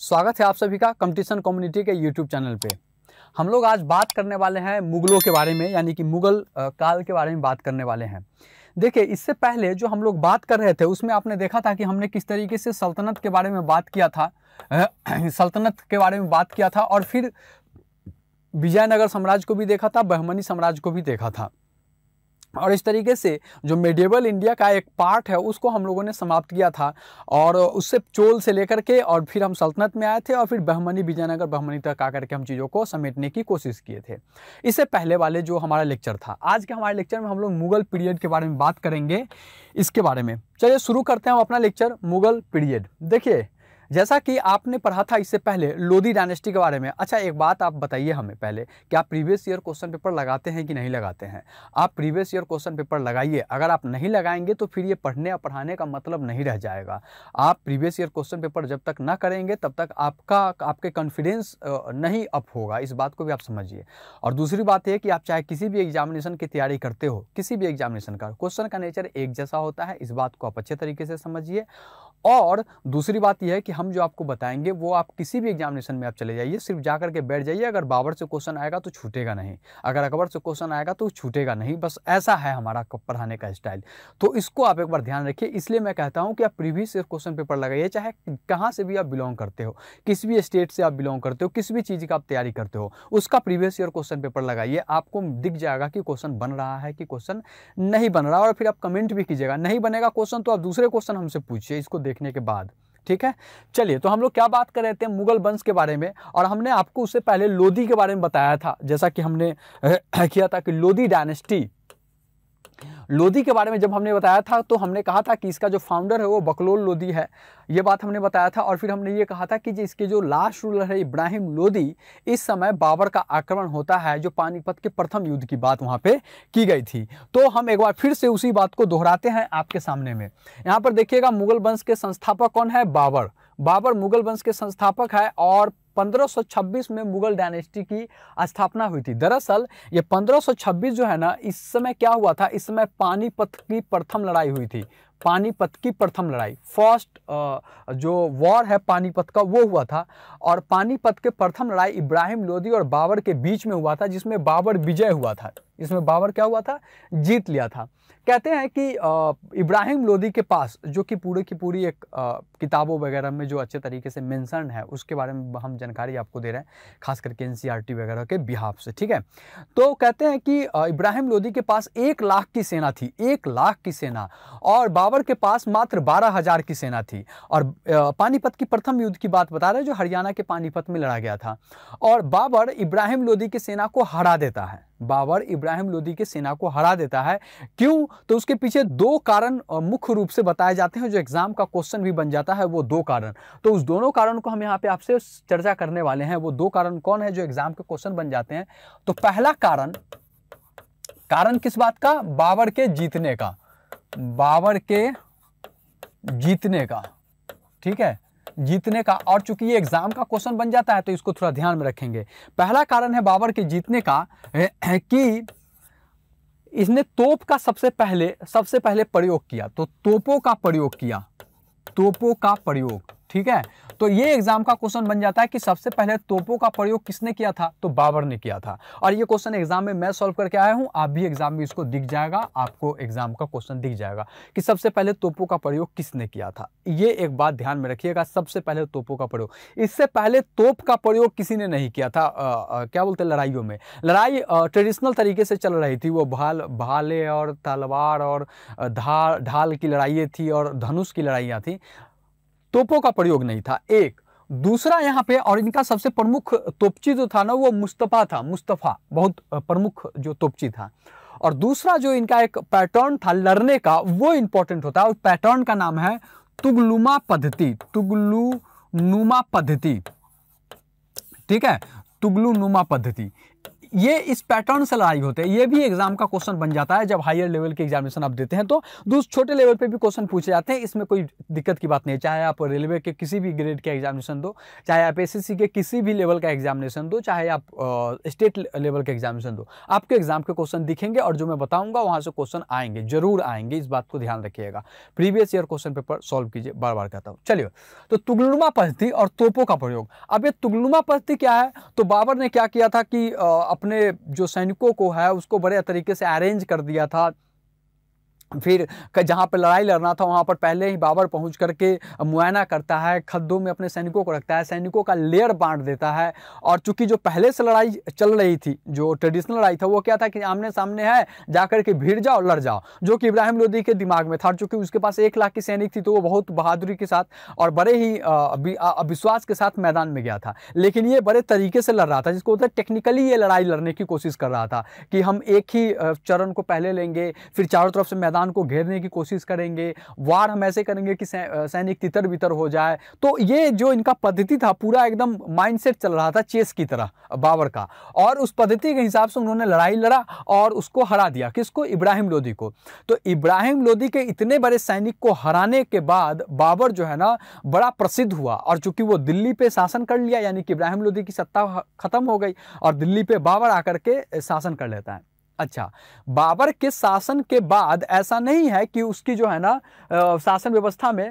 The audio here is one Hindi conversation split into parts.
स्वागत है आप सभी का कंपटीशन कम्युनिटी के यूट्यूब चैनल पे हम लोग आज बात करने वाले हैं मुगलों के बारे में यानी कि मुगल काल के बारे में बात करने वाले हैं देखिए इससे पहले जो हम लोग बात कर रहे थे उसमें आपने देखा था कि हमने किस तरीके से सल्तनत के बारे में बात किया था सल्तनत के बारे में बात किया था और फिर विजयनगर साम्राज्य को भी देखा था बहमनी साम्राज्य को भी देखा था और इस तरीके से जो मेडिवल इंडिया का एक पार्ट है उसको हम लोगों ने समाप्त किया था और उससे चोल से लेकर के और फिर हम सल्तनत में आए थे और फिर बहमनी विजयनगर बहमनी तक आकर के हम चीज़ों को समेटने की कोशिश किए थे इससे पहले वाले जो हमारा लेक्चर था आज के हमारे लेक्चर में हम लोग मुगल पीरियड के बारे में बात करेंगे इसके बारे में चलिए शुरू करते हैं हम अपना लेक्चर मुगल पीरियड देखिए जैसा कि आपने पढ़ा था इससे पहले लोधी डायनेस्टी के बारे में अच्छा एक बात आप बताइए हमें पहले कि आप प्रीवियस ईयर क्वेश्चन पेपर लगाते हैं कि नहीं लगाते हैं आप प्रीवियस ईयर क्वेश्चन पेपर लगाइए अगर आप नहीं लगाएंगे तो फिर ये पढ़ने या पढ़ाने का मतलब नहीं रह जाएगा आप प्रीवियस ईयर क्वेश्चन पेपर जब तक ना करेंगे तब तक आपका आपके कॉन्फिडेंस नहीं अप होगा इस बात को भी आप समझिए और दूसरी बात यह कि आप चाहे किसी भी एग्जामिनेशन की तैयारी करते हो किसी भी एग्जामिनेशन का क्वेश्चन का नेचर एक जैसा होता है इस बात को आप अच्छे तरीके से समझिए और दूसरी बात यह है कि हम जो आपको बताएंगे वो आप किसी भी एग्जामिनेशन में आप चले जाइए सिर्फ जा करके बैठ जाइए अगर बाबर से क्वेश्चन आएगा तो छूटेगा नहीं अगर अकबर से क्वेश्चन आएगा तो छूटेगा नहीं बस ऐसा है हमारा पढ़ाने का स्टाइल तो इसको आप एक बार ध्यान रखिए इसलिए मैं कहता हूँ कि आप प्रीवियस ईयर क्वेश्चन पेपर लगाइए चाहे कहाँ से भी आप बिलोंग करते हो किस भी स्टेट से आप बिलोंग करते हो किसी भी चीज़ का आप तैयारी करते हो उसका प्रीवियस ईयर क्वेश्चन पेपर लगाइए आपको दिख जाएगा कि क्वेश्चन बन रहा है कि क्वेश्चन नहीं बन रहा और फिर आप कमेंट भी कीजिएगा नहीं बनेगा क्वेश्चन तो आप दूसरे क्वेश्चन हमसे पूछिए इसको देखने के बाद ठीक है चलिए तो हम लोग क्या बात कर रहे थे मुगल वंश के बारे में और हमने आपको उससे पहले लोधी के बारे में बताया था जैसा कि हमने किया था कि लोधी डायनेस्टी लोधी के बारे में जब हमने बताया था तो हमने कहा था कि इसका जो फाउंडर है वो बकलोल लोधी है ये बात हमने बताया था और फिर हमने ये कहा था कि इसके जो लास्ट रूलर है इब्राहिम लोधी इस समय बाबर का आक्रमण होता है जो पानीपत के प्रथम युद्ध की बात वहाँ पे की गई थी तो हम एक बार फिर से उसी बात को दोहराते हैं आपके सामने में यहाँ पर देखिएगा मुगल वंश के संस्थापक कौन है बाबर बाबर मुगल वंश के संस्थापक है और 1526 में मुगल डायनेस्टी की स्थापना हुई थी दरअसल ये 1526 जो है ना इस समय क्या हुआ था इस समय पानीपत की प्रथम लड़ाई हुई थी पानीपत की प्रथम लड़ाई फर्स्ट जो वॉर है पानीपत का वो हुआ था और पानीपत के प्रथम लड़ाई इब्राहिम लोदी और बाबर के बीच में हुआ था जिसमें बाबर विजय हुआ था इसमें बाबर क्या हुआ था जीत लिया था कहते हैं कि इब्राहिम लोदी के पास जो कि पूरे की पूरी एक किताबों वगैरह में जो अच्छे तरीके से मेंशन है उसके बारे में हम जानकारी आपको दे रहे हैं खास करके एन वगैरह के बिहाव से ठीक है तो कहते हैं कि इब्राहिम लोदी के पास एक लाख की सेना थी एक लाख की सेना और बाबर के पास मात्र बारह हज़ार की सेना थी और पानीपत की प्रथम युद्ध की बात बता रहे हैं जो हरियाणा के पानीपत में लड़ा गया था और बाबर इब्राहिम लोदी की सेना को हरा देता है बाबर इब्राहिम लोदी के सेना को हरा देता है क्यों तो उसके पीछे दो कारण मुख्य रूप से बताए जाते हैं जो एग्जाम का क्वेश्चन भी बन जाता है वो दो कारण तो उस दोनों कारण को हम यहाँ पे आपसे चर्चा करने वाले हैं वो दो कारण कौन है जो एग्जाम के क्वेश्चन बन जाते हैं तो पहला कारण कारण किस बात का बाबर के जीतने का बाबर के जीतने का ठीक है जीतने का और चूंकि ये एग्जाम का क्वेश्चन बन जाता है तो इसको थोड़ा ध्यान में रखेंगे पहला कारण है बाबर के जीतने का कि इसने तोप का सबसे पहले सबसे पहले प्रयोग किया तो तोपों का प्रयोग किया तोपों का प्रयोग ठीक है तो ये एग्जाम का क्वेश्चन बन जाता है कि सबसे पहले तोपों का प्रयोग किसने किया था तो बाबर ने किया था और ये क्वेश्चन एग्जाम में मैं सॉल्व करके आया हूँ आप भी एग्जाम में इसको दिख जाएगा आपको एग्जाम का क्वेश्चन दिख जाएगा कि सबसे पहले तोपों का प्रयोग किसने किया था ये एक बात ध्यान में रखिएगा सबसे पहले तोपों का प्रयोग इससे पहले तोप का प्रयोग किसी ने नहीं किया था आ, आ, क्या बोलते लड़ाइयों में लड़ाई ट्रेडिशनल तरीके से चल रही थी वो भाल भाले और तलवार और धार ढाल की लड़ाइए थी और धनुष की लड़ाइयाँ थी तोपों का प्रयोग नहीं था एक दूसरा यहाँ पे और इनका सबसे प्रमुख तोपची जो था ना वो मुस्तफ़ा था मुस्तफ़ा बहुत प्रमुख जो तोपची था और दूसरा जो इनका एक पैटर्न था लड़ने का वो इंपॉर्टेंट होता है पैटर्न का नाम है तुगलुमा पद्धति तुगलुनुमा पद्धति ठीक है तुगलुनुमा पद्धति ये इस पैटर्न से लड़ाई होते हैं ये भी एग्जाम का क्वेश्चन बन जाता है जब हायर लेवल के एग्जामिनेशन आप देते हैं तो दूसरे छोटे लेवल पे भी क्वेश्चन पूछे जाते हैं इसमें कोई दिक्कत की बात नहीं चाहे आप रेलवे के किसी भी ग्रेड के एग्जामिनेशन दो चाहे आप एस के किसी भी लेवल का एग्जामिनेशन दो चाहे आप स्टेट लेवल का एग्जामिनेशन दो आपके एग्जाम के क्वेश्चन दिखेंगे और जो मैं बताऊंगा वहाँ से क्वेश्चन आएंगे जरूर आएंगे इस बात को ध्यान रखिएगा previous year question paper solve कीजिए बार बार कहता हूँ चलिए तो तुगलुमा पद्धति और तोपों का प्रयोग अब ये तुगलुमा पद्धति क्या है तो बाबर ने क्या किया था कि अपने जो सैनिकों को है उसको बड़े तरीके से अरेंज कर दिया था फिर जहाँ पर लड़ाई लड़ना था वहाँ पर पहले ही बाबर पहुँच करके मुआयना करता है खद्दों में अपने सैनिकों को रखता है सैनिकों का लेयर बांट देता है और चूंकि जो पहले से लड़ाई चल रही थी जो ट्रेडिशनल लड़ाई था वो क्या था कि आमने सामने है जा के भीड़ जाओ लड़ जाओ जो कि इब्राहिम लोधी के दिमाग में था चूँकि उसके पास एक लाख की सैनिक थी तो वो बहुत बहादुरी के साथ और बड़े ही अविश्वास के साथ मैदान में गया था लेकिन ये बड़े तरीके से लड़ रहा था जिसको होता टेक्निकली ये लड़ाई लड़ने की कोशिश कर रहा था कि हम एक ही चरण को पहले लेंगे फिर चारों तरफ से मैदान मैदान को घेरने की कोशिश करेंगे वार हम ऐसे करेंगे कि सैनिक तितर बितर हो जाए तो ये जो इनका पद्धति था पूरा एकदम माइंडसेट चल रहा था चेस की तरह बाबर का और उस पद्धति के हिसाब से उन्होंने लड़ाई लड़ा और उसको हरा दिया किसको इब्राहिम लोधी को तो इब्राहिम लोधी के इतने बड़े सैनिक को हराने के बाद बाबर जो है ना बड़ा प्रसिद्ध हुआ और चूंकि वो दिल्ली पे शासन कर लिया यानी कि इब्राहिम लोधी की सत्ता खत्म हो गई और दिल्ली पे बाबर आकर के शासन कर लेता है अच्छा बाबर के शासन के बाद ऐसा नहीं है कि उसकी जो है ना शासन व्यवस्था में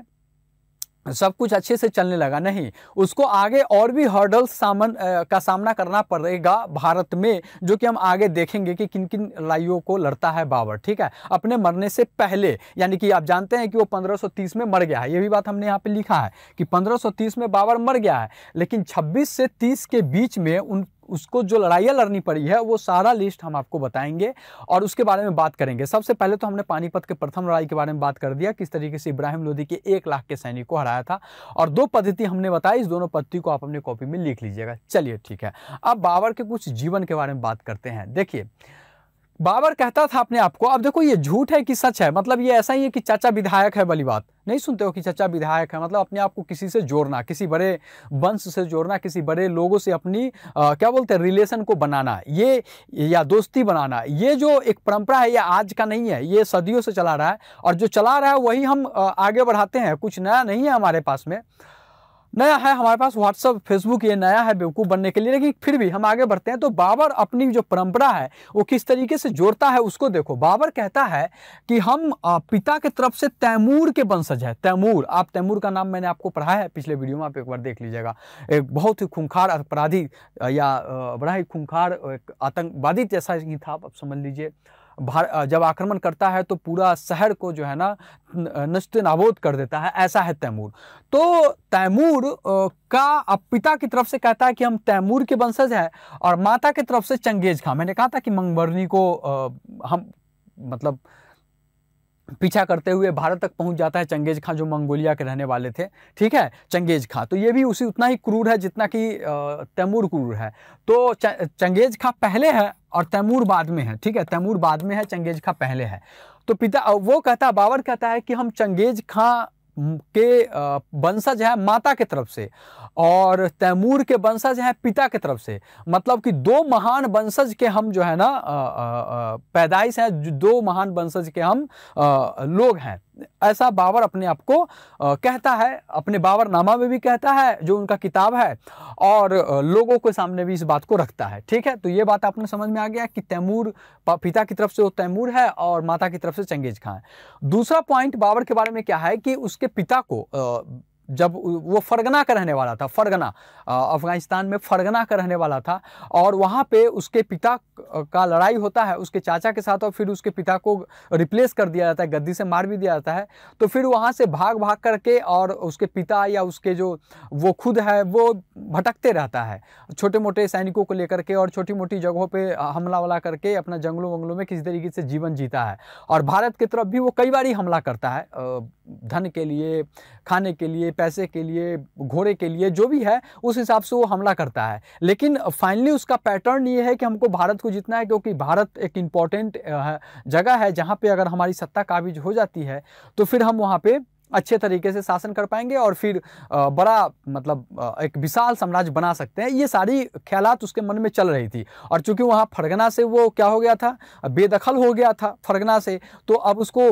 सब कुछ अच्छे से चलने लगा नहीं उसको आगे और भी हर्डल्स सामन आ, का सामना करना पड़ेगा भारत में जो कि हम आगे देखेंगे कि किन किन लड़ाइयों को लड़ता है बाबर ठीक है अपने मरने से पहले यानी कि आप जानते हैं कि वो 1530 में मर गया है ये भी बात हमने यहाँ पे लिखा है कि 1530 में बाबर मर गया है लेकिन 26 से 30 के बीच में उन उसको जो लड़ाइयाँ लड़नी पड़ी है वो सारा लिस्ट हम आपको बताएंगे और उसके बारे में बात करेंगे सबसे पहले तो हमने पानीपत के प्रथम लड़ाई के बारे में बात कर दिया किस तरीके से इब्राहिम लोधी के एक लाख के सैनिक को हराया था और दो पद्धति हमने बताई इस दोनों पद्धति को आप अपने कॉपी में लिख लीजिएगा चलिए ठीक है अब बाबर के कुछ जीवन के बारे में बात करते हैं देखिए बाबर कहता था अपने आप को अब देखो ये झूठ है कि सच है मतलब ये ऐसा ही है कि चाचा विधायक है वाली बात नहीं सुनते हो कि चाचा विधायक है मतलब अपने आप को किसी से जोड़ना किसी बड़े वंश से जोड़ना किसी बड़े लोगों से अपनी आ, क्या बोलते हैं रिलेशन को बनाना ये या दोस्ती बनाना ये जो एक परंपरा है ये आज का नहीं है ये सदियों से चला रहा है और जो चला रहा है वही हम आगे बढ़ाते हैं कुछ नया नहीं है हमारे पास में नया है हमारे पास व्हाट्सअप फेसबुक ये नया है बेवकूफ़ बनने के लिए लेकिन फिर भी हम आगे बढ़ते हैं तो बाबर अपनी जो परंपरा है वो किस तरीके से जोड़ता है उसको देखो बाबर कहता है कि हम पिता के तरफ से तैमूर के वंशज है तैमूर आप तैमूर का नाम मैंने आपको पढ़ाया है पिछले वीडियो में आप एक बार देख लीजिएगा एक बहुत ही खूंखार अपराधी या बड़ा ही खूंखार आतंकवादी जैसा ही था आप समझ लीजिए जब आक्रमण करता है तो पूरा शहर को जो है ना नष्ट नाबोद कर देता है ऐसा है तैमूर तो तैमूर का अब पिता की तरफ से कहता है कि हम तैमूर के वंशज हैं और माता की तरफ से चंगेज खां मैंने कहा था कि मंगबरनी को हम मतलब पीछा करते हुए भारत तक पहुंच जाता है चंगेज खां जो मंगोलिया के रहने वाले थे ठीक है चंगेज खां तो ये भी उसी उतना ही क्रूर है जितना कि तैमूर क्रूर है तो चंगेज खां पहले है और तैमूर बाद में है ठीक है तैमूर बाद में है चंगेज खां पहले है तो पिता वो कहता बाबर कहता है कि हम चंगेज खां के वंशज है माता के तरफ से और तैमूर के वंशज हैं पिता के तरफ से मतलब कि दो महान वंशज के हम जो है ना पैदाइश हैं दो महान वंशज के हम लोग हैं ऐसा बाबर अपने आप को कहता है अपने बाबरनामा में भी कहता है जो उनका किताब है और लोगों के सामने भी इस बात को रखता है ठीक है तो ये बात आपने समझ में आ गया कि तैमूर पिता की तरफ से वो तैमूर है और माता की तरफ से चंगेज खां है दूसरा पॉइंट बाबर के बारे में क्या है कि उसके पिता को जब वो फरगना का रहने वाला था फरगना अफ़गानिस्तान में फरगना का रहने वाला था और वहाँ पे उसके पिता का लड़ाई होता है उसके चाचा के साथ और फिर उसके पिता को रिप्लेस कर दिया जाता है गद्दी से मार भी दिया जाता है तो फिर वहाँ से भाग भाग करके और उसके पिता या उसके जो वो खुद है वो भटकते रहता है छोटे मोटे सैनिकों को लेकर के और छोटी मोटी जगहों पर हमला वला करके अपना जंगलों वंगलों में किसी तरीके से जीवन जीता है और भारत की तरफ भी वो कई बार ही हमला करता है धन के लिए खाने के लिए पैसे के लिए घोड़े के लिए जो भी है उस हिसाब से वो हमला करता है लेकिन फाइनली उसका पैटर्न ये है कि हमको भारत को जीतना है क्योंकि भारत एक इम्पॉर्टेंट जगह है जहाँ पे अगर हमारी सत्ता काबिज हो जाती है तो फिर हम वहाँ पे अच्छे तरीके से शासन कर पाएंगे और फिर बड़ा मतलब एक विशाल साम्राज्य बना सकते हैं ये सारी ख्यालात उसके मन में चल रही थी और चूंकि वहाँ फरगना से वो क्या हो गया था बेदखल हो गया था फरगना से तो अब उसको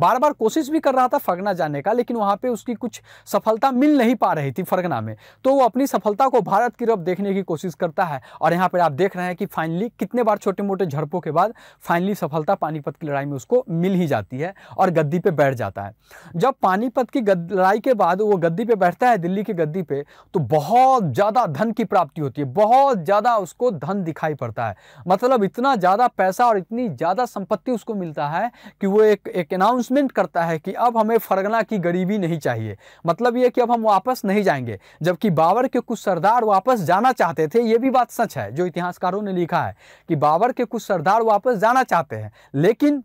बार बार कोशिश भी कर रहा था फरगना जाने का लेकिन वहाँ पर उसकी कुछ सफलता मिल नहीं पा रही थी फरगना में तो वो अपनी सफलता को भारत की तरफ देखने की कोशिश करता है और यहाँ पर आप देख रहे हैं कि फाइनली कितने बार छोटे मोटे झड़पों के बाद फाइनली सफलता पानीपत की लड़ाई में उसको मिल ही जाती है और गद्दी पर बैठ जाता है जब पानीपत की लड़ाई के बाद वो गद्दी पे बैठता है दिल्ली की गद्दी पे तो बहुत ज़्यादा धन की प्राप्ति होती है बहुत ज़्यादा उसको धन दिखाई पड़ता है मतलब इतना ज़्यादा पैसा और इतनी ज़्यादा संपत्ति उसको मिलता है कि वो एक एक अनाउंसमेंट करता है कि अब हमें फरगना की गरीबी नहीं चाहिए मतलब ये कि अब हम वापस नहीं जाएंगे जबकि बाबर के कुछ सरदार वापस जाना चाहते थे ये भी बात सच है जो इतिहासकारों ने लिखा है कि बाबर के कुछ सरदार वापस जाना चाहते हैं लेकिन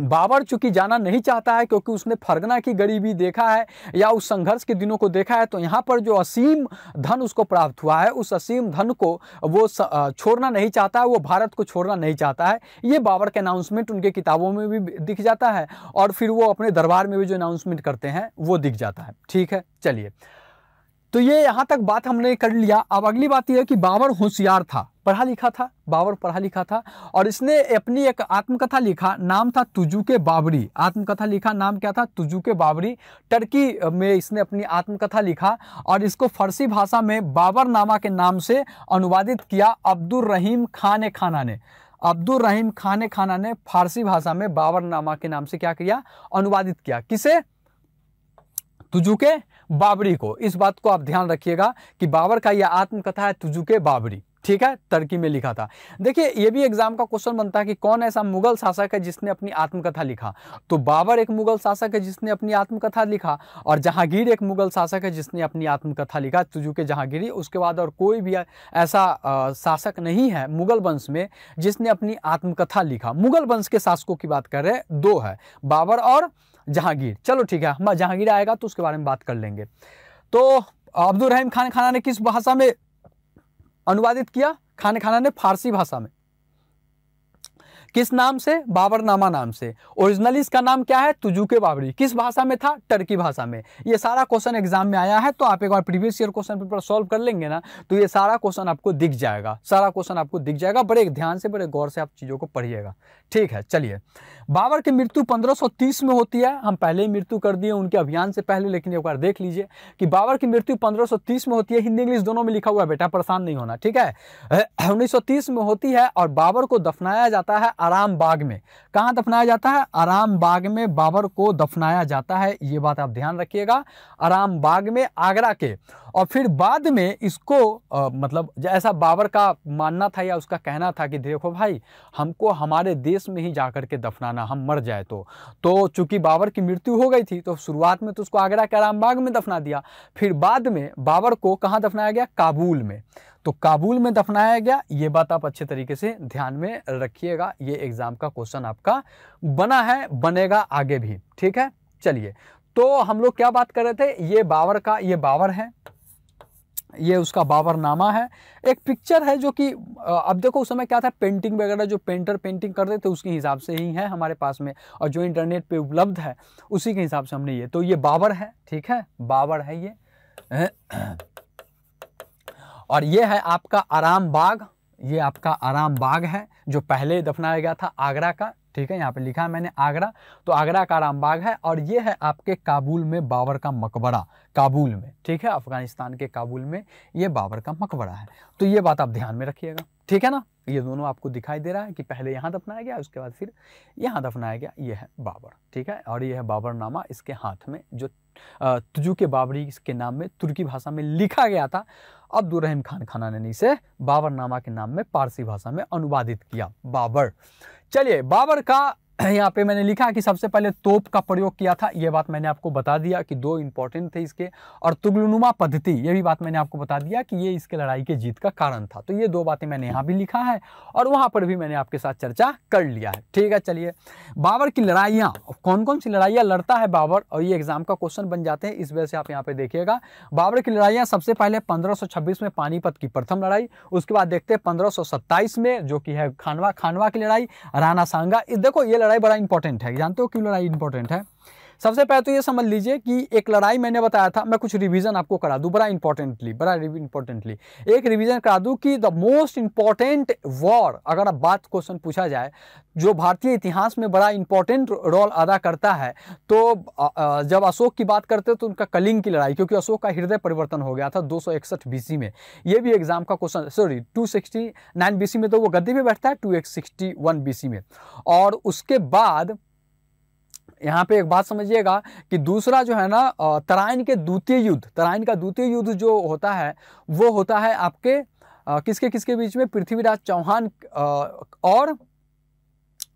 बाबर चूंकि जाना नहीं चाहता है क्योंकि उसने फरगना की गरीबी देखा है या उस संघर्ष के दिनों को देखा है तो यहाँ पर जो असीम धन उसको प्राप्त हुआ है उस असीम धन को वो छोड़ना नहीं चाहता है वो भारत को छोड़ना नहीं चाहता है ये बाबर के अनाउंसमेंट उनके किताबों में भी दिख जाता है और फिर वो अपने दरबार में भी जो अनाउंसमेंट करते हैं वो दिख जाता है ठीक है चलिए तो ये यहाँ तक बात हमने कर लिया अब अगली बात यह है कि बाबर होशियार था पढ़ा लिखा था बाबर पढ़ा लिखा था और इसने अपनी एक आत्मकथा लिखा नाम था तुजू के बाबरी आत्मकथा लिखा नाम क्या था तुजू के बाबरी टर्की में इसने अपनी आत्मकथा लिखा और इसको फारसी भाषा में बाबर नामा के नाम से अनुवादित किया अब्दुल रहीम खान खाना ने अब्दुल रहीम खान खाना ने फारसी भाषा में बाबर नामा के नाम से क्या किया अनुवादित किया किसे तुजुके बाबरी को इस बात को आप ध्यान रखिएगा कि बाबर का यह आत्मकथा है तुजुके बाबरी ठीक है तर्की में लिखा था देखिए ये भी एग्जाम का क्वेश्चन बनता है कि कौन ऐसा मुगल शासक है जिसने अपनी आत्मकथा लिखा तो बाबर एक मुगल शासक है जिसने अपनी आत्मकथा लिखा और जहांगीर एक मुगल शासक है जिसने अपनी आत्मकथा लिखा तुजू के जहांगीरी उसके बाद और कोई भी ऐसा शासक नहीं है मुगल वंश में जिसने अपनी आत्मकथा लिखा मुगल वंश के शासकों की बात कर रहे दो है बाबर और जहांगीर चलो ठीक है हमारा जहांगीर आएगा तो उसके बारे में बात कर लेंगे तो अब्दुल रहीम खान खाना ने किस भाषा में अनुवादित किया खान खाना ने फारसी भाषा में किस नाम से बाबरनामा नाम से ओरिजिनली इसका नाम क्या है तुजुके बाबरी किस भाषा में था टर्की भाषा में ये सारा क्वेश्चन एग्जाम में आया है तो आप एक बार previous year question paper solve कर लेंगे ना तो ये सारा क्वेश्चन आपको दिख जाएगा सारा क्वेश्चन आपको दिख जाएगा बड़े ध्यान से बड़े गौर से आप चीज़ों को पढ़िएगा ठीक है चलिए बाबर की मृत्यु 1530 में होती है हम पहले ही मृत्यु कर दिए उनके अभियान से पहले लेकिन एक बार देख लीजिए कि बाबर की मृत्यु 1530 में होती है हिंदी इंग्लिश दोनों में लिखा हुआ है बेटा परेशान नहीं होना ठीक है 1930 में होती है और बाबर को दफनाया जाता है आराम बाग में कहाँ दफनाया जाता है आराम बाग में बाबर को दफनाया जाता है ये बात आप ध्यान रखिएगा आराम बाग में आगरा के और फिर बाद में इसको आ, मतलब ऐसा बाबर का मानना था या उसका कहना था कि देखो भाई हमको हमारे देश में ही जा कर के दफनाना हम मर जाए तो तो चूंकि बाबर की मृत्यु हो गई थी तो शुरुआत में तो उसको आगरा के आरामबाग में दफना दिया फिर बाद में बाबर को कहाँ दफनाया गया काबुल में तो काबुल में दफनाया गया ये बात आप अच्छे तरीके से ध्यान में रखिएगा ये एग्ज़ाम का क्वेश्चन आपका बना है बनेगा आगे भी ठीक है चलिए तो हम लोग क्या बात कर रहे थे ये बाबर का ये बाबर है ये उसका बाबरनामा है एक पिक्चर है जो कि अब देखो उस समय क्या था पेंटिंग वगैरह जो पेंटर पेंटिंग करते थे उसके हिसाब से ही है हमारे पास में और जो इंटरनेट पे उपलब्ध है उसी के हिसाब से हमने ये तो ये बाबर है ठीक है बाबर है ये और ये है आपका आराम बाग ये आपका आराम बाग है जो पहले दफनाया गया था आगरा का ठीक है यहाँ पे लिखा है मैंने आगरा तो आगरा का रामबाग है और ये है आपके काबुल में बाबर का मकबरा काबुल में ठीक है अफगानिस्तान के काबुल में ये बाबर का मकबरा है तो ये बात आप ध्यान में रखिएगा ठीक है ना ये दोनों आपको दिखाई दे रहा है कि पहले यहाँ दफनाया गया उसके बाद फिर यहाँ दफनाया गया ये है बाबर ठीक है और ये है बाबर नामा इसके हाथ में जो तुजू के बाबरी के नाम में तुर्की भाषा में लिखा गया था अब्दुलरहीम खान खाना ने इसे बाबरनामा के नाम में पारसी भाषा में अनुवादित किया बाबर चलिए बाबर का यहाँ पे मैंने लिखा कि सबसे पहले तोप का प्रयोग किया था ये बात मैंने आपको बता दिया कि दो इंपॉर्टेंट थे इसके और तुगलनुमा पद्धति ये भी बात मैंने आपको बता दिया कि ये इसके लड़ाई के जीत का कारण था तो ये दो बातें मैंने यहाँ भी लिखा है और वहाँ पर भी मैंने आपके साथ चर्चा कर लिया है ठीक है चलिए बाबर की लड़ाइयाँ कौन कौन सी लड़ाइयाँ लड़ता है बाबर और ये एग्जाम का क्वेश्चन बन जाते हैं इस वजह से आप यहाँ पर देखिएगा बाबर की लड़ाइयाँ सबसे पहले पंद्रह में पानीपत की प्रथम लड़ाई उसके बाद देखते हैं पंद्रह में जो कि है खानवा खानवा की लड़ाई राना सांगा देखो ये लड़ाई बड़ा इंपॉर्टेंट है जानते हो क्यों लड़ाई इंपॉर्टेंट है सबसे पहले तो ये समझ लीजिए कि एक लड़ाई मैंने बताया था मैं कुछ रिवीजन आपको करा दूँ बड़ा इंपॉर्टेंटली बड़ा इंपॉर्टेंटली एक रिवीजन करा दूँ कि द मोस्ट इंपॉर्टेंट वॉर अगर आप बात क्वेश्चन पूछा जाए जो भारतीय इतिहास में बड़ा इंपॉर्टेंट रोल अदा करता है तो जब अशोक की बात करते हैं तो उनका कलिंग की लड़ाई क्योंकि अशोक का हृदय परिवर्तन हो गया था दो सौ में ये भी एग्जाम का question sorry two sixty nine में तो वो गद्दी में बैठता है टू एक्स सिक्सटी वन में और उसके बाद यहाँ पे एक बात समझिएगा कि दूसरा जो है ना तराइन के द्वितीय युद्ध तराइन का द्वितीय युद्ध जो होता है वो होता है आपके किसके किसके बीच में पृथ्वीराज चौहान और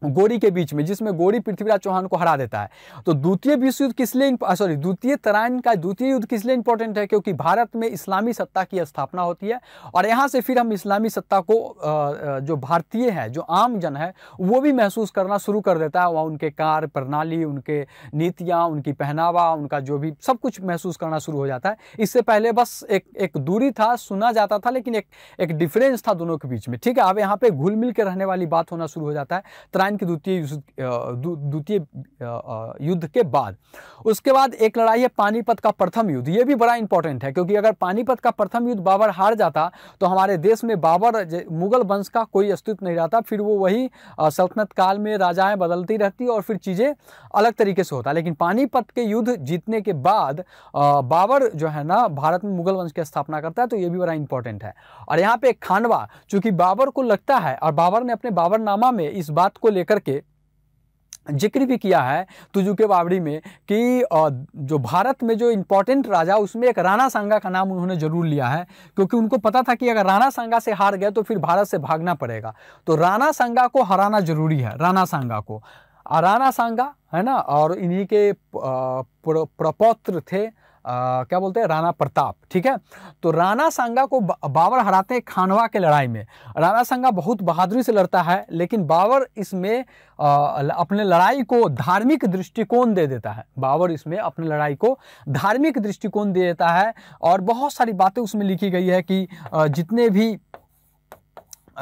गोरी के बीच में जिसमें गोरी पृथ्वीराज चौहान को हरा देता है तो द्वितीय विश्व युद्ध किस लिए सॉरी द्वितीय तराइन का द्वितीय युद्ध किस लिए इंपॉर्टेंट है क्योंकि भारत में इस्लामी सत्ता की स्थापना होती है और यहाँ से फिर हम इस्लामी सत्ता को जो भारतीय है जो आम जन है वो भी महसूस करना शुरू कर देता है वह उनके कार्य प्रणाली उनके नीतियाँ उनकी पहनावा उनका जो भी सब कुछ महसूस करना शुरू हो जाता है इससे पहले बस एक एक दूरी था सुना जाता था लेकिन एक एक डिफरेंस था दोनों के बीच में ठीक है अब यहाँ पे घुल मिल के रहने वाली बात होना शुरू हो जाता है जापान के द्वितीय द्वितीय युद्ध के बाद उसके बाद एक लड़ाई है पानीपत का प्रथम युद्ध ये भी बड़ा इंपॉर्टेंट है क्योंकि अगर पानीपत का प्रथम युद्ध बाबर हार जाता तो हमारे देश में बाबर मुगल वंश का कोई अस्तित्व नहीं रहता फिर वो वही सल्तनत काल में राजाएं बदलती रहती और फिर चीज़ें अलग तरीके से होता लेकिन पानीपत के युद्ध जीतने के बाद बाबर जो है ना भारत में मुगल वंश की स्थापना करता है तो ये भी बड़ा इंपॉर्टेंट है और यहाँ पे खांडवा चूंकि बाबर को लगता है और बाबर ने अपने बाबरनामा में इस बात को ले लेकर के जिक्र भी किया है तुजू के बावड़ी में कि जो भारत में जो इम्पोर्टेंट राजा उसमें एक राणा सांगा का नाम उन्होंने जरूर लिया है क्योंकि उनको पता था कि अगर राणा सांगा से हार गए तो फिर भारत से भागना पड़ेगा तो राणा सांगा को हराना जरूरी है राणा सांगा को राणा सांगा है ना और इन्हीं के प्रपौत्र थे आ, क्या बोलते हैं राणा प्रताप ठीक है तो राणा सांगा को बाबर हराते हैं खानवा के लड़ाई में राणा सांगा बहुत बहादुरी से लड़ता है लेकिन बाबर इसमें अपने लड़ाई को धार्मिक दृष्टिकोण दे देता है बाबर इसमें अपने लड़ाई को धार्मिक दृष्टिकोण दे देता है और बहुत सारी बातें उसमें लिखी गई है कि जितने भी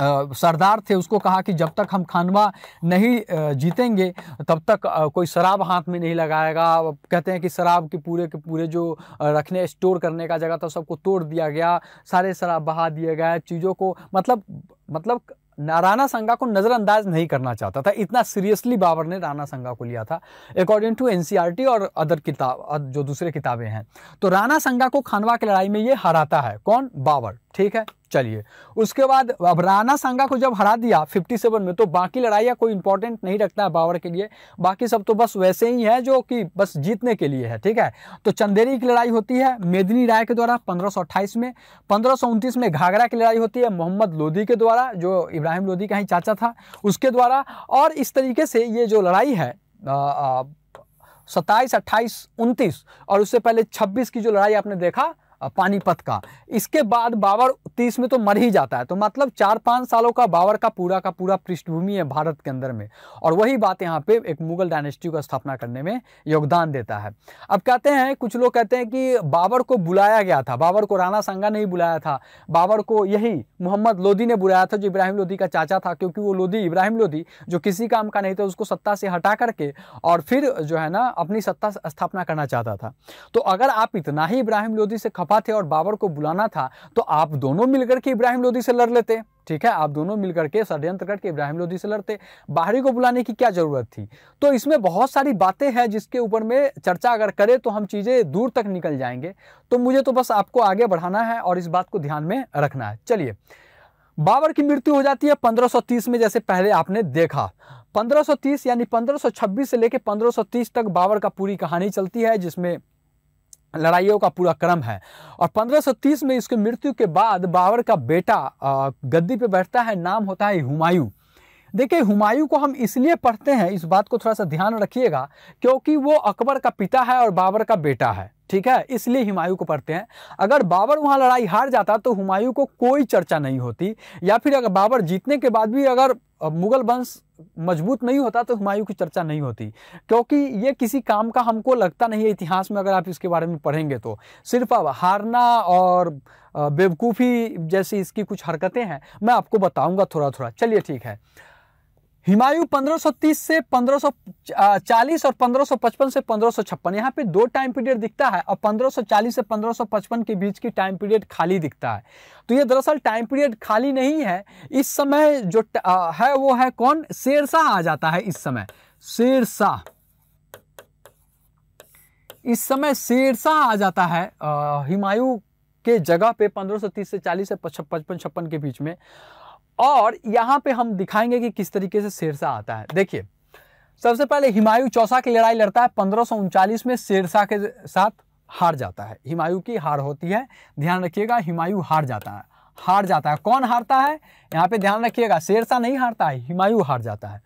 सरदार थे उसको कहा कि जब तक हम खानवा नहीं जीतेंगे तब तक कोई शराब हाथ में नहीं लगाएगा कहते हैं कि शराब के पूरे के पूरे जो रखने स्टोर करने का जगह था सबको तोड़ दिया गया सारे शराब बहा दिए गए चीज़ों को मतलब मतलब राणा संगा को नज़रअंदाज नहीं करना चाहता था इतना सीरियसली बाबर ने राणा संगा को लिया था अकॉर्डिंग टू एन और अदर किताब जो दूसरे किताबें हैं तो राणा संगा को खानवा की लड़ाई में ये हराता है कौन बाबर ठीक है चलिए उसके बाद अब राणा सांगा को जब हरा दिया 57 में तो बाकी लड़ाइयाँ कोई इंपॉर्टेंट नहीं रखता है बाबर के लिए बाकी सब तो बस वैसे ही है जो कि बस जीतने के लिए है ठीक है तो चंदेरी की लड़ाई होती है मेदिनी राय के द्वारा पंद्रह में पंद्रह में घाघरा की लड़ाई होती है मोहम्मद लोधी के द्वारा जो इब्राहिम लोधी का ही चाचा था उसके द्वारा और इस तरीके से ये जो लड़ाई है सत्ताईस अट्ठाईस उनतीस और उससे पहले छब्बीस की जो लड़ाई आपने देखा पानीपत का इसके बाद बाबर तीस में तो मर ही जाता है तो मतलब चार पाँच सालों का बाबर का पूरा का पूरा पृष्ठभूमि है भारत के अंदर में और वही बात यहाँ पे एक मुगल डायनेस्टी को स्थापना करने में योगदान देता है अब कहते हैं कुछ लोग कहते हैं कि बाबर को बुलाया गया था बाबर को राणा सांगा नहीं बुलाया था बाबर को यही मोहम्मद लोधी ने बुलाया था जो इब्राहिम लोधी का चाचा था क्योंकि वो लोधी इब्राहिम लोधी जो किसी काम का नहीं था उसको सत्ता से हटा करके और फिर जो है ना अपनी सत्ता स्थापना करना चाहता था तो अगर आप इतना ही इब्राहिम लोधी से खप खफा थे और बाबर को बुलाना था तो आप दोनों मिलकर के इब्राहिम लोधी से लड़ लेते ठीक है आप दोनों मिलकर के षड्यंत्र करके इब्राहिम लोधी से लड़ते बाहरी को बुलाने की क्या ज़रूरत थी तो इसमें बहुत सारी बातें हैं जिसके ऊपर में चर्चा अगर करें तो हम चीज़ें दूर तक निकल जाएंगे तो मुझे तो बस आपको आगे बढ़ाना है और इस बात को ध्यान में रखना है चलिए बाबर की मृत्यु हो जाती है 1530 में जैसे पहले आपने देखा 1530 यानी 1526 से लेकर 1530 तक बाबर का पूरी कहानी चलती है जिसमें लड़ाइयों का पूरा क्रम है और 1530 में इसके मृत्यु के बाद बाबर का बेटा गद्दी पे बैठता है नाम होता है हुमायूं देखिए हुमायूं को हम इसलिए पढ़ते हैं इस बात को थोड़ा सा ध्यान रखिएगा क्योंकि वो अकबर का पिता है और बाबर का बेटा है ठीक है इसलिए हुमायूं को पढ़ते हैं अगर बाबर वहाँ लड़ाई हार जाता तो हुमायूं को कोई चर्चा नहीं होती या फिर अगर बाबर जीतने के बाद भी अगर मुगल वंश मजबूत नहीं होता तो हुमायूं की चर्चा नहीं होती क्योंकि ये किसी काम का हमको लगता नहीं है इतिहास में अगर आप इसके बारे में पढ़ेंगे तो सिर्फ अब हारना और बेवकूफ़ी जैसी इसकी कुछ हरकतें हैं मैं आपको बताऊंगा थोड़ा थोड़ा चलिए ठीक है हिमायु 1530 से 1540 और 1555 से 1556 यहाँ पे दो टाइम पीरियड दिखता है और 1540 से 1555 के बीच की टाइम पीरियड खाली दिखता है तो ये दरअसल टाइम पीरियड खाली नहीं है इस समय जो है वो है कौन शेरशाह आ जाता है इस समय शेरशाह इस समय शेरशाह आ जाता है हिमायु के जगह पे 1530 से 40 से पचपन छप्पन के बीच में और यहाँ पे हम दिखाएंगे कि किस तरीके से शेरशाह आता है देखिए सबसे पहले हिमायू चौसा की लड़ाई लड़ता है पंद्रह में शेरशाह के साथ हार जाता है हिमायू की हार होती है ध्यान रखिएगा हिमायू हार जाता है हार जाता है कौन हारता है यहाँ पे ध्यान रखिएगा शेरशाह नहीं हारता है हिमायू हार जाता है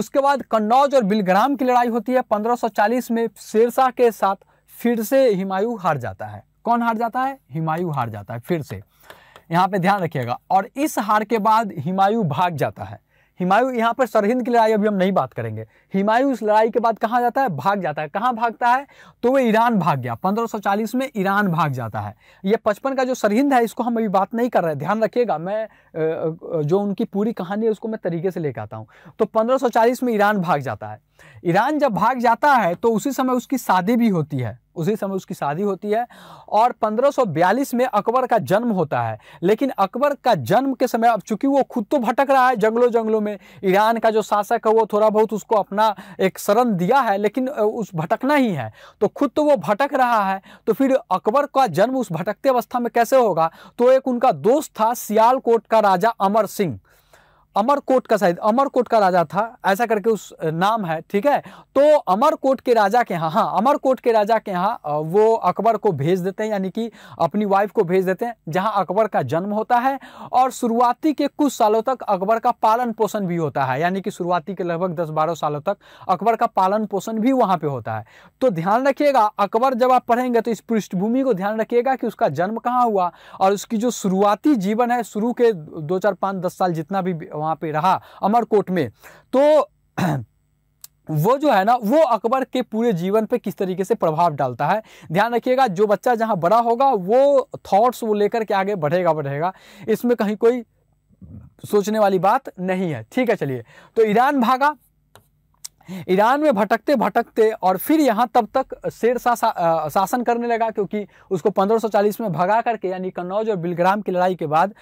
उसके बाद कन्नौज और बिलग्राम की लड़ाई होती है 1540 में शेरशाह के साथ फिर से हिमायू हार जाता है कौन हार जाता है हिमायू हार जाता है फिर से यहाँ पे ध्यान रखिएगा और इस हार के बाद हिमायू भाग जाता है हिमायू यहाँ पर सरहिंद की लड़ाई अभी हम नहीं बात करेंगे हिमायू उस लड़ाई के बाद कहाँ जाता है भाग जाता है कहाँ भागता है तो वो ईरान भाग गया 1540 में ईरान भाग जाता है ये 55 का जो सरहिंद है इसको हम अभी बात नहीं कर रहे ध्यान रखिएगा मैं जो उनकी पूरी कहानी है उसको मैं तरीके से लेकर आता हूँ तो पंद्रह में ईरान भाग जाता है ईरान जब भाग जाता है तो उसी समय उसकी शादी भी होती है उसी समय उसकी शादी होती है और 1542 में अकबर का जन्म होता है लेकिन अकबर का जन्म के समय अब चूंकि वो खुद तो भटक रहा है जंगलों जंगलों में ईरान का जो शासक है वो थोड़ा बहुत उसको अपना एक शरण दिया है लेकिन उस भटकना ही है तो खुद तो वो भटक रहा है तो फिर अकबर का जन्म उस भटकते अवस्था में कैसे होगा तो एक उनका दोस्त था सियालकोट का राजा अमर सिंह अमरकोट का शायद अमरकोट का राजा था ऐसा करके उस नाम है ठीक है तो अमरकोट के राजा के यहाँ हाँ अमरकोट के राजा के यहाँ वो अकबर को भेज देते हैं यानी कि अपनी वाइफ को भेज देते हैं जहाँ अकबर का जन्म होता है और शुरुआती के कुछ सालों तक अकबर का पालन पोषण भी होता है यानी कि शुरुआती के लगभग दस बारह सालों तक अकबर का पालन पोषण भी वहाँ पर होता है तो ध्यान रखिएगा अकबर जब आप पढ़ेंगे तो इस पृष्ठभूमि को ध्यान रखिएगा कि उसका जन्म कहाँ हुआ और उसकी जो शुरुआती जीवन है शुरू के दो चार पाँच दस साल जितना भी वहाँ पे रहा अमरकोट में तो वो जो है ना वो अकबर के पूरे जीवन पे किस तरीके से प्रभाव डालता है ध्यान रखिएगा जो बच्चा जहाँ बड़ा होगा वो थॉट्स वो लेकर के आगे बढ़ेगा बढ़ेगा इसमें कहीं कोई सोचने वाली बात नहीं है ठीक है चलिए तो ईरान भागा ईरान में भटकते भटकते और फिर यहाँ तब तक शेर शाह सा, शासन करने लगा क्योंकि उसको 1540 में भगा करके यानी कन्नौज और बिलग्राम की लड़ाई के बाद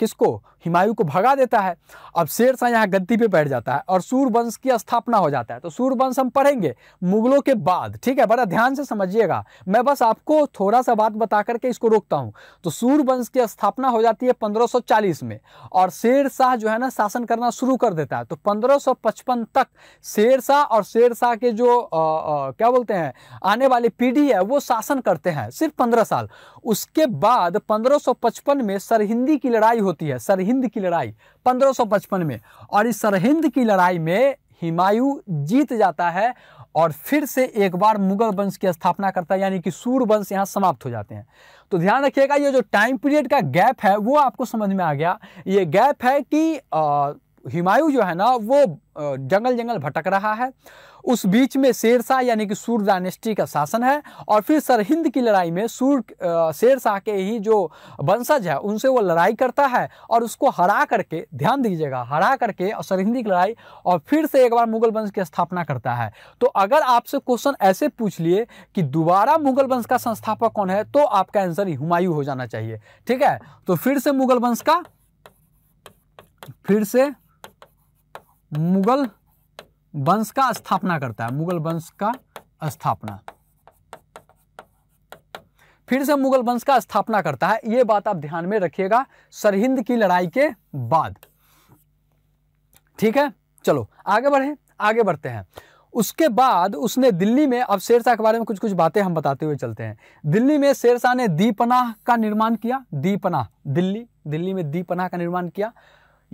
किसको हिमायू को भगा देता है अब शेर शाह यहाँ गद्दी पे बैठ जाता है और सूर्यवंश की स्थापना हो जाता है तो सूर्यवंश हम पढ़ेंगे मुगलों के बाद ठीक है बड़ा ध्यान से समझिएगा मैं बस आपको थोड़ा सा बात बता करके इसको रोकता हूँ तो सूर्यवंश की स्थापना हो जाती है पंद्रह में और शेर शाह जो है ना शासन करना शुरू कर देता है तो पंद्रह तक शेरशाह और शेरशाह के जो आ, आ, क्या बोलते हैं आने वाली पीढ़ी है वो शासन करते हैं सिर्फ पंद्रह साल उसके बाद पंद्रह सौ पचपन में सरहिंदी की लड़ाई होती है सरहिंद की लड़ाई पंद्रह सौ पचपन में और इस सरहिंद की लड़ाई में हिमायू जीत जाता है और फिर से एक बार मुगल वंश की स्थापना करता है यानी कि सूर वंश यहाँ समाप्त हो जाते हैं तो ध्यान रखिएगा ये जो टाइम पीरियड का गैप है वो आपको समझ में आ गया ये गैप है कि आ, हिमायू जो है ना वो जंगल जंगल भटक रहा है उस बीच में शेरशाह यानी कि सूर डायनेस्टी का शासन है और फिर सरहिंद की लड़ाई में सूर शेरशाह के ही जो वंशज है उनसे वो लड़ाई करता है और उसको हरा करके ध्यान दीजिएगा हरा करके और सरहिंद की लड़ाई और फिर से एक बार मुगल वंश की स्थापना करता है तो अगर आपसे क्वेश्चन ऐसे पूछ लिए कि दोबारा मुगल वंश का संस्थापक कौन है तो आपका आंसर हुमायूं हो जाना चाहिए ठीक है तो फिर से मुगल वंश का फिर से मुगल वंश का स्थापना करता है मुगल वंश का स्थापना फिर से मुगल वंश का स्थापना करता है यह बात आप ध्यान में रखिएगा सरहिंद की लड़ाई के बाद ठीक है चलो आगे बढ़े आगे बढ़ते हैं उसके बाद उसने दिल्ली में अब शेरशाह के बारे में कुछ कुछ बातें हम बताते हुए चलते हैं दिल्ली में शेरशाह ने दीपनाह का निर्माण किया दीपनाह दिल्ली दिल्ली में दीपनाह का निर्माण किया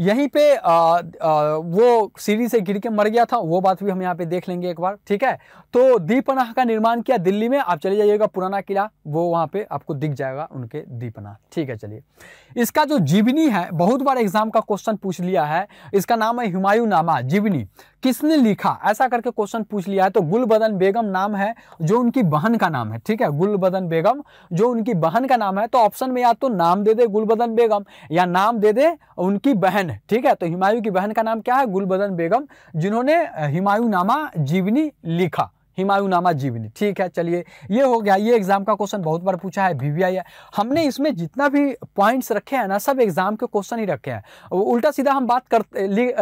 यहीं पे आ, आ, वो सीढ़ी से गिर के मर गया था वो बात भी हम यहाँ पे देख लेंगे एक बार ठीक है तो दीपनाह का निर्माण किया दिल्ली में आप चले जाइएगा पुराना किला वो वहाँ पे आपको दिख जाएगा उनके दीपनाह ठीक है चलिए इसका जो जीवनी है बहुत बार एग्जाम का क्वेश्चन पूछ लिया है इसका नाम है हुमायूं नामा जीवनी किसने लिखा ऐसा करके क्वेश्चन पूछ लिया है तो गुलबदन बेगम नाम है जो उनकी बहन का नाम है ठीक है गुलबदन बेगम जो उनकी बहन का नाम है तो ऑप्शन में या तो नाम दे दे गुलबदन बेगम या नाम दे दे उनकी बहन ठीक है तो हिमायू की बहन का नाम क्या है गुलबदन बेगम जिन्होंने हिमायू नामा जीवनी लिखा नामा जीवनी ठीक है चलिए ये हो गया ये एग्जाम का क्वेश्चन बहुत बार पूछा है वी हमने इसमें जितना भी पॉइंट्स रखे हैं ना सब एग्जाम के क्वेश्चन ही रखे हैं उल्टा सीधा हम बात कर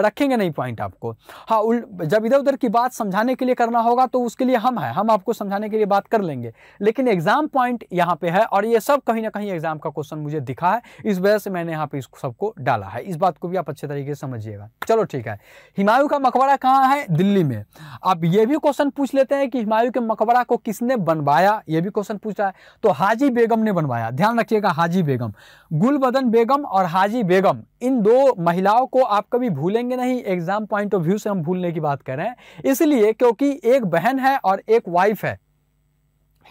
रखेंगे नहीं पॉइंट आपको हाँ उल, जब इधर उधर की बात समझाने के लिए करना होगा तो उसके लिए हम हैं हम आपको समझाने के लिए बात कर लेंगे लेकिन एग्जाम पॉइंट यहाँ पे है और ये सब कहीं ना कहीं एग्जाम का क्वेश्चन मुझे दिखा है इस वजह से मैंने यहाँ पे इस सबको डाला है इस बात को भी आप अच्छे तरीके से समझिएगा चलो ठीक है हिमायू का मकबरा कहाँ है दिल्ली में आप ये भी क्वेश्चन पूछ लेते हैं है कि हिमायू के मकबरा को किसने बनवाया यह भी क्वेश्चन पूछा है तो हाजी बेगम ने बनवाया ध्यान रखिएगा हाजी बेगम गुलबदन बेगम और हाजी बेगम इन दो महिलाओं को आप कभी भूलेंगे नहीं एग्जाम पॉइंट ऑफ व्यू से हम भूलने की बात कर रहे हैं इसलिए क्योंकि एक बहन है और एक वाइफ है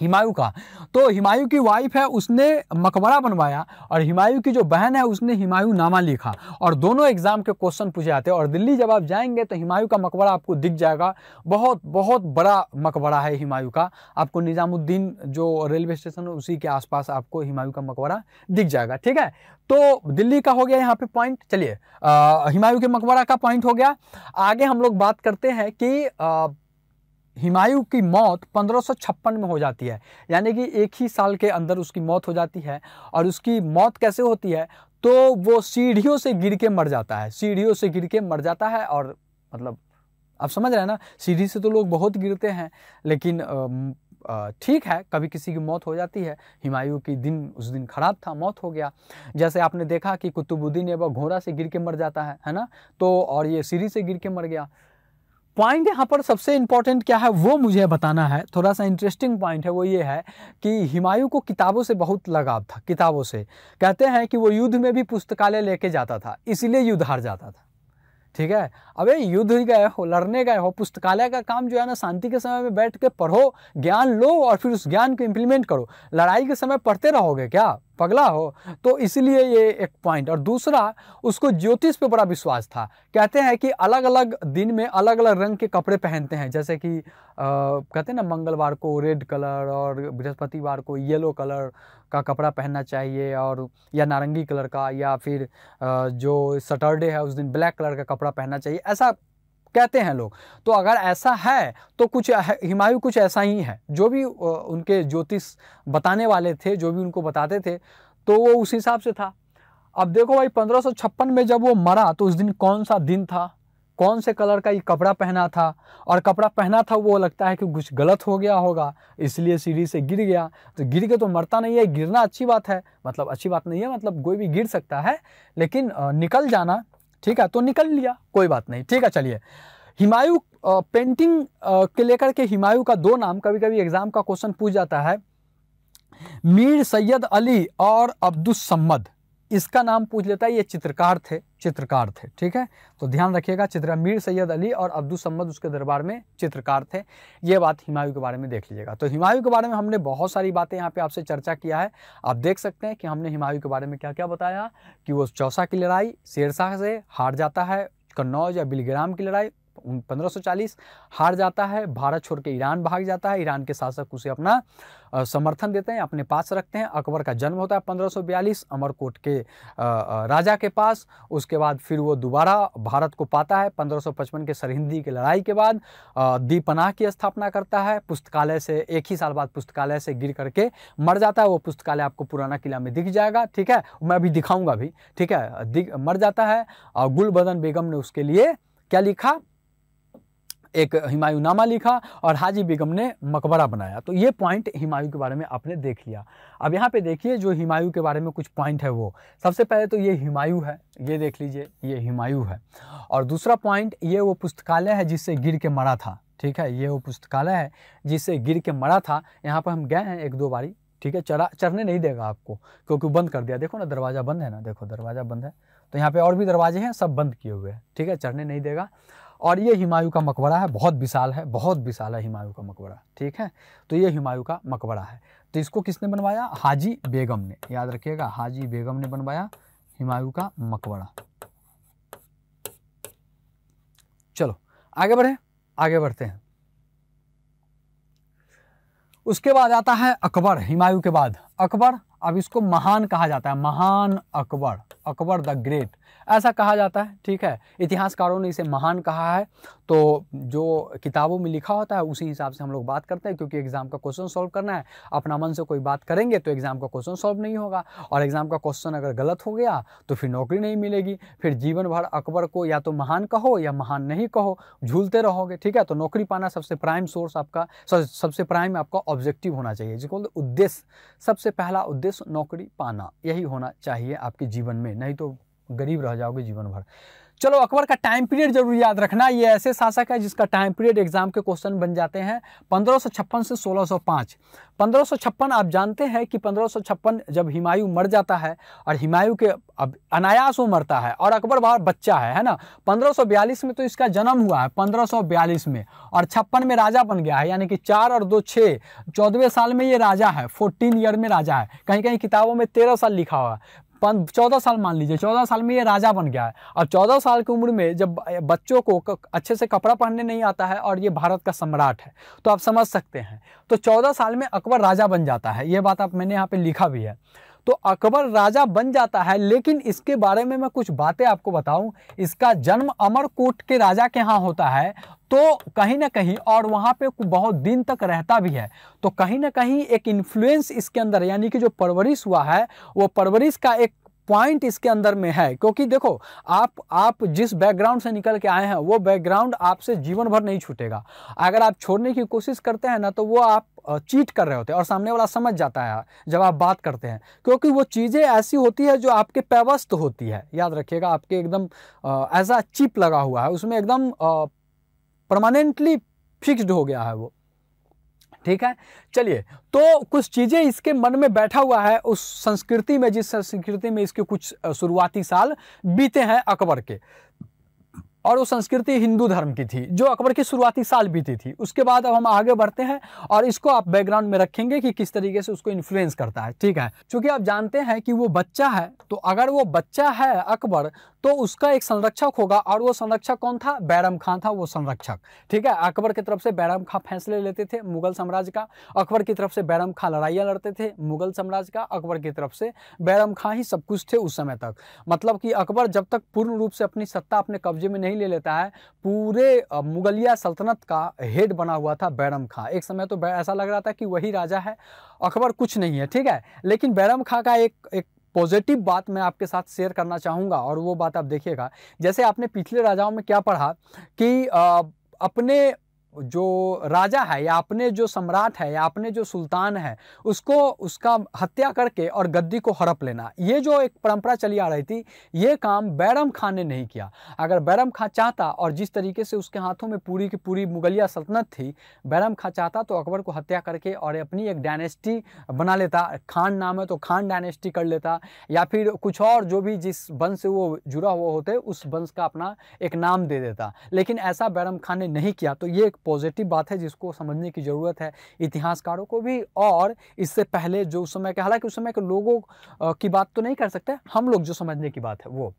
हिमायू का तो हिमायू की वाइफ है उसने मकबरा बनवाया और हिमायू की जो बहन है उसने हिमायू नामा लिखा और दोनों एग्ज़ाम के क्वेश्चन पूछे जाते हैं और दिल्ली जब आप जाएंगे तो हिमायू का मकबरा आपको दिख जाएगा बहुत बहुत बड़ा मकबरा है हिमायू का आपको निज़ामुद्दीन जो रेलवे स्टेशन उसी के आसपास आपको हिमायू का मकबरा दिख जाएगा ठीक है तो दिल्ली का हो गया यहाँ पे पॉइंट चलिए हिमायू के मकबरा का पॉइंट हो गया आगे हम लोग बात करते हैं कि आ, हिमायू की मौत पंद्रह में हो जाती है यानी कि एक ही साल के अंदर उसकी मौत हो जाती है और उसकी मौत कैसे होती है तो वो सीढ़ियों से गिर के मर जाता है सीढ़ियों से गिर के मर जाता है और मतलब आप समझ रहे हैं ना सीढ़ी से तो लोग बहुत गिरते हैं लेकिन ठीक है कभी किसी की मौत हो जाती है हिमायू की दिन उस दिन ख़राब था मौत हो गया जैसे आपने देखा कि कुतुबुद्दीन एवं घोड़ा से गिर के मर जाता है है ना तो और ये सीढ़ी से गिर के मर गया पॉइंट यहाँ पर सबसे इम्पॉर्टेंट क्या है वो मुझे बताना है थोड़ा सा इंटरेस्टिंग पॉइंट है वो ये है कि हिमायू को किताबों से बहुत लगाव था किताबों से कहते हैं कि वो युद्ध में भी पुस्तकालय लेके जाता था इसीलिए युद्ध हार जाता था ठीक है अबे युद्ध गए हो लड़ने गए हो पुस्तकालय का काम जो है ना शांति के समय में बैठ के पढ़ो ज्ञान लो और फिर उस ज्ञान को इम्प्लीमेंट करो लड़ाई के समय पढ़ते रहोगे क्या पगला हो तो इसलिए ये एक पॉइंट और दूसरा उसको ज्योतिष पे बड़ा विश्वास था कहते हैं कि अलग अलग दिन में अलग अलग रंग के कपड़े पहनते हैं जैसे कि कहते हैं ना मंगलवार को रेड कलर और बृहस्पतिवार को येलो कलर का कपड़ा पहनना चाहिए और या नारंगी कलर का या फिर आ, जो सटरडे है उस दिन ब्लैक कलर का कपड़ा पहनना चाहिए ऐसा कहते हैं लोग तो अगर ऐसा है तो कुछ हिमायू कुछ ऐसा ही है जो भी उनके ज्योतिष बताने वाले थे जो भी उनको बताते थे तो वो उस हिसाब से था अब देखो भाई पंद्रह में जब वो मरा तो उस दिन कौन सा दिन था कौन से कलर का ये कपड़ा पहना था और कपड़ा पहना था वो लगता है कि कुछ गलत हो गया होगा इसलिए सीढ़ी से गिर गया तो गिर के तो मरता नहीं है गिरना अच्छी बात है मतलब अच्छी बात नहीं है मतलब कोई भी गिर सकता है लेकिन निकल जाना ठीक है तो निकल लिया कोई बात नहीं ठीक है चलिए हिमायू पेंटिंग के लेकर के हिमायू का दो नाम कभी कभी एग्जाम का क्वेश्चन पूछ जाता है मीर सैयद अली और अब्दुल सम्मद इसका नाम पूछ लेता है ये चित्रकार थे चित्रकार थे ठीक है तो ध्यान रखिएगा चित्र मीर सैयद अली और अब्दुल सम्मद उसके दरबार में चित्रकार थे ये बात हिमायू के बारे में देख लीजिएगा तो हिमायू के बारे में हमने बहुत सारी बातें यहाँ पे आपसे चर्चा किया है आप देख सकते हैं कि हमने हिमायू के बारे में क्या क्या बताया कि वो चौसा की लड़ाई शेरशाह से हार जाता है कन्नौज या बिलग्राम की लड़ाई 1540 हार जाता है भारत छोड़ के ईरान भाग जाता है ईरान के शासक उसे अपना समर्थन देते हैं अपने पास रखते हैं अकबर का जन्म होता है 1542 अमरकोट के राजा के पास उसके बाद फिर वो दोबारा भारत को पाता है 1555 के सरहिंदी की लड़ाई के बाद दीपनाह की स्थापना करता है पुस्तकालय से एक ही साल बाद पुस्तकालय से गिर करके मर जाता है वो पुस्तकालय आपको पुराना किला में दिख जाएगा ठीक है मैं अभी दिखाऊंगा भी ठीक है मर जाता है और गुलबदन बेगम ने उसके लिए क्या लिखा एक हिमायू नामा लिखा और हाजी बेगम ने मकबरा बनाया तो ये पॉइंट हिमायू के बारे में आपने देख लिया अब यहाँ पे देखिए जो हिमायू के बारे में कुछ पॉइंट है वो सबसे पहले तो ये हिमायू है ये देख लीजिए ये हिमायू है और दूसरा पॉइंट ये वो पुस्तकालय है जिससे गिर के मरा था ठीक है ये वो पुस्तकालय है जिससे गिर के मरा था यहाँ पर हम गए हैं एक दो बारी ठीक है चरा चढ़ने नहीं देगा आपको क्योंकि बंद कर दिया देखो ना दरवाज़ा बंद है ना देखो दरवाज़ा बंद है तो यहाँ पे और भी दरवाजे हैं सब बंद किए हुए हैं ठीक है चढ़ने नहीं देगा और ये हिमायू का मकबरा है बहुत विशाल है बहुत विशाल है हिमायू का मकबरा ठीक है तो ये हिमायू का मकबरा है तो इसको किसने बनवाया हाजी बेगम ने याद रखिएगा हाजी बेगम ने बनवाया हिमायू का मकबरा चलो आगे बढ़े आगे बढ़ते हैं उसके बाद आता है अकबर हिमायू के बाद अकबर अब इसको महान कहा जाता है महान अकबर अकबर द ग्रेट ऐसा कहा जाता है ठीक है इतिहासकारों ने इसे महान कहा है तो जो किताबों में लिखा होता है उसी हिसाब से हम लोग बात करते हैं क्योंकि एग्ज़ाम का क्वेश्चन सॉल्व करना है अपना मन से कोई बात करेंगे तो एग्ज़ाम का क्वेश्चन सॉल्व नहीं होगा और एग्ज़ाम का क्वेश्चन अगर गलत हो गया तो फिर नौकरी नहीं मिलेगी फिर जीवन भर अकबर को या तो महान कहो या महान नहीं कहो झूलते रहोगे ठीक है तो नौकरी पाना सबसे प्राइम सोर्स आपका सबसे प्राइम आपका ऑब्जेक्टिव होना चाहिए जिसको उद्देश्य सबसे पहला उद्देश्य नौकरी पाना यही होना चाहिए आपके जीवन में नहीं तो गरीब रह जाओगे जीवन भर चलो अकबर का टाइम पीरियड जरूर याद रखना ये ऐसे शासक है जिसका टाइम पीरियड एग्जाम के क्वेश्चन बन जाते हैं छप्पन से 1605 1556 आप जानते हैं कि छप्पन जब हिमायू मर जाता है और हिमायू के अब अनायास वो मरता है और अकबर बाहर बच्चा है है ना 1542 में तो इसका जन्म हुआ है 1542 में और छप्पन में राजा बन गया है यानी कि चार और दो छः चौदहवें साल में ये राजा है फोर्टीन ईयर में राजा है कहीं कहीं किताबों में तेरह साल लिखा हुआ चौदह साल मान लीजिए चौदह साल में ये राजा बन गया है और चौदह साल की उम्र में जब बच्चों को अच्छे से कपड़ा पहनने नहीं आता है और ये भारत का सम्राट है तो आप समझ सकते हैं तो चौदह साल में अकबर राजा बन जाता है ये बात आप मैंने यहाँ पे लिखा भी है तो अकबर राजा बन जाता है लेकिन इसके बारे में मैं कुछ बातें आपको बताऊं इसका जन्म अमरकोट के राजा के यहाँ होता है तो कहीं ना कहीं और वहाँ पे बहुत दिन तक रहता भी है तो कहीं ना कहीं एक इन्फ्लुएंस इसके अंदर यानी कि जो परवरिश हुआ है वो परवरिश का एक पॉइंट इसके अंदर में है क्योंकि देखो आप आप जिस बैकग्राउंड से निकल के आए हैं वो बैकग्राउंड आपसे जीवन भर नहीं छूटेगा अगर आप छोड़ने की कोशिश करते हैं ना तो वो आप चीट कर रहे होते हैं और सामने वाला समझ जाता है जब आप बात करते हैं क्योंकि वो चीज़ें ऐसी होती है जो आपके पैवस्त होती है याद रखिएगा आपके एकदम ऐसा चिप लगा हुआ है उसमें एकदम परमानेंटली फिक्स्ड हो गया है वो ठीक है चलिए तो कुछ चीज़ें इसके मन में बैठा हुआ है उस संस्कृति में जिस संस्कृति में इसके कुछ शुरुआती साल बीते हैं अकबर के और वो संस्कृति हिंदू धर्म की थी जो अकबर की शुरुआती साल बीती थी उसके बाद अब हम आगे बढ़ते हैं और इसको आप बैकग्राउंड में रखेंगे कि किस तरीके से उसको इन्फ्लुएंस करता है ठीक है चूंकि आप जानते हैं कि वो बच्चा है तो अगर वो बच्चा है अकबर तो उसका एक संरक्षक होगा और वो संरक्षक कौन था बैरम खान था वो संरक्षक ठीक है अकबर की तरफ से बैरम खां फैसले लेते थे मुगल साम्राज्य का अकबर की तरफ से बैरम खां लड़ाइयाँ लड़ते थे मुगल साम्राज्य का अकबर की तरफ से बैरम खां ही सब कुछ थे उस समय तक मतलब कि अकबर जब तक पूर्ण रूप से अपनी सत्ता अपने कब्जे में नहीं ले लेता है पूरे मुगलिया सल्तनत का हेड बना हुआ था बैरम खां एक समय तो ऐसा लग रहा था कि वही राजा है अकबर कुछ नहीं है ठीक है लेकिन बैरम खां का एक एक पॉजिटिव बात मैं आपके साथ शेयर करना चाहूँगा और वो बात आप देखिएगा जैसे आपने पिछले राजाओं में क्या पढ़ा कि अपने जो राजा है या अपने जो सम्राट है या अपने जो सुल्तान है उसको उसका हत्या करके और गद्दी को हड़प लेना ये जो एक परंपरा चली आ रही थी ये काम बैरम खान ने नहीं किया अगर बैरम खां चाहता और जिस तरीके से उसके हाथों में पूरी की पूरी मुगलिया सल्तनत थी बैरम खान चाहता तो अकबर को हत्या करके और अपनी एक डायनेस्टी बना लेता खान नाम है तो खान डायनेस्टी कर लेता या फिर कुछ और जो भी जिस वंश से वो जुड़ा हुआ होते उस वंश का अपना एक नाम दे देता लेकिन ऐसा बैरम खान ने नहीं किया तो ये एक पॉजिटिव बात है जिसको समझने की ज़रूरत है इतिहासकारों को भी और इससे पहले जो उस समय के हालांकि उस समय के लोगों की बात तो नहीं कर सकते हम लोग जो समझने की बात है वो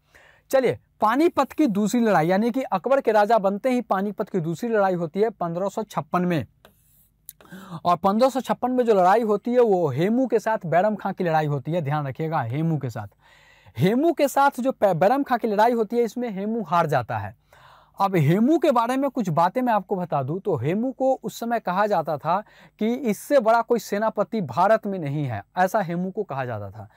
चलिए पानीपत की दूसरी लड़ाई यानी कि अकबर के राजा बनते ही पानीपत की दूसरी लड़ाई होती है पंद्रह में और पंद्रह में जो लड़ाई होती है वो हेमू के साथ बैरम खां की लड़ाई होती है ध्यान रखिएगा हेमू के साथ हेमू के साथ जो बैरम खां की लड़ाई होती है इसमें हेमू हार जाता है अब हेमू के बारे में कुछ बातें मैं आपको बता दूं तो हेमू को उस समय कहा जाता था कि इससे बड़ा कोई सेनापति भारत में नहीं है ऐसा हेमू को कहा जाता था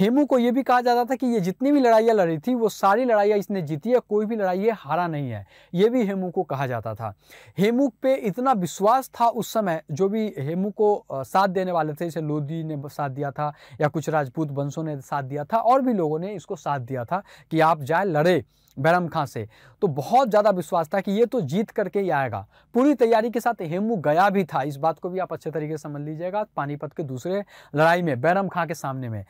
हेमू को यह भी कहा जाता था कि ये जितनी भी लड़ाइयाँ लड़ी थी वो सारी लड़ाइयाँ इसने जीती है कोई भी लड़ाई ये हारा नहीं है ये भी हेमू को कहा जाता था हेमू पे इतना विश्वास था उस समय जो भी हेमू को साथ देने वाले थे जैसे लोधी ने साथ दिया था या कुछ राजपूत वंशों ने साथ दिया था और भी लोगों ने इसको साथ दिया था कि आप जाए लड़े बैरम खां से तो बहुत ज़्यादा विश्वास था कि ये तो जीत करके ही आएगा पूरी तैयारी के साथ हेमू गया भी था इस बात को भी आप अच्छे तरीके से समझ लीजिएगा पानीपत के दूसरे लड़ाई में बैरम खां के सामने में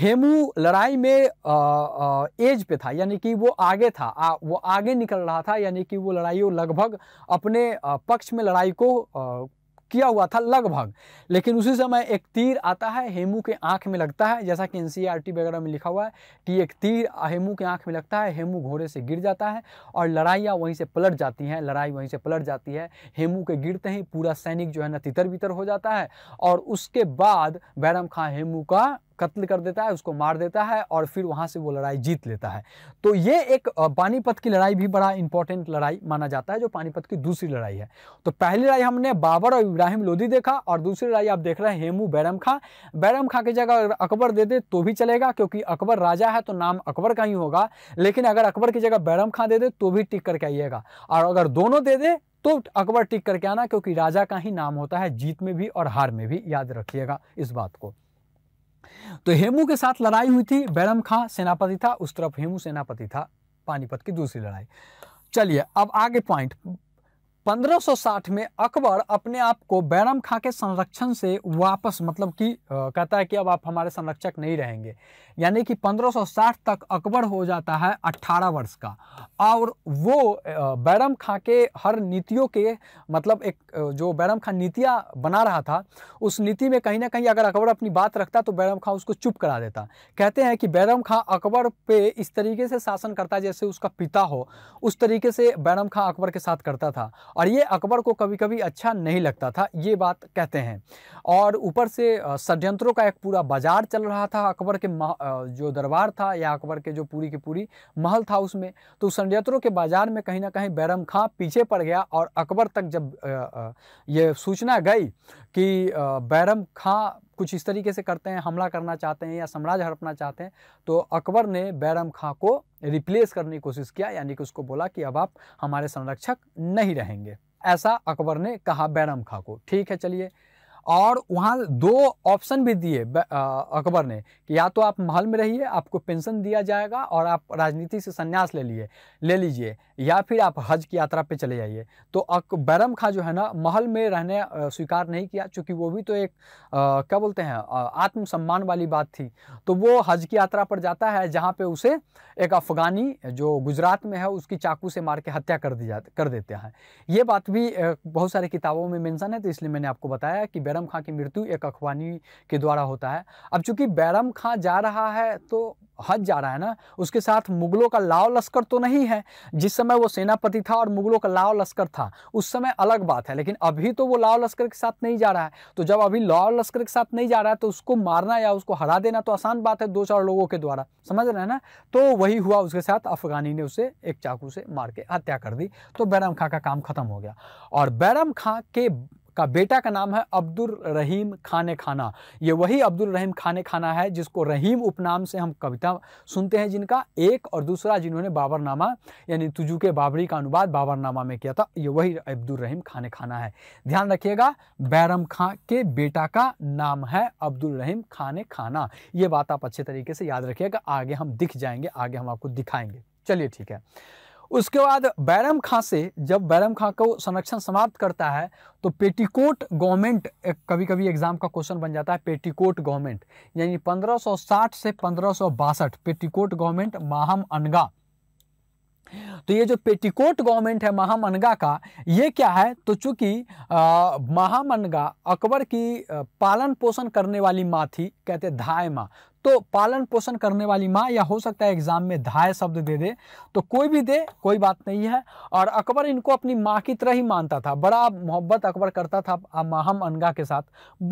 हेमू लड़ाई में आ, आ, एज पे था यानी कि वो आगे था आ, वो आगे निकल रहा था यानी कि वो लड़ाई वो लगभग अपने पक्ष में लड़ाई को आ, किया हुआ था लगभग लेकिन उसी समय एक तीर आता है हेमू के आंख में लगता है जैसा कि एन e वगैरह में लिखा हुआ है कि एक तीर हेमू के आंख में लगता है हेमू घोड़े से गिर जाता है और लड़ाइयाँ वहीं से पलट जाती हैं लड़ाई वहीं से पलट जाती है हेमू के गिरते ही पूरा सैनिक जो है ना तितर बितर हो जाता है और उसके बाद बैरम खां हेमू का कत्ल कर देता है उसको मार देता है और फिर वहाँ से वो लड़ाई जीत लेता है तो ये एक पानीपत की लड़ाई भी बड़ा इंपॉर्टेंट लड़ाई माना जाता है जो पानीपत की दूसरी लड़ाई है तो पहली लड़ाई हमने बाबर और इब्राहिम लोधी देखा और दूसरी लड़ाई आप देख रहे हैं हेमू बैरम खां बैरम खां की जगह अकबर दे दे तो भी चलेगा क्योंकि अकबर राजा है तो नाम अकबर का ही होगा लेकिन अगर अकबर की जगह बैरम खां दे दे तो भी टिक करके आइएगा और अगर दोनों दे दे तो अकबर टिक करके आना क्योंकि राजा का ही नाम होता है जीत में भी और हार में भी याद रखिएगा इस बात को तो हेमू के साथ लड़ाई हुई थी बैरम खां सेनापति था उस तरफ हेमू सेनापति था पानीपत की दूसरी लड़ाई चलिए अब आगे पॉइंट 1560 में अकबर अपने आप को बैरम खां के संरक्षण से वापस मतलब कि कहता है कि अब आप हमारे संरक्षक नहीं रहेंगे यानी कि 1560 तक अकबर हो जाता है 18 वर्ष का और वो बैरम खां के हर नीतियों के मतलब एक जो बैरम खां नीतियाँ बना रहा था उस नीति में कहीं ना कहीं अगर अकबर अपनी बात रखता तो बैरम खां उसको चुप करा देता कहते हैं कि बैरम खां अकबर पे इस तरीके से शासन करता जैसे उसका पिता हो उस तरीके से बैरम खां अकबर के साथ करता था और ये अकबर को कभी कभी अच्छा नहीं लगता था ये बात कहते हैं और ऊपर से षड्यंत्रों का एक पूरा बाजार चल रहा था अकबर के जो दरबार था या अकबर के जो पूरी की पूरी महल था उसमें तो षड्यंत्रों के बाजार में कहीं ना कहीं बैरम खां पीछे पड़ गया और अकबर तक जब ये सूचना गई कि बैरम खां कुछ इस तरीके से करते हैं हमला करना चाहते हैं या साम्राज्य हड़पना चाहते हैं तो अकबर ने बैरम खां को रिप्लेस करने की कोशिश किया यानी कि उसको बोला कि अब आप हमारे संरक्षक नहीं रहेंगे ऐसा अकबर ने कहा बैरम खां को ठीक है चलिए और वहाँ दो ऑप्शन भी दिए अकबर ने कि या तो आप महल में रहिए आपको पेंशन दिया जाएगा और आप राजनीति से संन्यास ले लिए ले लीजिए या फिर आप हज की यात्रा पे चले जाइए तो अक बैरम खां जो है ना महल में रहने स्वीकार नहीं किया चूँकि वो भी तो एक आ, क्या बोलते हैं आत्मसम्मान वाली बात थी तो वो हज की यात्रा पर जाता है जहाँ पर उसे एक अफ़गानी जो गुजरात में है उसकी चाकू से मार के हत्या कर दी कर देते हैं ये बात भी बहुत सारी किताबों में मैंसन है तो इसलिए मैंने आपको बताया कि बैरम खां की मृत्यु एक अखबानी के द्वारा होता है अब चूंकि बैरम खां जा रहा है तो हज जा रहा है ना उसके साथ मुगलों का लाव लश्कर तो नहीं है जिस समय वो सेनापति था और मुगलों का लाव लश्कर था उस समय अलग बात है लेकिन अभी तो वो लाव लश्कर के साथ नहीं जा रहा है तो जब अभी लाव लश्कर के साथ नहीं जा रहा है तो उसको मारना या उसको हरा देना तो आसान बात है दो चार लोगों के द्वारा समझ रहे हैं ना तो वही हुआ उसके साथ अफगानी ने उसे एक चाकू से मार के हत्या कर दी तो बैरम खां का काम खत्म हो गया और बैरम खां के का बेटा का नाम है अब्दुल रहीम खाने खाना ये वही अब्दुल रहीम खाने खाना है जिसको रहीम उपनाम से हम कविता सुनते हैं जिनका एक और दूसरा जिन्होंने बाबरनामा यानी तुजू के बाबरी का अनुवाद बाबरनामा में किया था ये वही अब्दुल रहीम खाने खाना है ध्यान रखिएगा बैरम खां के बेटा का नाम है अब्दुल रहीम खाने खाना ये बात आप अच्छे तरीके से याद रखिएगा आगे हम दिख जाएंगे आगे हम आपको दिखाएंगे चलिए ठीक है उसके बाद बैरम खां से जब बैरम खां को संरक्षण समाप्त करता है तो पेटीकोट गवर्नमेंट कभी कभी एग्जाम का क्वेश्चन बन जाता है पेटीकोट गवर्नमेंट यानी 1560 से पंद्रह पेटीकोट गवर्नमेंट माहम अनगा तो ये जो पेटीकोट गवर्नमेंट है महामनगा का ये क्या है तो चूंकि महामनगा अकबर की पालन पोषण करने वाली माँ थी कहते धाय माँ तो पालन पोषण करने वाली माँ या हो सकता है एग्जाम में धाय शब्द दे दे तो कोई भी दे कोई बात नहीं है और अकबर इनको अपनी माँ की तरह ही मानता था बड़ा मोहब्बत अकबर करता था माहम अनगा के साथ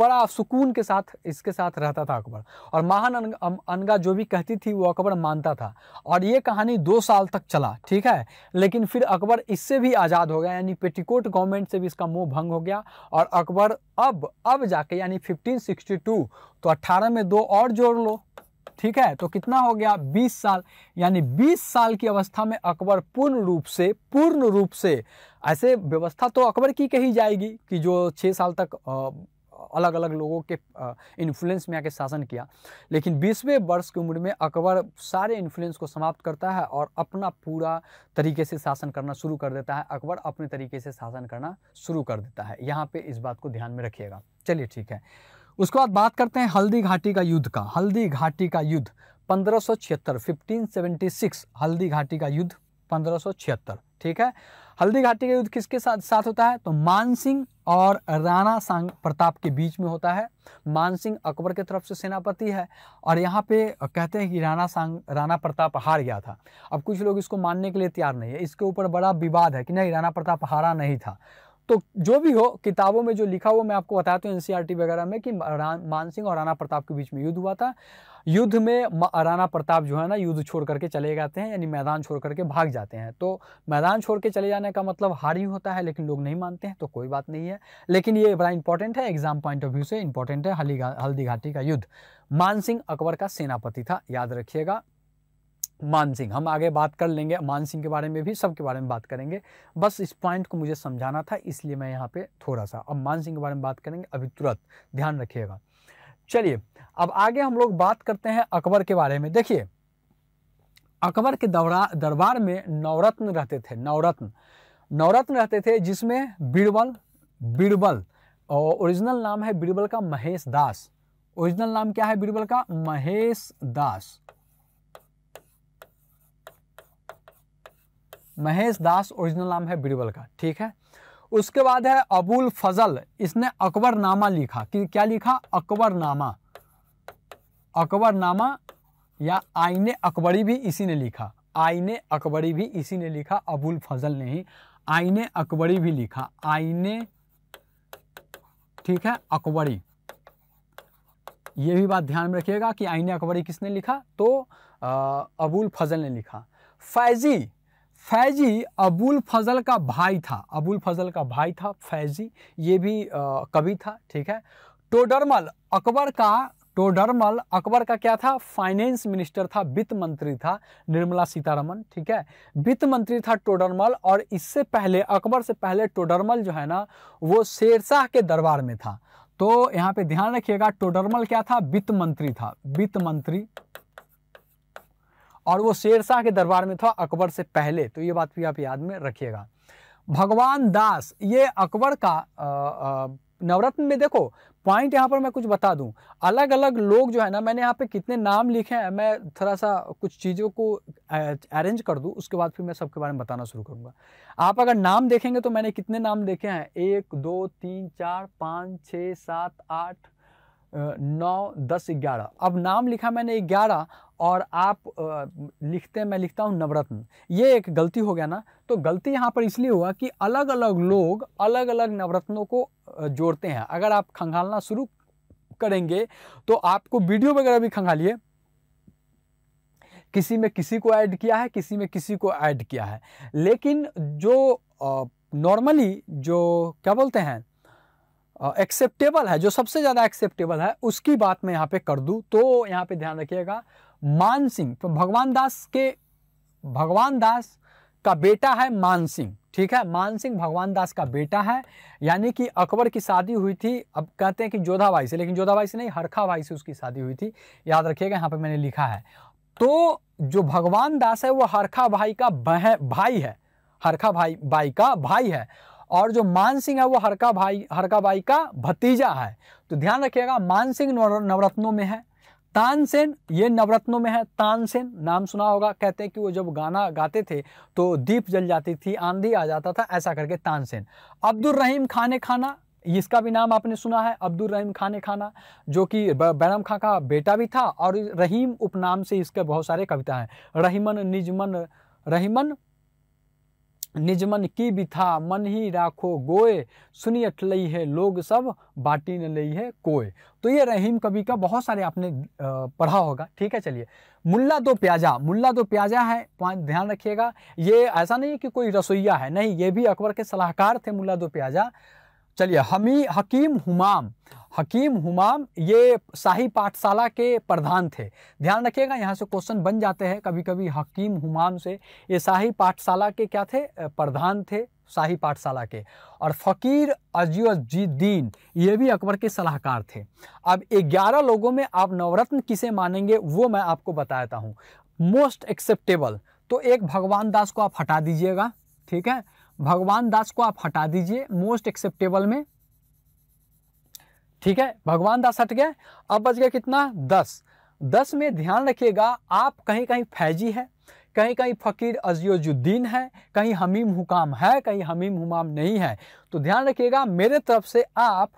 बड़ा सुकून के साथ इसके साथ रहता था अकबर और माहन अनगा जो भी कहती थी वो अकबर मानता था और ये कहानी दो साल तक चला ठीक है लेकिन फिर अकबर इससे भी आज़ाद हो गया यानी पेटिकोट गवर्नमेंट से भी इसका मोह भंग हो गया और अकबर अब अब जाके यानी फिफ्टीन तो 18 में दो और जोड़ लो ठीक है तो कितना हो गया 20 साल यानी 20 साल की अवस्था में अकबर पूर्ण रूप से पूर्ण रूप से ऐसे व्यवस्था तो अकबर की कही जाएगी कि जो छः साल तक अलग अलग लोगों के इन्फ्लुएंस में आके शासन किया लेकिन बीसवें वर्ष की उम्र में अकबर सारे इन्फ्लुएंस को समाप्त करता है और अपना पूरा तरीके से शासन करना शुरू कर देता है अकबर अपने तरीके से शासन करना शुरू कर देता है यहाँ पे इस बात को ध्यान में रखिएगा चलिए ठीक है उसके बाद बात करते हैं हल्दी घाटी का युद्ध का हल्दी घाटी का युद्ध पंद्रह सौ छिहत्तर फिफ्टीन सेवेंटी सिक्स हल्दी घाटी का युद्ध पंद्रह सौ छिहत्तर ठीक है हल्दी घाटी का युद्ध किसके साथ साथ होता है तो मानसिंह और राणा सांग प्रताप के बीच में होता है मानसिंह अकबर के तरफ से सेनापति है और यहाँ पे कहते हैं कि राणा सांग राणा प्रताप हार गया था अब कुछ लोग इसको मानने के लिए तैयार नहीं है इसके ऊपर बड़ा विवाद है कि नहीं राणा प्रताप हारा नहीं था तो जो भी हो किताबों में जो लिखा हुआ मैं आपको बताता हूँ एनसीईआरटी वगैरह में कि मानसिंह और राणा प्रताप के बीच में युद्ध हुआ था युद्ध में राणा प्रताप जो है ना युद्ध छोड़ करके चले जाते हैं यानी मैदान छोड़ करके भाग जाते हैं तो मैदान छोड़ के चले जाने का मतलब हार ही होता है लेकिन लोग नहीं मानते हैं तो कोई बात नहीं है लेकिन ये बड़ा इंपॉर्टेंट है एग्जाम पॉइंट ऑफ व्यू से इंपॉर्टेंट है हल्दी घाटी का युद्ध मानसिंह अकबर का सेनापति था याद रखिएगा मान सिंह हम आगे बात कर लेंगे मान सिंह के बारे में भी सबके बारे में बात करेंगे बस इस पॉइंट को मुझे समझाना था इसलिए मैं यहाँ पे थोड़ा सा अब मान सिंह के बारे में बात करेंगे अभी तुरंत ध्यान रखिएगा चलिए अब आगे हम लोग बात करते हैं अकबर के बारे में देखिए अकबर के दरबार में नवरत्न रहते थे नवरत्न नवरत्न रहते थे जिसमें बीरबल बीरबल और ओरिजिनल नाम है बीरबल का महेश दास ओरिजिनल नाम क्या है बीरबल का महेश दास महेश दास ओरिजिनल नाम है बीरबल का ठीक है उसके बाद है अबुल फजल इसने अकबरनामा लिखा कि क्या लिखा अकबरनामा अकबरनामा या आईने अकबरी भी इसी ने लिखा आईने अकबरी भी इसी ने लिखा अबुल फजल ने ही आईने अकबरी भी लिखा आईने ठीक है अकबरी ये भी बात ध्यान में रखिएगा कि आईने अकबरी किसने लिखा तो आ, अबुल फजल ने लिखा फैजी फैजी अबुल फजल का भाई था अबुल फजल का भाई था फैजी ये भी कवि था ठीक है टोडरमल अकबर का टोडरमल अकबर का क्या था फाइनेंस मिनिस्टर था वित्त मंत्री था निर्मला सीतारमन ठीक है वित्त मंत्री था टोडरमल और इससे पहले अकबर से पहले टोडरमल जो है ना वो शेरशाह के दरबार में था तो यहाँ पे ध्यान रखिएगा टोडरमल क्या था वित्त मंत्री था वित्त मंत्री और वो शेरशाह के दरबार में था अकबर से पहले तो ये बात भी आप याद में रखिएगा भगवान दास ये अकबर का नवरत्न में देखो पॉइंट यहाँ पर मैं कुछ बता दूँ अलग अलग लोग जो है ना मैंने यहाँ पे कितने नाम लिखे हैं मैं थोड़ा सा कुछ चीज़ों को अरेंज कर दूँ उसके बाद फिर मैं सबके बारे में बताना शुरू करूँगा आप अगर नाम देखेंगे तो मैंने कितने नाम देखे हैं एक दो तीन चार पाँच छः सात आठ नौ दस ग्यारह अब नाम लिखा मैंने ग्यारह और आप लिखते मैं लिखता हूँ नवरत्न ये एक गलती हो गया ना तो गलती यहाँ पर इसलिए हुआ कि अलग अलग लोग अलग अलग नवरत्नों को जोड़ते हैं अगर आप खंगालना शुरू करेंगे तो आपको वीडियो वगैरह भी खंगालिए किसी में किसी को ऐड किया है किसी में किसी को ऐड किया है लेकिन जो नॉर्मली जो क्या बोलते हैं एक्सेप्टेबल है जो सबसे ज़्यादा एक्सेप्टेबल है उसकी बात मैं यहाँ पे कर दूँ तो यहाँ पे ध्यान रखिएगा मान सिंह तो भगवान दास के भगवान दास का बेटा है मान सिंह ठीक है मान सिंह भगवान दास का बेटा है यानी कि अकबर की शादी हुई थी अब कहते हैं कि जोधा भाई से लेकिन जोधा भाई से नहीं हरखा भाई से उसकी शादी हुई थी याद रखिएगा यहाँ पर मैंने लिखा है तो जो भगवान दास है वो हरखा भाई का बह भाई है हरखा भाई भाई का भाई है और जो मान सिंह है वो हरका भाई हरका भाई का भतीजा है तो ध्यान रखिएगा मान सिंह नवरत्नों में है तानसेन ये नवरत्नों में है तानसेन नाम सुना होगा कहते हैं कि वो जब गाना गाते थे तो दीप जल जाती थी आंधी आ जाता था ऐसा करके तानसेन अब्दुल रहीम खाने खाना इसका भी नाम आपने सुना है अब्दुल रहीम खाने खाना जो कि बैरम खां का बेटा भी था और रहीम उपनाम से इसके बहुत सारे कविता हैं रहीमन निजमन रहीमन निजमन की बिथा मन ही राखो गोए सुनी लई है लोग सब बाटी न लई है कोय तो ये रहीम कवि का बहुत सारे आपने पढ़ा होगा ठीक है चलिए मुल्ला दो प्याजा मुल्ला दो प्याजा है ध्यान रखिएगा ये ऐसा नहीं कि कोई रसोईया है नहीं ये भी अकबर के सलाहकार थे मुल्ला दो प्याजा चलिए हमी हकीम हुमाम हकीम हुमाम ये शाही पाठशाला के प्रधान थे ध्यान रखिएगा यहाँ से क्वेश्चन बन जाते हैं कभी कभी हकीम हुमाम से ये शाही पाठशाला के क्या थे प्रधान थे शाही पाठशाला के और फ़कीर अजीजुद्दीन ये भी अकबर के सलाहकार थे अब ग्यारह लोगों में आप नवरत्न किसे मानेंगे वो मैं आपको बताता हूँ मोस्ट एक्सेप्टेबल तो एक भगवान दास को आप हटा दीजिएगा ठीक है भगवान दास को आप हटा दीजिए मोस्ट एक्सेप्टेबल में ठीक है भगवान दास हट गया अब बच गया कितना दस दस में ध्यान रखिएगा आप कहीं कहीं फैजी है कहीं कहीं फ़कीर अजियोजुद्दीन है कहीं हमीम हुकाम है कहीं हमीम हुमाम नहीं है तो ध्यान रखिएगा मेरे तरफ से आप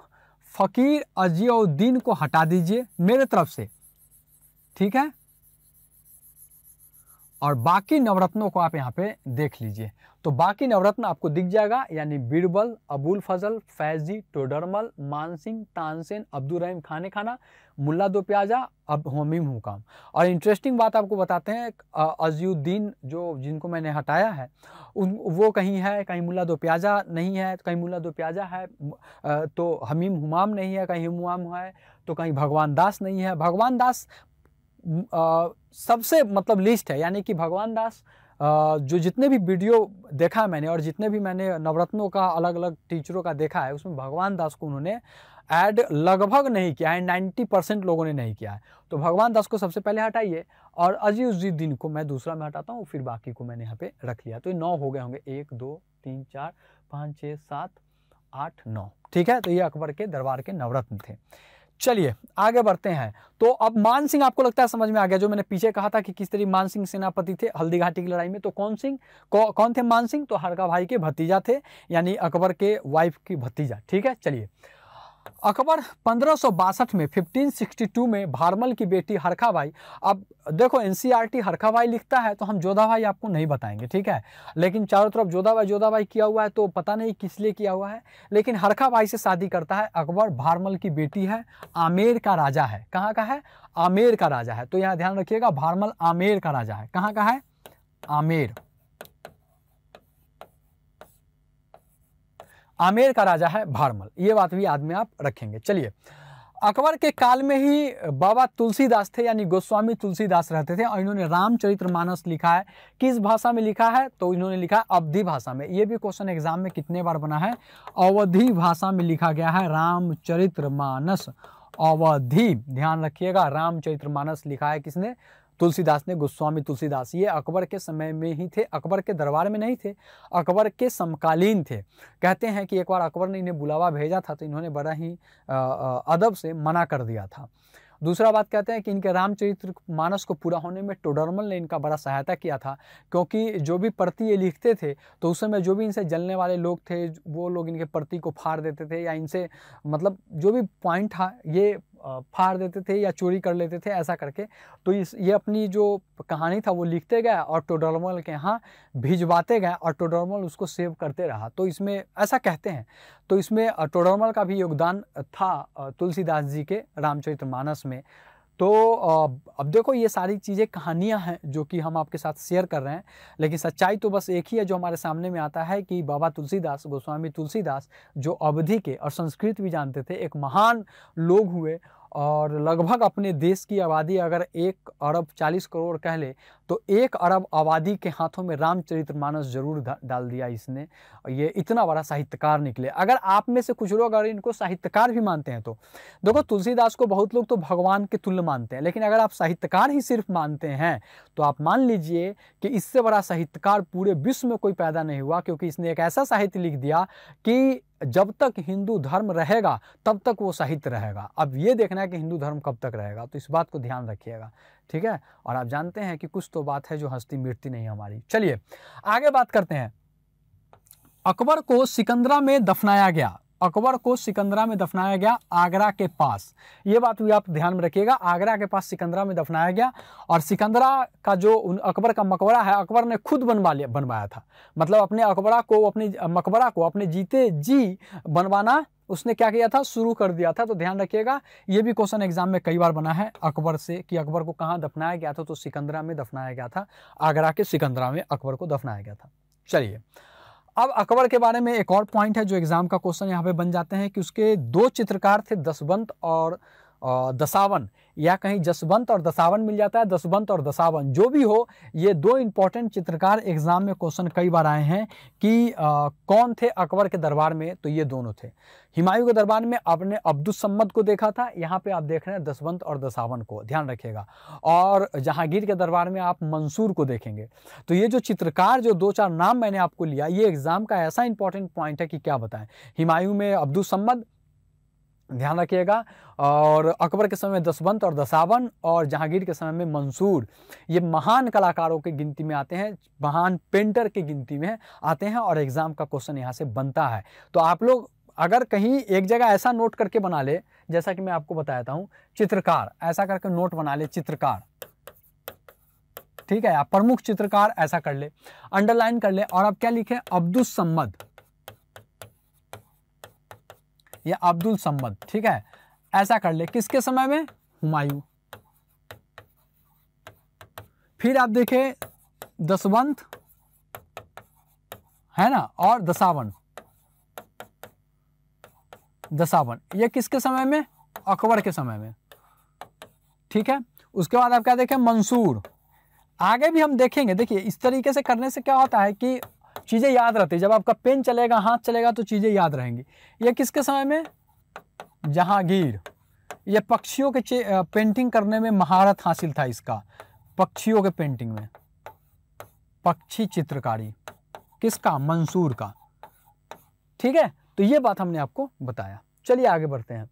फ़कीर अजियोद्दीन को हटा दीजिए मेरे तरफ से ठीक है और बाकी नवरत्नों को आप यहाँ पे देख लीजिए तो बाकी नवरत्न आपको दिख जाएगा यानी बीरबल अबुल फजल फैजी टोडरमल मानसिंह तानसेन अब्दुल रहीम खाने खाना मुल्ला दो प्याजा अब हमीम हुकाम और इंटरेस्टिंग बात आपको बताते हैं अजयुद्दीन जो जिनको मैंने हटाया है उन वो कहीं है कहीं मुल्ला दो प्याजा नहीं है कहीं मुल्ला दो प्याजा है तो हमीम हुमाम नहीं है कहीं हमाम है तो कहीं भगवान दास नहीं है भगवान दास सबसे मतलब लिस्ट है यानी कि भगवान दास जो जितने भी वीडियो देखा है मैंने और जितने भी मैंने नवरत्नों का अलग अलग टीचरों का देखा है उसमें भगवान दास को उन्होंने ऐड लगभग नहीं किया है नाइन्टी परसेंट लोगों ने नहीं किया है तो भगवान दास को सबसे पहले हटाइए और अजी उस दिन को मैं दूसरा में हटाता हूँ फिर बाकी को मैंने यहाँ पे रख लिया तो ये नौ हो गए होंगे एक दो तीन चार पाँच छः सात आठ नौ ठीक है तो ये अकबर के दरबार के नवरत्न थे चलिए आगे बढ़ते हैं तो अब मान सिंह आपको लगता है समझ में आ गया जो मैंने पीछे कहा था कि किस तरह मान सिंह सेनापति थे हल्दी घाटी की लड़ाई में तो कौन सिंह कौ, कौन थे मान सिंह तो हरका भाई के भतीजा थे यानी अकबर के वाइफ की भतीजा ठीक है चलिए अकबर पंद्रह में 1562 में भारमल की बेटी हरखा भाई अब देखो एन e हरखा भाई लिखता है तो हम जोधा भाई आपको नहीं बताएंगे ठीक है लेकिन चारों तरफ जोधा भाई जोधा भाई किया हुआ है तो पता नहीं किस लिए किया हुआ है लेकिन हरखा भाई से शादी करता है अकबर भारमल की बेटी है आमेर का राजा है कहाँ का है आमेर का राजा है तो यहाँ ध्यान रखिएगा भारमल आमेर का राजा है कहाँ का है आमेर आमेर का राजा है भारमल ये बात भी याद में आप रखेंगे चलिए अकबर के काल में ही बाबा तुलसीदास थे यानी गोस्वामी तुलसीदास रहते थे और इन्होंने रामचरित्र मानस लिखा है किस भाषा में लिखा है तो इन्होंने लिखा है अवधि भाषा में ये भी क्वेश्चन एग्जाम में कितने बार बना है अवधि भाषा में लिखा गया है रामचरित्र मानस अवधि ध्यान रखिएगा रामचरित्र मानस लिखा है किसने तुलसीदास ने गोस्वामी तुलसीदास ये अकबर के समय में ही थे अकबर के दरबार में नहीं थे अकबर के समकालीन थे कहते हैं कि एक बार अकबर ने इन्हें बुलावा भेजा था तो इन्होंने बड़ा ही अदब से मना कर दिया था दूसरा बात कहते हैं कि इनके रामचरित्र मानस को पूरा होने में टोडरमल ने इनका बड़ा सहायता किया था क्योंकि जो भी प्रति ये लिखते थे तो उस समय जो भी इनसे जलने वाले लोग थे वो लोग इनके प्रति को फाड़ देते थे या इनसे मतलब जो भी पॉइंट था ये फाड़ देते थे या चोरी कर लेते थे ऐसा करके तो इस ये अपनी जो कहानी था वो लिखते गए और टोडरमल के यहाँ भिजवाते गए और टोडरमल उसको सेव करते रहा तो इसमें ऐसा कहते हैं तो इसमें टोडरमल का भी योगदान था तुलसीदास जी के रामचरितमानस में तो अब देखो ये सारी चीज़ें कहानियां हैं जो कि हम आपके साथ शेयर कर रहे हैं लेकिन सच्चाई तो बस एक ही है जो हमारे सामने में आता है कि बाबा तुलसीदास गोस्वामी तुलसीदास जो अवधि के और संस्कृत भी जानते थे एक महान लोग हुए और लगभग अपने देश की आबादी अगर एक अरब चालीस करोड़ कह ले तो एक अरब आबादी के हाथों में रामचरित्र मानस जरूर डाल दिया इसने ये इतना बड़ा साहित्यकार निकले अगर आप में से कुछ लोग अगर इनको साहित्यकार भी मानते हैं तो देखो तुलसीदास को बहुत लोग तो भगवान के तुल्य मानते हैं लेकिन अगर आप साहित्यकार ही सिर्फ मानते हैं तो आप मान लीजिए कि इससे बड़ा साहित्यकार पूरे विश्व में कोई पैदा नहीं हुआ क्योंकि इसने एक ऐसा साहित्य लिख दिया कि जब तक हिंदू धर्म रहेगा तब तक वो साहित्य रहेगा अब ये देखना है कि हिंदू धर्म कब तक रहेगा तो इस बात को ध्यान रखिएगा ठीक है और आप जानते हैं कि कुछ तो बात है जो हस्ती मिटती नहीं हमारी चलिए आगे बात करते हैं अकबर को सिकंदरा में दफनाया गया अकबर को सिकंदरा में दफनाया गया आगरा के पास ये बात भी आप ध्यान में रखिएगा आगरा के पास सिकंदरा में दफनाया गया और सिकंदरा का जो अकबर का मकबरा है अकबर ने खुद बनवा लिया बनवाया था मतलब अपने अकबरा को अपने मकबरा को अपने जीते जी बनवाना उसने क्या किया था शुरू कर दिया था तो ध्यान रखिएगा ये भी क्वेश्चन एग्जाम में कई बार बना है अकबर से कि अकबर को कहाँ दफनाया गया था तो सिकंदरा में दफनाया गया था आगरा के सिकंदरा में अकबर को दफनाया गया था चलिए अब अकबर के बारे में एक और पॉइंट है जो एग्जाम का क्वेश्चन यहाँ पे बन जाते हैं कि उसके दो चित्रकार थे दसवंत और दसावन या कहीं जसवंत और दसावन मिल जाता है दसवंत और दसावन जो भी हो ये दो इंपॉर्टेंट चित्रकार एग्ज़ाम में क्वेश्चन कई बार आए हैं कि आ, कौन थे अकबर के दरबार में तो ये दोनों थे हिमायू के दरबार में आपने अब्दुलसम्मत को देखा था यहाँ पे आप देख रहे हैं दसवंत और दसावन को ध्यान रखिएगा और जहांगीर के दरबार में आप मंसूर को देखेंगे तो ये जो चित्रकार जो दो चार नाम मैंने आपको लिया ये एग्ज़ाम का ऐसा इंपॉर्टेंट पॉइंट है कि क्या बताएं हिमायू में अब्दुलसम्मद ध्यान रखिएगा और अकबर के समय में दसवंत और दशावन और जहांगीर के समय में मंसूर ये महान कलाकारों की गिनती में आते हैं महान पेंटर की गिनती में आते हैं और एग्ज़ाम का क्वेश्चन यहाँ से बनता है तो आप लोग अगर कहीं एक जगह ऐसा नोट करके बना ले जैसा कि मैं आपको बताया हूँ चित्रकार ऐसा करके नोट बना ले चित्रकार ठीक है या प्रमुख चित्रकार ऐसा कर ले अंडरलाइन कर ले और आप क्या लिखे अब्दुल सम्मद या अब्दुल सम्मत ठीक है ऐसा कर ले किसके समय में हुमायूं फिर आप देखें दसवंत है ना और दसावन दशावन ये किसके समय में अकबर के समय में ठीक है उसके बाद आप क्या देखें मंसूर आगे भी हम देखेंगे देखिए इस तरीके से करने से क्या होता है कि चीज़ें याद रहती जब आपका पेन चलेगा हाथ चलेगा तो चीज़ें याद रहेंगी ये किसके समय में जहांगीर ये पक्षियों के पेंटिंग करने में महारत हासिल था इसका पक्षियों के पेंटिंग में पक्षी चित्रकारी किसका मंसूर का ठीक है तो ये बात हमने आपको बताया चलिए आगे बढ़ते हैं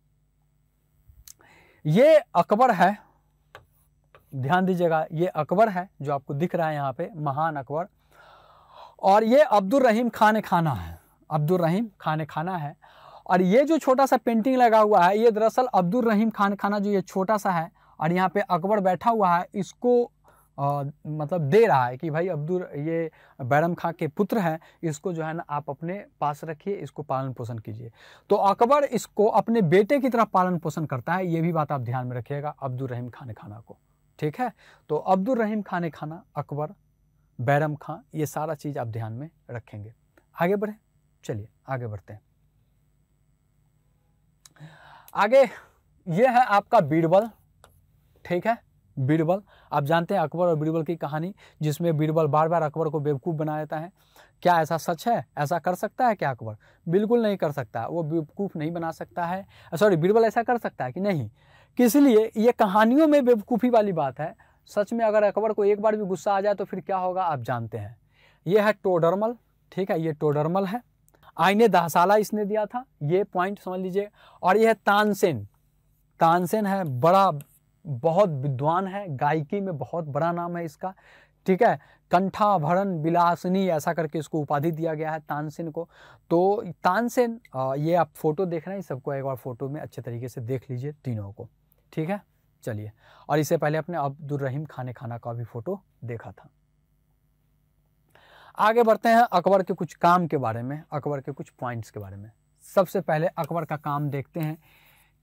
ये अकबर है ध्यान दीजिएगा ये अकबर है जो आपको दिख रहा है यहाँ पे महान अकबर और ये अब्दुल रहीम खान खाना है अब्दुल रहीम खान खाना है और ये जो छोटा सा पेंटिंग लगा हुआ है ये दरअसल अब्दुल रहीम खान खाना जो ये छोटा सा है और यहाँ पे अकबर बैठा हुआ है इसको आ, मतलब दे रहा है कि भाई अब्दुल ये बैरम खां के पुत्र है इसको जो है ना आप अपने पास रखिए इसको पालन पोषण कीजिए तो अकबर इसको अपने बेटे की तरह पालन पोषण करता है ये भी बात आप ध्यान में रखिएगा अब्दुल रहीम खान खाना को ठीक है तो अब्दुल रहीम खान खाना अकबर बैरम खां ये सारा चीज़ आप ध्यान में रखेंगे आगे बढ़ें चलिए आगे बढ़ते हैं आगे ये है आपका बीरबल ठीक है बीरबल आप जानते हैं अकबर और बीरबल की कहानी जिसमें बीरबल बार बार अकबर को बेवकूफ़ बना देता है क्या ऐसा सच है ऐसा कर सकता है क्या अकबर बिल्कुल नहीं कर सकता वो बेवकूफ़ नहीं बना सकता है सॉरी बीरबल ऐसा कर सकता है कि नहीं किस लिए ये कहानियों में बेवकूफ़ी वाली बात है सच में अगर अकबर को एक बार भी गुस्सा आ जाए तो फिर क्या होगा आप जानते हैं ये है टोडरमल ठीक है ये टोडरमल है आईने दहसाला इसने दिया था ये पॉइंट समझ लीजिए और यह है तानसेन तानसेन है बड़ा बहुत विद्वान है गायकी में बहुत बड़ा नाम है इसका ठीक है कंठाभरण बिलासनी ऐसा करके इसको उपाधि दिया गया है तानसेन को तो तानसेन ये आप फोटो देख रहे हैं सबको एक बार फोटो में अच्छे तरीके से देख लीजिए तीनों को ठीक है चलिए और इससे पहले अपने अब्दुल रहीम खाने खाना का भी फ़ोटो देखा था आगे बढ़ते हैं अकबर के कुछ काम के बारे में अकबर के कुछ पॉइंट्स के बारे में सबसे पहले अकबर का काम देखते हैं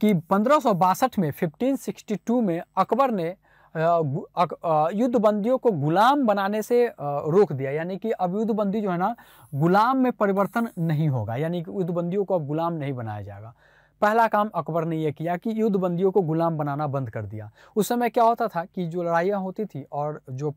कि पंद्रह में 1562 में अकबर ने युद्धबंदियों को गुलाम बनाने से रोक दिया यानी कि अब युद्धबंदी जो है ना गुलाम में परिवर्तन नहीं होगा यानी कि युद्धबंदियों को अब गुलाम नहीं बनाया जाएगा पहला काम अकबर ने यह किया कि युद्ध बंदियों को गुलाम बनाना बंद कर दिया उस समय क्या होता था कि जो लड़ाइयाँ होती थी और जो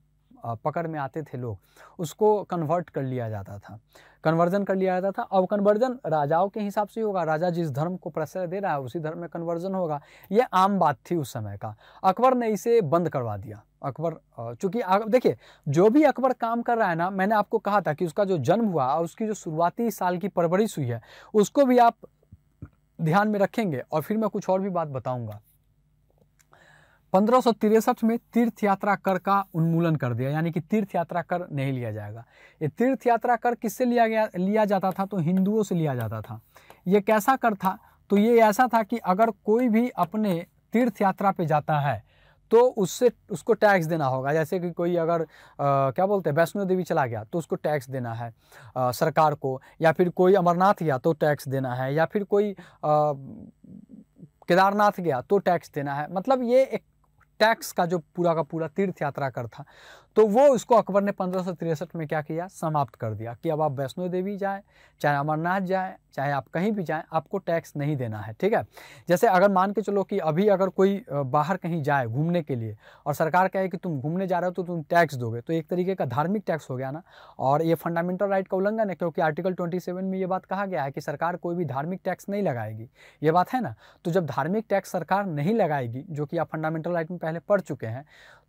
पकड़ में आते थे लोग उसको कन्वर्ट कर लिया जाता था कन्वर्जन कर लिया जाता था अब कन्वर्जन राजाओं के हिसाब से होगा राजा जिस धर्म को प्रश्रय दे रहा है उसी धर्म में कन्वर्जन होगा यह आम बात थी उस समय का अकबर ने इसे बंद करवा दिया अकबर चूंकि देखिए जो भी अकबर काम कर रहा है ना मैंने आपको कहा था कि उसका जो जन्म हुआ और उसकी जो शुरुआती साल की परवरिश हुई है उसको भी आप ध्यान में रखेंगे और फिर मैं कुछ और भी बात बताऊंगा पंद्रह में तीर्थ यात्रा कर का उन्मूलन कर दिया यानी कि तीर्थ यात्रा कर नहीं लिया जाएगा ये तीर्थ यात्रा कर किससे लिया गया लिया जाता था तो हिंदुओं से लिया जाता था ये कैसा कर था तो ये ऐसा था कि अगर कोई भी अपने तीर्थ यात्रा पे जाता है तो उससे उसको टैक्स देना होगा जैसे कि कोई अगर आ, क्या बोलते हैं वैष्णो देवी चला गया तो उसको टैक्स देना है आ, सरकार को या फिर कोई अमरनाथ गया तो टैक्स देना है या फिर कोई केदारनाथ गया तो टैक्स देना है मतलब ये एक टैक्स का जो पूरा का पूरा तीर्थ यात्रा कर था तो वो उसको अकबर ने पंद्रह में क्या किया समाप्त कर दिया कि अब आप वैष्णो देवी जाएँ चाहे अमरनाथ जाएँ चाहे आप कहीं भी जाएँ आपको टैक्स नहीं देना है ठीक है जैसे अगर मान के चलो कि अभी अगर कोई बाहर कहीं जाए घूमने के लिए और सरकार कहे कि तुम घूमने जा रहे हो तो तुम टैक्स दोगे तो एक तरीके का धार्मिक टैक्स हो गया ना और ये फंडामेंटल राइट का उल्लंघन है क्योंकि आर्टिकल 27 में ये बात कहा गया है कि सरकार कोई भी धार्मिक टैक्स नहीं लगाएगी ये बात है ना तो जब धार्मिक टैक्स सरकार नहीं लगाएगी जो कि आप फंडामेंटल राइट में पहले पढ़ चुके हैं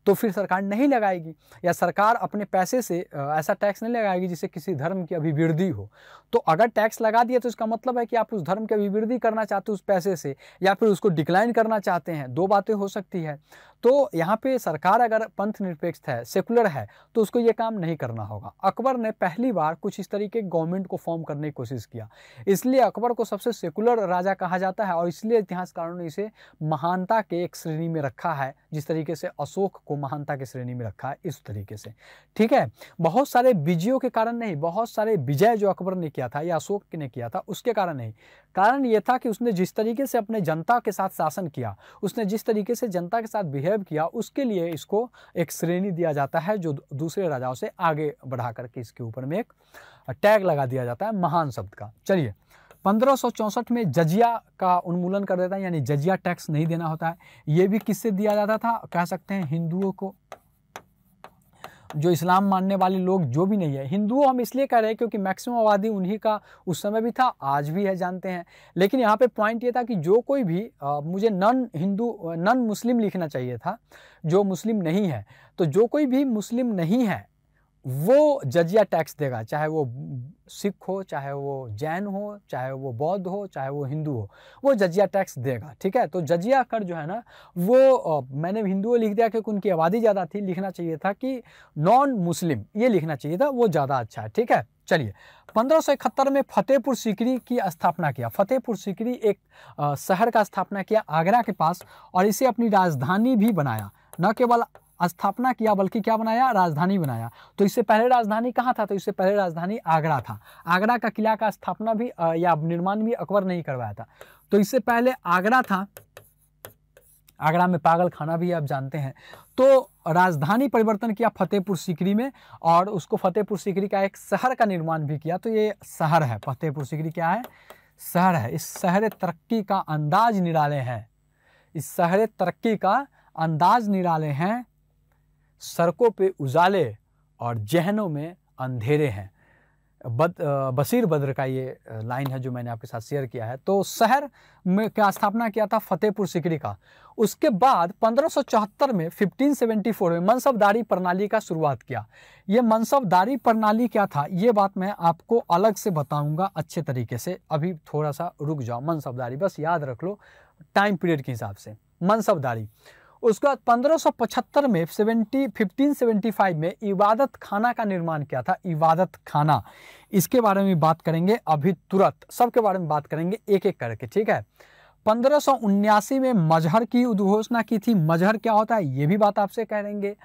तो फिर सरकार नहीं लगाएगी या सरकार अपने पैसे से ऐसा टैक्स नहीं लगाएगी जिससे किसी धर्म की अभिवृद्धि हो तो अगर टैक्स लगा दिया तो इसका मतलब है कि आप उस धर्म की अभिवृद्धि करना चाहते हो उस पैसे से या फिर उसको डिक्लाइन करना चाहते हैं दो बातें हो सकती है तो यहाँ पे सरकार अगर पंथ निरपेक्ष है सेकुलर है तो उसको ये काम नहीं करना होगा अकबर ने पहली बार कुछ इस तरीके गवर्नमेंट को फॉर्म करने की कोशिश किया इसलिए अकबर को सबसे सेकुलर राजा कहा जाता है और इसलिए इतिहासकारों ने इसे महानता के एक श्रेणी में रखा है जिस तरीके से अशोक को महानता के श्रेणी में रखा है इस तरीके से ठीक है बहुत सारे विजयों के कारण नहीं बहुत सारे विजय जो अकबर ने किया था या अशोक ने किया था उसके कारण नहीं कारण ये था कि उसने जिस तरीके से अपने जनता के साथ शासन किया उसने जिस तरीके से जनता के साथ बिहेव किया उसके लिए इसको एक श्रेणी दिया जाता है जो दूसरे राजाओं से आगे बढ़ा करके इसके ऊपर में एक टैग लगा दिया जाता है महान शब्द का चलिए 1564 में जजिया का उन्मूलन कर देता है यानी जजिया टैक्स नहीं देना होता है ये भी किससे दिया जाता था कह सकते हैं हिंदुओं को जो इस्लाम मानने वाले लोग जो भी नहीं है हिंदुओं हम इसलिए कह रहे हैं क्योंकि मैक्सिमम आबादी उन्हीं का उस समय भी था आज भी है जानते हैं लेकिन यहाँ पे पॉइंट ये था कि जो कोई भी आ, मुझे नन हिंदू नन मुस्लिम लिखना चाहिए था जो मुस्लिम नहीं है तो जो कोई भी मुस्लिम नहीं है वो जजिया टैक्स देगा चाहे वो सिख हो चाहे वो जैन हो चाहे वो बौद्ध हो चाहे वो हिंदू हो वो जजिया टैक्स देगा ठीक है तो जजिया कर जो है ना वो मैंने हिंदुओं लिख दिया क्योंकि उनकी आबादी ज़्यादा थी लिखना चाहिए था कि नॉन मुस्लिम ये लिखना चाहिए था वो ज़्यादा अच्छा है ठीक है चलिए पंद्रह में फतेहपुर सिकरी की स्थापना किया फतेहपुर सिकरी एक शहर का स्थापना किया आगरा के पास और इसे अपनी राजधानी भी बनाया न केवल स्थापना किया बल्कि क्या बनाया राजधानी बनाया तो इससे पहले राजधानी कहाँ था तो इससे पहले राजधानी आगरा था आगरा का किला का स्थापना भी या निर्माण भी अकबर नहीं करवाया था तो इससे पहले आगरा था आगरा में पागल खाना भी आप जानते हैं तो राजधानी परिवर्तन किया फतेहपुर सीकरी में और उसको फतेहपुर सीकरी का एक शहर का निर्माण भी किया तो ये शहर है फतेहपुर सीकरी क्या है शहर है इस शहर तरक्की का अंदाज निराले हैं इस शहर तरक्की का अंदाज निराले हैं सड़कों पे उजाले और जहनों में अंधेरे हैं बद बसीर बद्र का ये लाइन है जो मैंने आपके साथ शेयर किया है तो शहर में क्या स्थापना किया था फतेहपुर सिकरी का उसके बाद 1574 में 1574 में मनसबदारी प्रणाली का शुरुआत किया ये मनसबदारी प्रणाली क्या था ये बात मैं आपको अलग से बताऊंगा अच्छे तरीके से अभी थोड़ा सा रुक जाओ मनसबदारी बस याद रख लो टाइम पीरियड के हिसाब से मनसबदारी उसके बाद पंद्रह में सेवेंटी फिफ्टीन में इबादत खाना का निर्माण किया था इबादत खाना इसके बारे में बात करेंगे अभी तुरंत सबके बारे में बात करेंगे एक एक करके ठीक है पंद्रह में मजहर की उद्घोषणा की थी मजहर क्या होता है ये भी बात आपसे करेंगे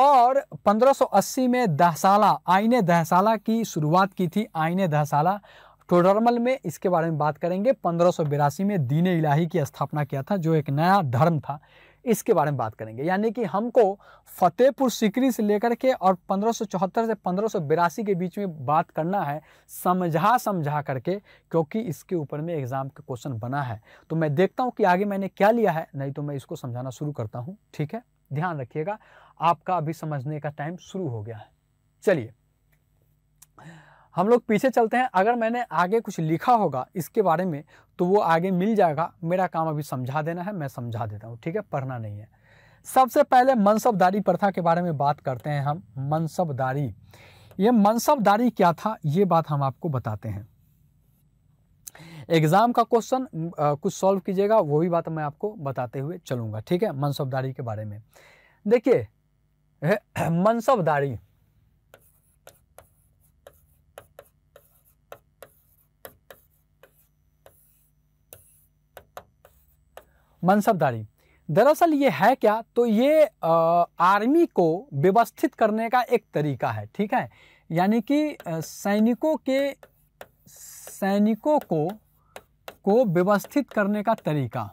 और 1580 में दहसाला आईने दहसाला की शुरुआत की थी आईने दहसाला टोडरमल में इसके बारे में बात करेंगे पंद्रह में दीन इलाही की स्थापना किया था जो एक नया धर्म था इसके बारे में बात करेंगे यानी कि हमको फतेहपुर सिकरी से लेकर के और पंद्रह से पंद्रह के बीच में बात करना है समझा समझा करके क्योंकि इसके ऊपर में एग्ज़ाम का क्वेश्चन बना है तो मैं देखता हूँ कि आगे मैंने क्या लिया है नहीं तो मैं इसको समझाना शुरू करता हूँ ठीक है ध्यान रखिएगा आपका अभी समझने का टाइम शुरू हो गया है चलिए हम लोग पीछे चलते हैं अगर मैंने आगे कुछ लिखा होगा इसके बारे में तो वो आगे मिल जाएगा मेरा काम अभी समझा देना है मैं समझा देता हूँ ठीक है पढ़ना नहीं है सबसे पहले मनसबदारी प्रथा के बारे में बात करते हैं हम मनसबदारी ये मनसबदारी क्या था ये बात हम आपको बताते हैं एग्ज़ाम का क्वेश्चन कुछ सॉल्व कीजिएगा वो भी बात मैं आपको बताते हुए चलूंगा ठीक है मनसबदारी के बारे में देखिए मनसबदारी मनसबदारी दरअसल ये है क्या तो ये आ, आर्मी को व्यवस्थित करने का एक तरीका है ठीक है यानी कि सैनिकों के सैनिकों को को व्यवस्थित करने का तरीका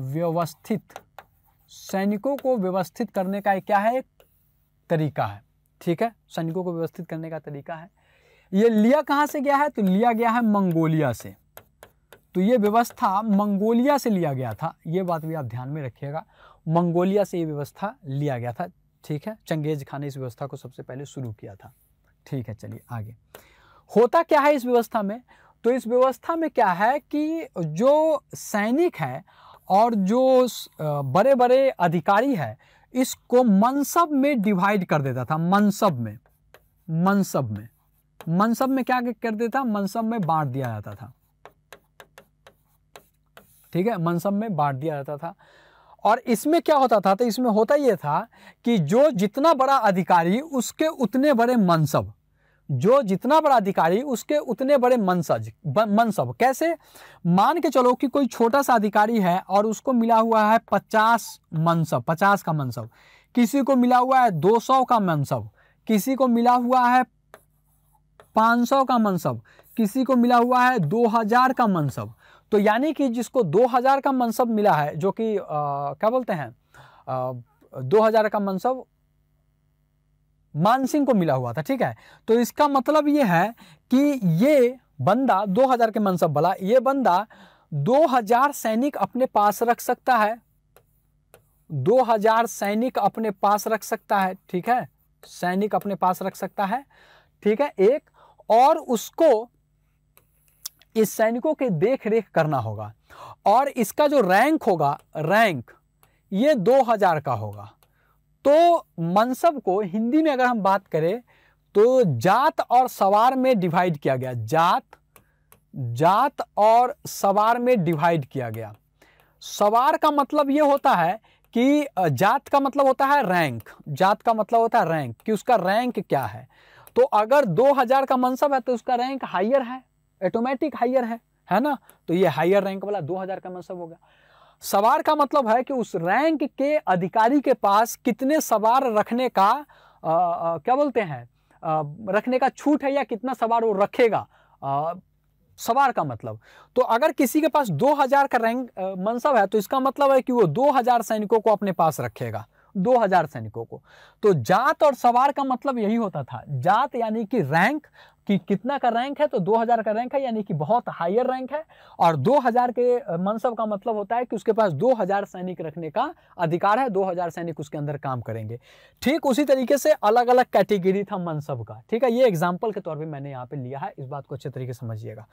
व्यवस्थित सैनिकों को व्यवस्थित करने का क्या है एक तरीका है ठीक है सैनिकों को व्यवस्थित करने का तरीका है ये लिया कहाँ से गया है तो लिया गया है मंगोलिया से तो ये व्यवस्था मंगोलिया से लिया गया था ये बात भी आप ध्यान में रखिएगा मंगोलिया से ये व्यवस्था लिया गया था ठीक है चंगेज खान ने इस व्यवस्था को सबसे पहले शुरू किया था ठीक है चलिए आगे होता क्या है इस व्यवस्था में तो इस व्यवस्था में क्या है कि जो सैनिक है और जो बड़े बड़े अधिकारी है इसको मनसब में डिवाइड कर देता था मनसब में मनसब में मनसब में क्या कर देता मनसब में बांट दिया जाता था ठीक है मनसब में बांट दिया जाता था और इसमें क्या होता था तो इसमें होता यह था कि जो जितना बड़ा अधिकारी उसके उतने बड़े मनसब जो जितना बड़ा अधिकारी उसके उतने बड़े मनसज मनसब कैसे मान के चलो कि कोई छोटा सा अधिकारी है और उसको मिला हुआ है पचास मनसब पचास का मनसब किसी को मिला हुआ है दो सौ का मनसब किसी को मिला हुआ है पाँच सौ का मनसब किसी को मिला हुआ है दो हजार का मनसब तो यानी कि जिसको 2000 का मनसब मिला है जो कि क्या बोलते हैं आ, 2000 का मनसब मानसिंह को मिला हुआ था ठीक है तो इसका मतलब यह है कि ये बंदा 2000 के मनसब वाला ये बंदा 2000 सैनिक अपने पास रख सकता है 2000 सैनिक अपने पास रख सकता है ठीक है सैनिक अपने पास रख सकता है ठीक है एक और उसको इस सैनिकों के देख रेख करना होगा और इसका जो रैंक होगा रैंक ये 2000 का होगा तो मनसब को हिंदी में अगर हम बात करें तो जात और सवार में डिवाइड किया गया जात जात और सवार में डिवाइड किया गया सवार का मतलब ये होता है कि जात का मतलब होता है रैंक जात का मतलब होता है रैंक कि उसका रैंक क्या है तो अगर 2000 का मनसब है तो उसका रैंक हायर है ऑटोमेटिक हायर है है ना तो ये हायर रैंक वाला 2000 का मनसब मतलब होगा सवार का मतलब है कि उस रैंक के अधिकारी के पास कितने सवार रखने का आ, आ, क्या बोलते हैं रखने का छूट है या कितना सवार वो रखेगा आ, सवार का मतलब तो अगर किसी के पास 2000 का रैंक मनसब है तो इसका मतलब है कि वो 2000 सैनिकों को अपने पास रखेगा 2000 सैनिकों को तो जात और सवार का मतलब यही होता था जात यानी कि रैंक कि कितना का रैंक है तो 2000 का रैंक है यानी कि बहुत हायर रैंक है और 2000 के मनसब का मतलब होता है कि उसके पास 2000 सैनिक रखने का अधिकार है 2000 सैनिक उसके अंदर काम करेंगे ठीक उसी तरीके से अलग अलग कैटेगरी था मनसब का ठीक है ये एग्जाम्पल के तौर पर मैंने यहाँ पर लिया है इस बात को अच्छे तरीके से समझिएगा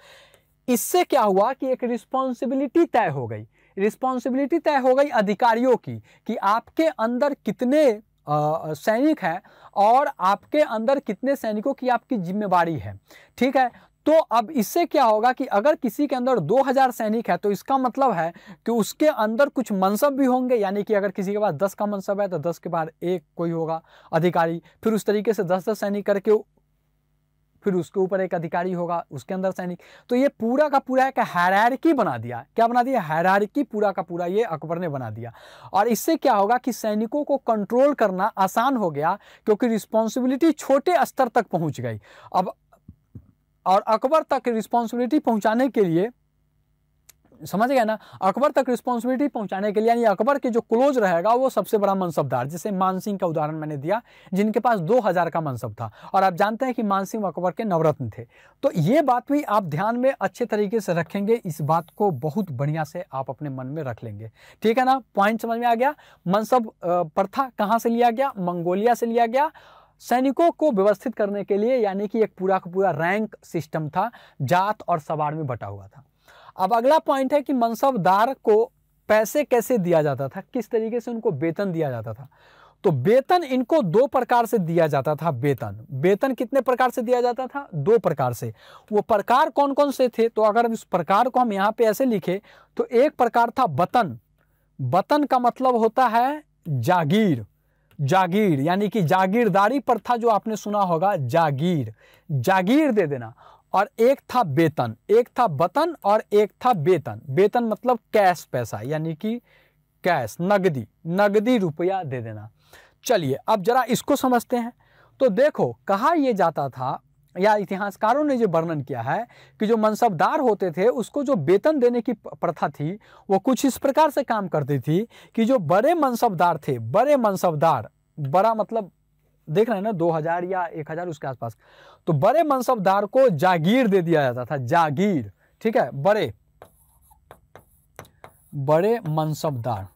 इससे क्या हुआ कि एक रिस्पॉन्सिबिलिटी तय हो गई रिस्पॉन्सिबिलिटी तय हो गई अधिकारियों की कि आपके अंदर कितने सैनिक हैं और आपके अंदर कितने सैनिकों की आपकी जिम्मेवारी है ठीक है तो अब इससे क्या होगा कि अगर किसी के अंदर 2000 सैनिक है तो इसका मतलब है कि उसके अंदर कुछ मनसब भी होंगे यानी कि अगर किसी के पास 10 का मनसब है तो 10 के बाद एक कोई होगा अधिकारी फिर उस तरीके से 10 दस सैनिक करके फिर उसके ऊपर एक अधिकारी होगा उसके अंदर सैनिक तो ये पूरा का पूरा एक हैरारकी बना दिया क्या बना दिया हैरारकी पूरा का पूरा ये अकबर ने बना दिया और इससे क्या होगा कि सैनिकों को कंट्रोल करना आसान हो गया क्योंकि रिस्पॉन्सिबिलिटी छोटे स्तर तक पहुँच गई अब और अकबर तक रिस्पॉन्सिबिलिटी पहुँचाने के लिए समझ गया ना अकबर तक रिस्पॉन्सिबिलिटी पहुंचाने के लिए यानी अकबर के जो क्लोज रहेगा वो सबसे बड़ा मनसबदार जैसे मानसिंह का उदाहरण मैंने दिया जिनके पास दो हजार का मनसब था और आप जानते हैं कि मानसिंह अकबर के नवरत्न थे तो ये बात भी आप ध्यान में अच्छे तरीके से रखेंगे इस बात को बहुत बढ़िया से आप अपने मन में रख लेंगे ठीक है ना पॉइंट समझ में आ गया मनसब प्रथा कहाँ से लिया गया मंगोलिया से लिया गया सैनिकों को व्यवस्थित करने के लिए यानी कि एक पूरा का पूरा रैंक सिस्टम था जात और सवार में बटा हुआ था अब अगला पॉइंट है कि मनसबदार को पैसे कैसे दिया जाता था किस तरीके से उनको वेतन दिया जाता था तो वेतन इनको दो प्रकार से दिया जाता था वेतन वेतन कितने प्रकार से दिया जाता था दो प्रकार से वो प्रकार कौन कौन से थे तो अगर इस प्रकार को हम यहां पे ऐसे लिखे तो एक प्रकार था वतन वतन का मतलब होता है जागीर जागीर यानी कि जागीरदारी प्रथा जो आपने सुना होगा जागीर जागीर दे देना और एक था वेतन एक था वतन और एक था वेतन वेतन मतलब कैश पैसा यानी कि कैश नगदी नगदी रुपया दे देना चलिए अब जरा इसको समझते हैं तो देखो कहा यह जाता था या इतिहासकारों ने जो वर्णन किया है कि जो मनसबदार होते थे उसको जो वेतन देने की प्रथा थी वो कुछ इस प्रकार से काम करती थी कि जो बड़े मनसबदार थे बड़े मनसबदार बड़ा मतलब देख रहे हैं ना दो हजार या एक हजार उसके आसपास तो बड़े मनसबदार को जागीर दे दिया जाता था जागीर ठीक है बड़े बड़े मनसबदार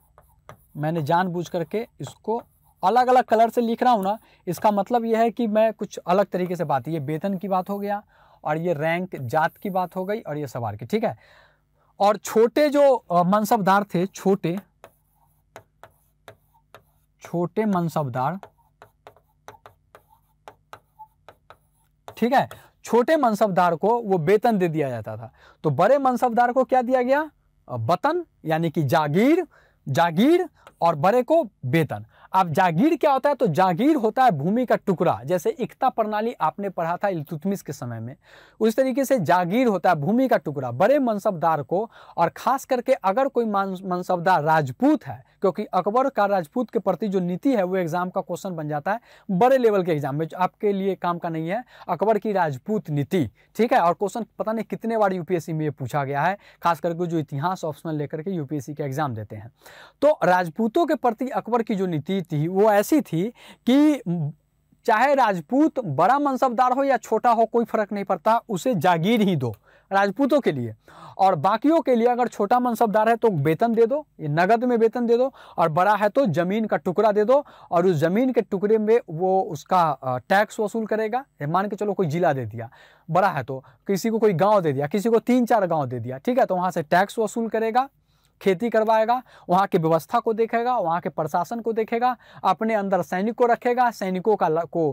मैंने जानबूझ करके इसको अलग अलग कलर से लिख रहा हूँ ना इसका मतलब यह है कि मैं कुछ अलग तरीके से बात ये वेतन की बात हो गया और ये रैंक जात की बात हो गई और ये सवार की ठीक है और छोटे जो मनसबदार थे छोटे छोटे मनसबदार ठीक है छोटे मनसबदार को वो वेतन दे दिया जाता था तो बड़े मनसबदार को क्या दिया गया वतन यानी कि जागीर जागीर और बड़े को वेतन अब जागीर क्या होता है तो जागीर होता है भूमि का टुकड़ा जैसे इकता प्रणाली आपने पढ़ा था इलतुतमिस के समय में उस तरीके से जागीर होता है भूमि का टुकड़ा बड़े मनसबदार को और खास करके अगर कोई मनसबदार राजपूत है क्योंकि अकबर का राजपूत के प्रति जो नीति है वो एग्जाम का क्वेश्चन बन जाता है बड़े लेवल के एग्जाम में आपके लिए काम का नहीं है अकबर की राजपूत नीति ठीक है और क्वेश्चन पता नहीं कितने बार यूपीएससी में ये पूछा गया है खास करके जो इतिहास ऑप्शनल लेकर के यूपीएससी के एग्जाम देते हैं तो राजपूतों के प्रति अकबर की जो नीति जीत थी वो ऐसी थी कि चाहे राजपूत बड़ा मनसबदार हो या छोटा हो कोई फर्क नहीं पड़ता उसे जागीर ही दो राजपूतों के लिए और बाकियों के लिए अगर छोटा मनसबदार है तो वेतन दे दो ये नगद में वेतन दे दो और बड़ा है तो ज़मीन का टुकड़ा दे दो और उस ज़मीन के टुकड़े में वो उसका टैक्स वसूल करेगा मान के चलो कोई ज़िला दे दिया बड़ा है तो किसी को कोई गांव दे दिया किसी को तीन चार गांव दे दिया ठीक है तो वहां से टैक्स वसूल करेगा खेती करवाएगा वहाँ की व्यवस्था को देखेगा वहाँ के प्रशासन को देखेगा अपने अंदर सैनिक को रखेगा सैनिकों का को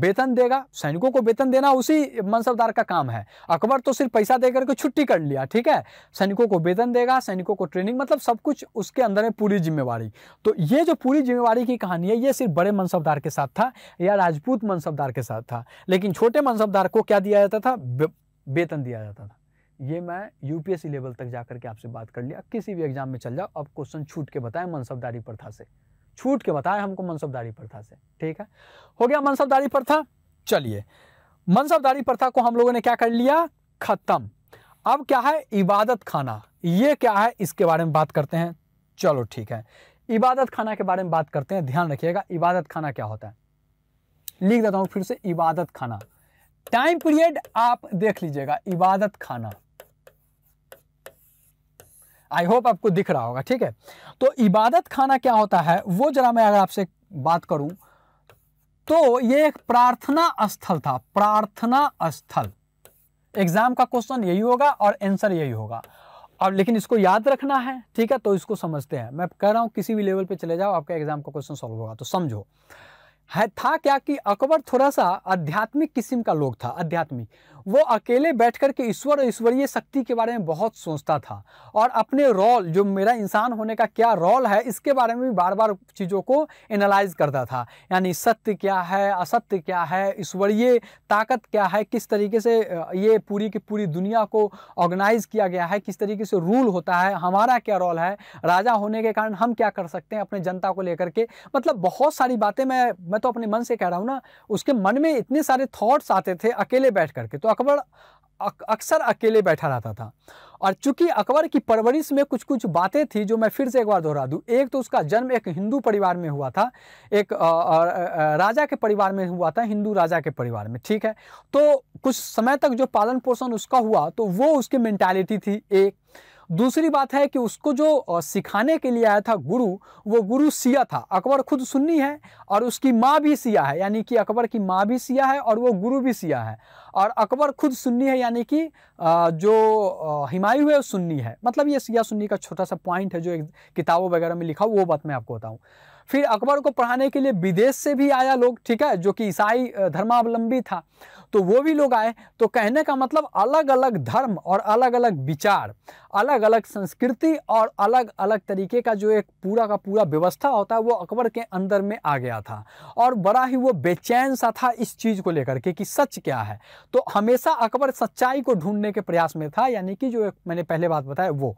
वेतन देगा सैनिकों को वेतन देना उसी मनसबदार का काम है अकबर तो सिर्फ पैसा दे करके छुट्टी कर लिया ठीक है सैनिकों को वेतन देगा सैनिकों को ट्रेनिंग मतलब सब कुछ उसके अंदर में पूरी जिम्मेवारी तो ये जो पूरी जिम्मेवारी की कहानी है ये सिर्फ बड़े मनसबदार के साथ था या राजपूत मनसबदार के साथ था लेकिन छोटे मनसबदार को क्या दिया जाता था वेतन दिया जाता था ये मैं यूपीएससी लेवल तक जा करके आपसे बात कर लिया किसी भी एग्जाम में चल जाओ अब क्वेश्चन छूट के बताएं मनसबदारी प्रथा से छूट के बताएं हमको मनसबदारी प्रथा से ठीक है हो गया मनसबदारी प्रथा चलिए मनसबदारी प्रथा को हम लोगों ने क्या कर लिया खत्म अब क्या है इबादत खाना ये क्या है इसके बारे में बात करते हैं चलो ठीक है इबादत खाना के बारे में बात करते हैं ध्यान रखिएगा इबादत खाना क्या होता है लिख देता हूँ फिर से इबादत खाना टाइम पीरियड आप देख लीजिएगा इबादत खाना आई होप आपको दिख रहा होगा ठीक है तो इबादत खाना क्या होता है वो जरा मैं अगर आपसे बात करूं तो ये एक प्रार्थना स्थल था प्रार्थना स्थल एग्जाम का क्वेश्चन यही होगा और आंसर यही होगा अब लेकिन इसको याद रखना है ठीक है तो इसको समझते हैं मैं कह रहा हूं किसी भी लेवल पे चले जाओ आपका एग्जाम का क्वेश्चन सॉल्व होगा तो समझो है था क्या कि अकबर थोड़ा सा आध्यात्मिक किस्म का लोग था आध्यात्मिक वो अकेले बैठ कर के ईश्वर और ईश्वरीय शक्ति के बारे में बहुत सोचता था और अपने रोल जो मेरा इंसान होने का क्या रोल है इसके बारे में भी बार बार चीज़ों को एनालाइज करता था यानी सत्य क्या है असत्य क्या है ईश्वरीय ताकत क्या है किस तरीके से ये पूरी की पूरी दुनिया को ऑर्गेनाइज़ किया गया है किस तरीके से रूल होता है हमारा क्या रोल है राजा होने के कारण हम क्या कर सकते हैं अपने जनता को लेकर के मतलब बहुत सारी बातें मैं मैं तो अपने मन से कह रहा हूँ ना उसके मन में इतने सारे थॉट्स आते थे अकेले बैठ करके तो अकबर अक्सर अकेले बैठा रहता था और चूंकि अकबर की परवरिश में कुछ कुछ बातें थी जो मैं फिर से एक बार दोहरा दूं एक तो उसका जन्म एक हिंदू परिवार में हुआ था एक राजा के परिवार में हुआ था हिंदू राजा के परिवार में ठीक है तो कुछ समय तक जो पालन पोषण उसका हुआ तो वो उसकी मेंटालिटी थी एक दूसरी बात है कि उसको जो सिखाने के लिए आया था गुरु वो गुरु सिया था अकबर खुद सुन्नी है और उसकी माँ भी सिया है यानी कि अकबर की माँ भी सिया है और वो गुरु भी सिया है और अकबर खुद सुन्नी है यानी कि जो हिमायू है वो सुन्नी है मतलब ये सिया सुन्नी का छोटा सा पॉइंट है जो किताबों वगैरह में लिखा वो बात मैं आपको बताऊँ फिर अकबर को पढ़ाने के लिए विदेश से भी आया लोग ठीक है जो कि ईसाई धर्मावलंबी था तो वो भी लोग आए तो कहने का मतलब अलग अलग धर्म और अलग अलग विचार अलग अलग संस्कृति और अलग अलग तरीके का जो एक पूरा का पूरा व्यवस्था होता है वो अकबर के अंदर में आ गया था और बड़ा ही वो बेचैन सा था इस चीज़ को लेकर के कि सच क्या है तो हमेशा अकबर सच्चाई को ढूंढने के प्रयास में था यानी कि जो मैंने पहले बात बताया वो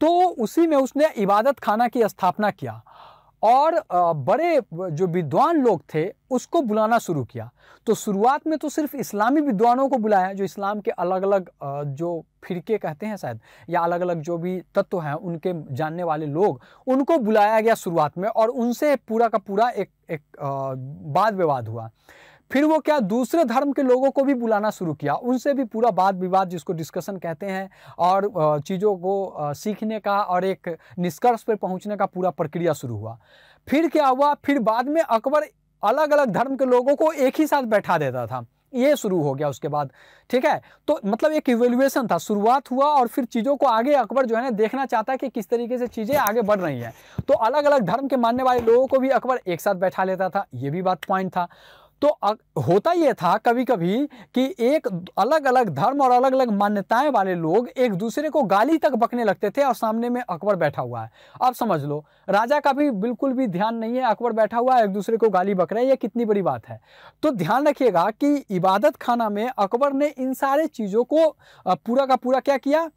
तो उसी में उसने इबादत खाना की स्थापना किया और बड़े जो विद्वान लोग थे उसको बुलाना शुरू किया तो शुरुआत में तो सिर्फ इस्लामी विद्वानों को बुलाया जो इस्लाम के अलग अलग जो फिरके कहते हैं शायद या अलग अलग जो भी तत्व हैं उनके जानने वाले लोग उनको बुलाया गया शुरुआत में और उनसे पूरा का पूरा एक एक वाद विवाद हुआ फिर वो क्या दूसरे धर्म के लोगों को भी बुलाना शुरू किया उनसे भी पूरा वाद विवाद जिसको डिस्कशन कहते हैं और चीज़ों को सीखने का और एक निष्कर्ष पर पहुंचने का पूरा प्रक्रिया शुरू हुआ फिर क्या हुआ फिर बाद में अकबर अलग अलग धर्म के लोगों को एक ही साथ बैठा देता था ये शुरू हो गया उसके बाद ठीक है तो मतलब एक इवेल्युएशन था शुरुआत हुआ और फिर चीज़ों को आगे अकबर जो है ना देखना चाहता है कि किस तरीके से चीज़ें आगे बढ़ रही हैं तो अलग अलग धर्म के मानने वाले लोगों को भी अकबर एक साथ बैठा लेता था ये भी बात पॉइंट था तो होता यह था कभी कभी कि एक अलग अलग धर्म और अलग अलग मान्यताएं वाले लोग एक दूसरे को गाली तक बकने लगते थे और सामने में अकबर बैठा हुआ है अब समझ लो राजा का भी बिल्कुल भी ध्यान नहीं है अकबर बैठा हुआ है एक दूसरे को गाली बक रहे हैं यह कितनी बड़ी बात है तो ध्यान रखिएगा कि इबादत खाना में अकबर ने इन सारे चीज़ों को पूरा का पूरा क्या किया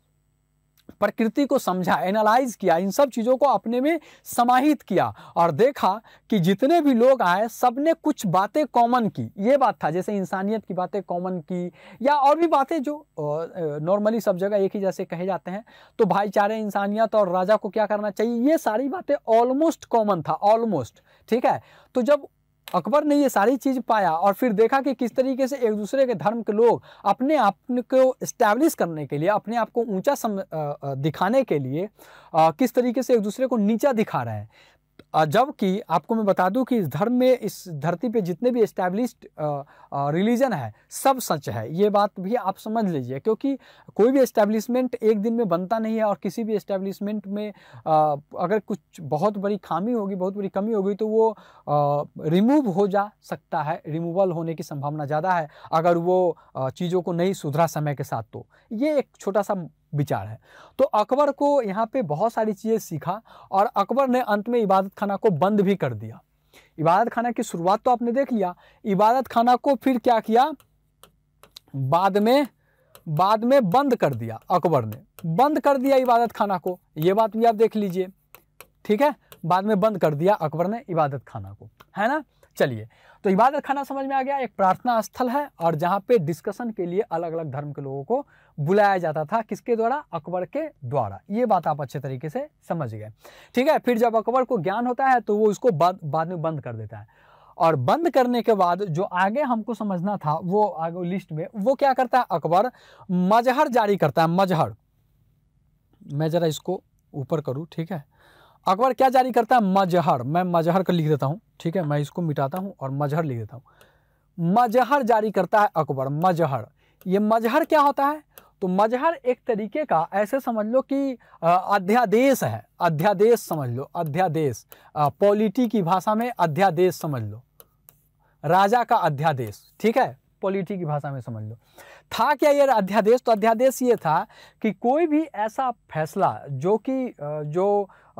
प्रकृति को समझा एनालाइज किया इन सब चीज़ों को अपने में समाहित किया और देखा कि जितने भी लोग आए सब ने कुछ बातें कॉमन की ये बात था जैसे इंसानियत की बातें कॉमन की या और भी बातें जो नॉर्मली सब जगह एक ही जैसे कहे जाते हैं तो भाईचारे इंसानियत और राजा को क्या करना चाहिए ये सारी बातें ऑलमोस्ट कॉमन था ऑलमोस्ट ठीक है तो जब अकबर ने ये सारी चीज़ पाया और फिर देखा कि किस तरीके से एक दूसरे के धर्म के लोग अपने आप को इस्टेब्लिश करने के लिए अपने आप को ऊंचा दिखाने के लिए किस तरीके से एक दूसरे को नीचा दिखा रहे हैं जबकि आपको मैं बता दूं कि इस धर्म में इस धरती पे जितने भी इस्टेब्लिश्ड रिलीजन है सब सच है ये बात भी आप समझ लीजिए क्योंकि कोई भी इस्टेब्लिशमेंट एक दिन में बनता नहीं है और किसी भी इस्टेब्लिशमेंट में आ, अगर कुछ बहुत बड़ी खामी होगी बहुत बड़ी कमी होगी तो वो रिमूव हो जा सकता है रिमूवल होने की संभावना ज़्यादा है अगर वो चीज़ों को नहीं सुधरा समय के साथ तो ये एक छोटा सा विचार है तो अकबर को यहाँ पे बहुत सारी चीज़ें सीखा और अकबर ने अंत में इबादत खाना को बंद भी कर दिया इबादत खाना की शुरुआत तो आपने देख लिया इबादत खाना को फिर क्या किया बाद में बाद में बंद कर दिया अकबर ने बंद कर दिया इबादत खाना को ये बात भी आप देख लीजिए ठीक है बाद में बंद कर दिया अकबर ने इबादत खाना को है ना चलिए तो इबादत खाना समझ में आ गया एक प्रार्थना स्थल है और जहाँ पे डिस्कशन के लिए अलग अलग धर्म के लोगों को बुलाया जाता था किसके द्वारा अकबर के द्वारा ये बात आप अच्छे तरीके से समझ गए ठीक है फिर जब अकबर को ज्ञान होता है तो वो उसको बाद बाद में बंद कर देता है और बंद करने के बाद जो आगे हमको समझना था वो आगे लिस्ट में वो क्या करता है अकबर मजहर जारी करता है मजहर मैं ज़रा इसको ऊपर करूँ ठीक है अकबर क्या जारी करता है मजहर मैं मजहर का लिख देता हूँ ठीक है मैं इसको मिटाता हूँ और मजहर लिख देता हूँ मजहर जारी करता है अकबर मजहर ये मजहर क्या होता है तो मजहर एक तरीके का ऐसे समझ लो कि अध्यादेश है अध्यादेश समझ लो अध्यादेश पॉलिटी की भाषा में अध्यादेश समझ लो राजा का अध्यादेश ठीक है पॉलिटी की भाषा में समझ लो था क्या ये अध्यादेश तो अध्यादेश ये था कि कोई भी ऐसा फैसला जो कि जो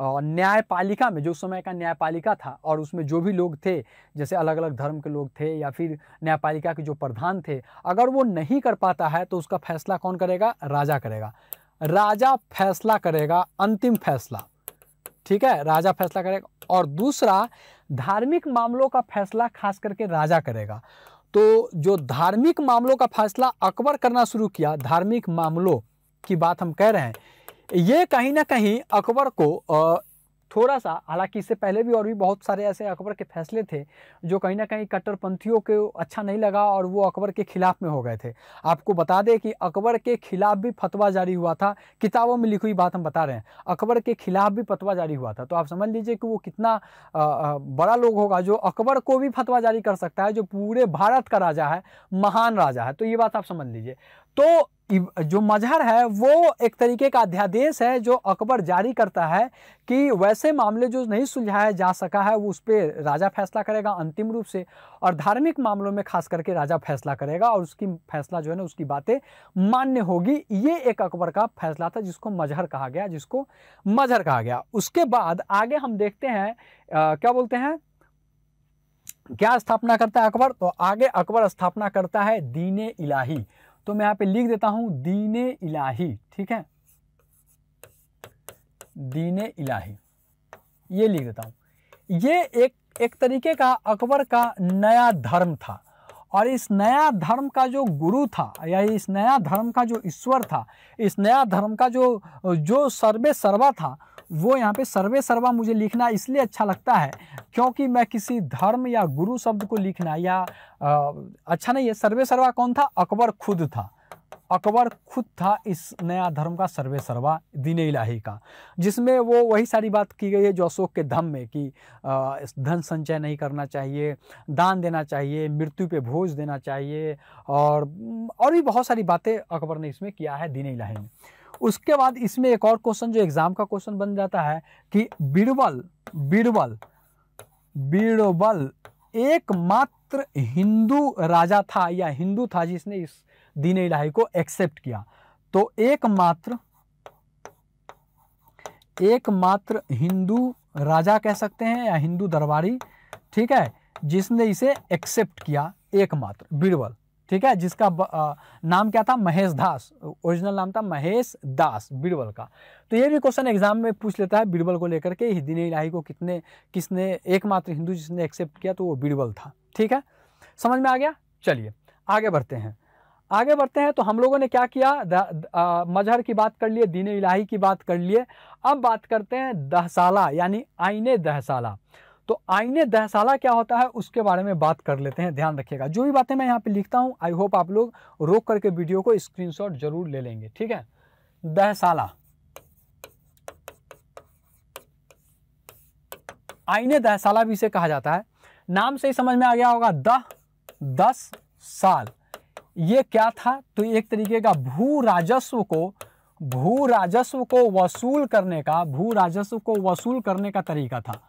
न्यायपालिका में जो उस समय का न्यायपालिका था और उसमें जो भी लोग थे जैसे अलग अलग धर्म के लोग थे या फिर न्यायपालिका के जो प्रधान थे अगर वो नहीं कर पाता है तो उसका फैसला कौन करेगा राजा करेगा राजा फैसला करेगा अंतिम फैसला ठीक है राजा फैसला करेगा और दूसरा धार्मिक मामलों का फैसला खास करके राजा करेगा तो जो धार्मिक मामलों का फैसला अकबर करना शुरू किया धार्मिक मामलों की बात हम कह रहे हैं ये कहीं ना कहीं अकबर को थोड़ा सा हालांकि इससे पहले भी और भी बहुत सारे ऐसे अकबर के फैसले थे जो कहीं ना कहीं कट्टरपंथियों को अच्छा नहीं लगा और वो अकबर के ख़िलाफ़ में हो गए थे आपको बता दें कि अकबर के ख़िलाफ़ भी फतवा जारी हुआ था किताबों में लिखी हुई बात हम बता रहे हैं अकबर के ख़िलाफ़ भी फतवा जारी हुआ था तो आप समझ लीजिए कि वो कितना बड़ा लोग होगा जो अकबर को भी फतवा जारी कर सकता है जो पूरे भारत का राजा है महान राजा है तो ये बात आप समझ लीजिए तो जो मजहर है वो एक तरीके का अध्यादेश है जो अकबर जारी करता है कि वैसे मामले जो नहीं सुलझाया जा सका है वो उस पर राजा फैसला करेगा अंतिम रूप से और धार्मिक मामलों में खास करके राजा फैसला करेगा और उसकी फैसला जो है ना उसकी बातें मान्य होगी ये एक अकबर का फैसला था जिसको मजहर कहा गया जिसको मजहर कहा गया उसके बाद आगे हम देखते हैं आ, क्या बोलते हैं क्या स्थापना करता है अकबर तो आगे अकबर स्थापना करता है दीन इलाही तो मैं यहाँ पे लिख देता हूँ दीने इलाही ठीक है दीने इलाही ये लिख देता हूँ ये एक एक तरीके का अकबर का नया धर्म था और इस नया धर्म का जो गुरु था या इस नया धर्म का जो ईश्वर था इस नया धर्म का जो जो सर्वे सर्वा था वो यहाँ पे सर्वे सर्वा मुझे लिखना इसलिए अच्छा लगता है क्योंकि मैं किसी धर्म या गुरु शब्द को लिखना या आ, अच्छा नहीं है सर्वे सर्वा कौन था अकबर खुद था अकबर खुद था इस नया धर्म का सर्वे सर्वा दीन इलाही का जिसमें वो वही सारी बात की गई है जो अशोक के धम में कि धन संचय नहीं करना चाहिए दान देना चाहिए मृत्यु पे भोज देना चाहिए और और भी बहुत सारी बातें अकबर ने इसमें किया है दीन इलाही में उसके बाद इसमें एक और क्वेश्चन जो एग्जाम का क्वेश्चन बन जाता है कि बीरबल बीरबल बीरबल एकमात्र हिंदू राजा था या हिंदू था जिसने इस दीन इलाही को एक्सेप्ट किया तो एकमात्र एकमात्र हिंदू राजा कह सकते हैं या हिंदू दरबारी ठीक है जिसने इसे एक्सेप्ट किया एकमात्र बीरबल ठीक है जिसका नाम क्या था महेश दास ओरिजिनल नाम था महेश दास बीरबल का तो ये भी क्वेश्चन एग्जाम में पूछ लेता है बीरबल को लेकर के दिन इलाही को कितने किसने एकमात्र हिंदू जिसने एक्सेप्ट किया तो वो बीरबल था ठीक है समझ में आ गया चलिए आगे बढ़ते हैं आगे बढ़ते हैं तो हम लोगों ने क्या किया मजहर की बात कर लिए दीन इलाही की बात कर लिए अब बात करते हैं दहसाला यानी आईने दहसाला तो आईने दहशाला क्या होता है उसके बारे में बात कर लेते हैं ध्यान रखिएगा जो भी बातें मैं यहाँ पे लिखता हूँ आई होप आप लोग रोक करके वीडियो को स्क्रीनशॉट जरूर ले लेंगे ठीक है दहशाला आईने दहशाला भी इसे कहा जाता है नाम से ही समझ में आ गया होगा दह दस साल ये क्या था तो एक तरीके का भू राजस्व को भू राजस्व को वसूल करने का भू राजस्व को वसूल करने का तरीका था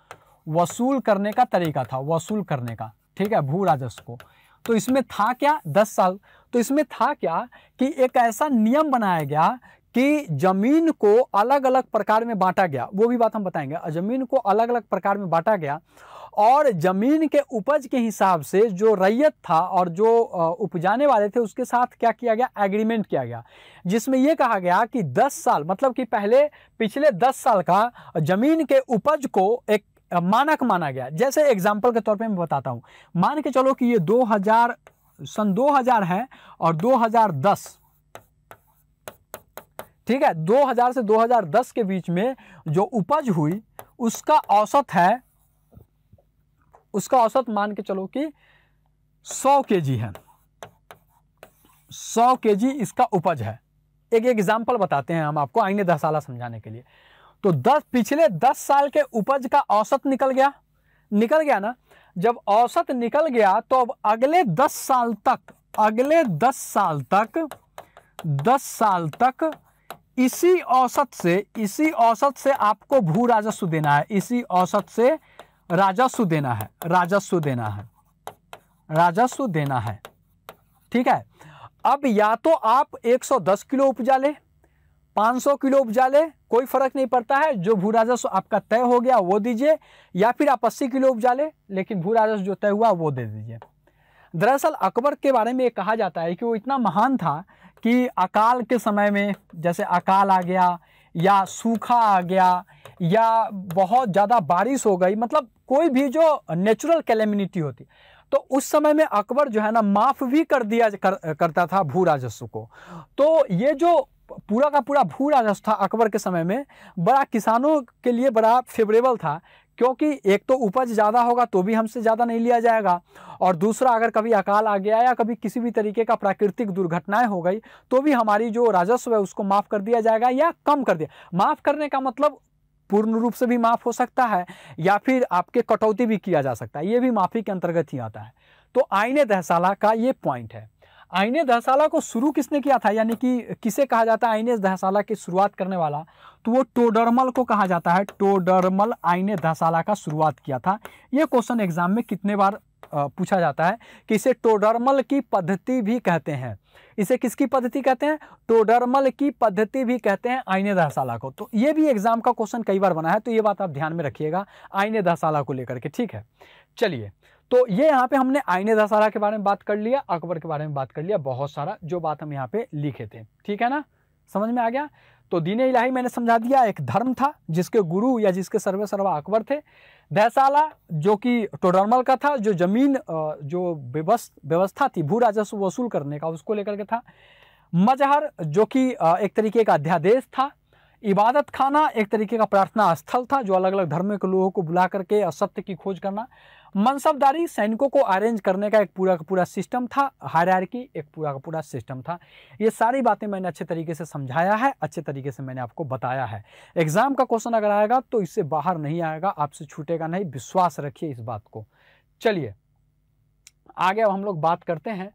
वसूल करने का तरीका था वसूल करने का ठीक है भू राजस्व को तो इसमें था क्या दस साल तो इसमें था क्या कि एक ऐसा नियम बनाया गया कि जमीन को अलग अलग प्रकार में बांटा गया वो भी बात हम बताएंगे जमीन को अलग अलग प्रकार में बांटा गया और ज़मीन के उपज के हिसाब से जो रैयत था और जो उपजाने वाले थे उसके साथ क्या किया गया एग्रीमेंट किया गया जिसमें यह कहा गया कि 10 साल मतलब कि पहले पिछले 10 साल का ज़मीन के उपज को एक मानक माना गया जैसे एग्जाम्पल के तौर पर मैं बताता हूँ मान के चलो कि ये 2000 सन 2000 है और 2010 ठीक है 2000 से 2010 के बीच में जो उपज हुई उसका औसत है उसका औसत मान के चलो कि 100 जी है 100 जी इसका उपज है एक एग्जाम्पल बताते हैं हम आपको आइने दशाला समझाने के लिए तो दस पिछले दस साल के उपज का औसत निकल गया निकल गया ना जब औसत निकल गया तो अब अगले दस साल तक अगले दस साल तक दस साल तक इसी औसत से इसी औसत से आपको भू राजस्व देना है इसी औसत से राजस्व देना है राजस्व देना है राजस्व देना है ठीक है अब या तो आप 110 किलो उपजा लें 500 किलो उपजा ले कोई फर्क नहीं पड़ता है जो भू राजस्व आपका तय हो गया वो दीजिए या फिर आप 80 किलो उपजा ले लेकिन भू राजस्व जो तय हुआ वो दे दीजिए दरअसल अकबर के बारे में ये कहा जाता है कि वो इतना महान था कि अकाल के समय में जैसे अकाल आ गया या सूखा आ गया या बहुत ज़्यादा बारिश हो गई मतलब कोई भी जो नेचुरल कैलेमिनिटी होती तो उस समय में अकबर जो है ना माफ़ भी कर दिया कर, करता था भू राजस्व को तो ये जो पूरा का पूरा भू राजस्व था अकबर के समय में बड़ा किसानों के लिए बड़ा फेवरेबल था क्योंकि एक तो उपज ज़्यादा होगा तो भी हमसे ज़्यादा नहीं लिया जाएगा और दूसरा अगर कभी अकाल आ गया या कभी किसी भी तरीके का प्राकृतिक दुर्घटनाएं हो गई तो भी हमारी जो राजस्व है उसको माफ़ कर दिया जाएगा या कम कर दिया माफ़ करने का मतलब पूर्ण रूप से भी माफ़ हो सकता है या फिर आपके कटौती भी किया जा सकता है ये भी माफ़ी के अंतर्गत ही आता है तो आईने दहशाला का ये पॉइंट है आईने दहशाला को शुरू किसने किया था यानी कि किसे कहा जाता है आईने दहशाला की शुरुआत करने वाला तो वो टोडरमल को कहा जाता है टोडरमल आईने दहशाला का शुरुआत किया था ये क्वेश्चन एग्जाम में कितने बार पूछा जाता है कि इसे टोडरमल की पद्धति भी कहते हैं इसे किसकी पद्धति कहते हैं टोडरमल की पद्धति भी कहते हैं आईने दहशाला को तो ये भी एग्जाम का क्वेश्चन कई बार बना है तो ये बात आप ध्यान में रखिएगा आईने दहशाला को लेकर के ठीक है चलिए तो ये यहाँ पे हमने आईने दशहरा के बारे में बात कर लिया अकबर के बारे में बात कर लिया बहुत सारा जो बात हम यहाँ पे लिखे थे ठीक है ना समझ में आ गया तो दीन इलाही मैंने समझा दिया एक धर्म था जिसके गुरु या जिसके सर्वे सर्वा अकबर थे दहशाला जो कि टोडरमल का था जो ज़मीन जो व्यवस्था थी भू राजस्व वसूल करने का उसको लेकर के था मजहर जो कि एक तरीके का अध्यादेश था इबादत खाना एक तरीके का प्रार्थना स्थल था जो अलग अलग धर्म के लोगों को बुला करके सत्य की खोज करना मनसबदारी सैनिकों को अरेंज करने का एक पूरा का पूरा सिस्टम था की एक पूरा का पूरा सिस्टम था ये सारी बातें मैंने अच्छे तरीके से समझाया है अच्छे तरीके से मैंने आपको बताया है एग्ज़ाम का क्वेश्चन अगर आएगा तो इससे बाहर नहीं आएगा आपसे छूटेगा नहीं विश्वास रखिए इस बात को चलिए आगे अब हम लोग बात करते हैं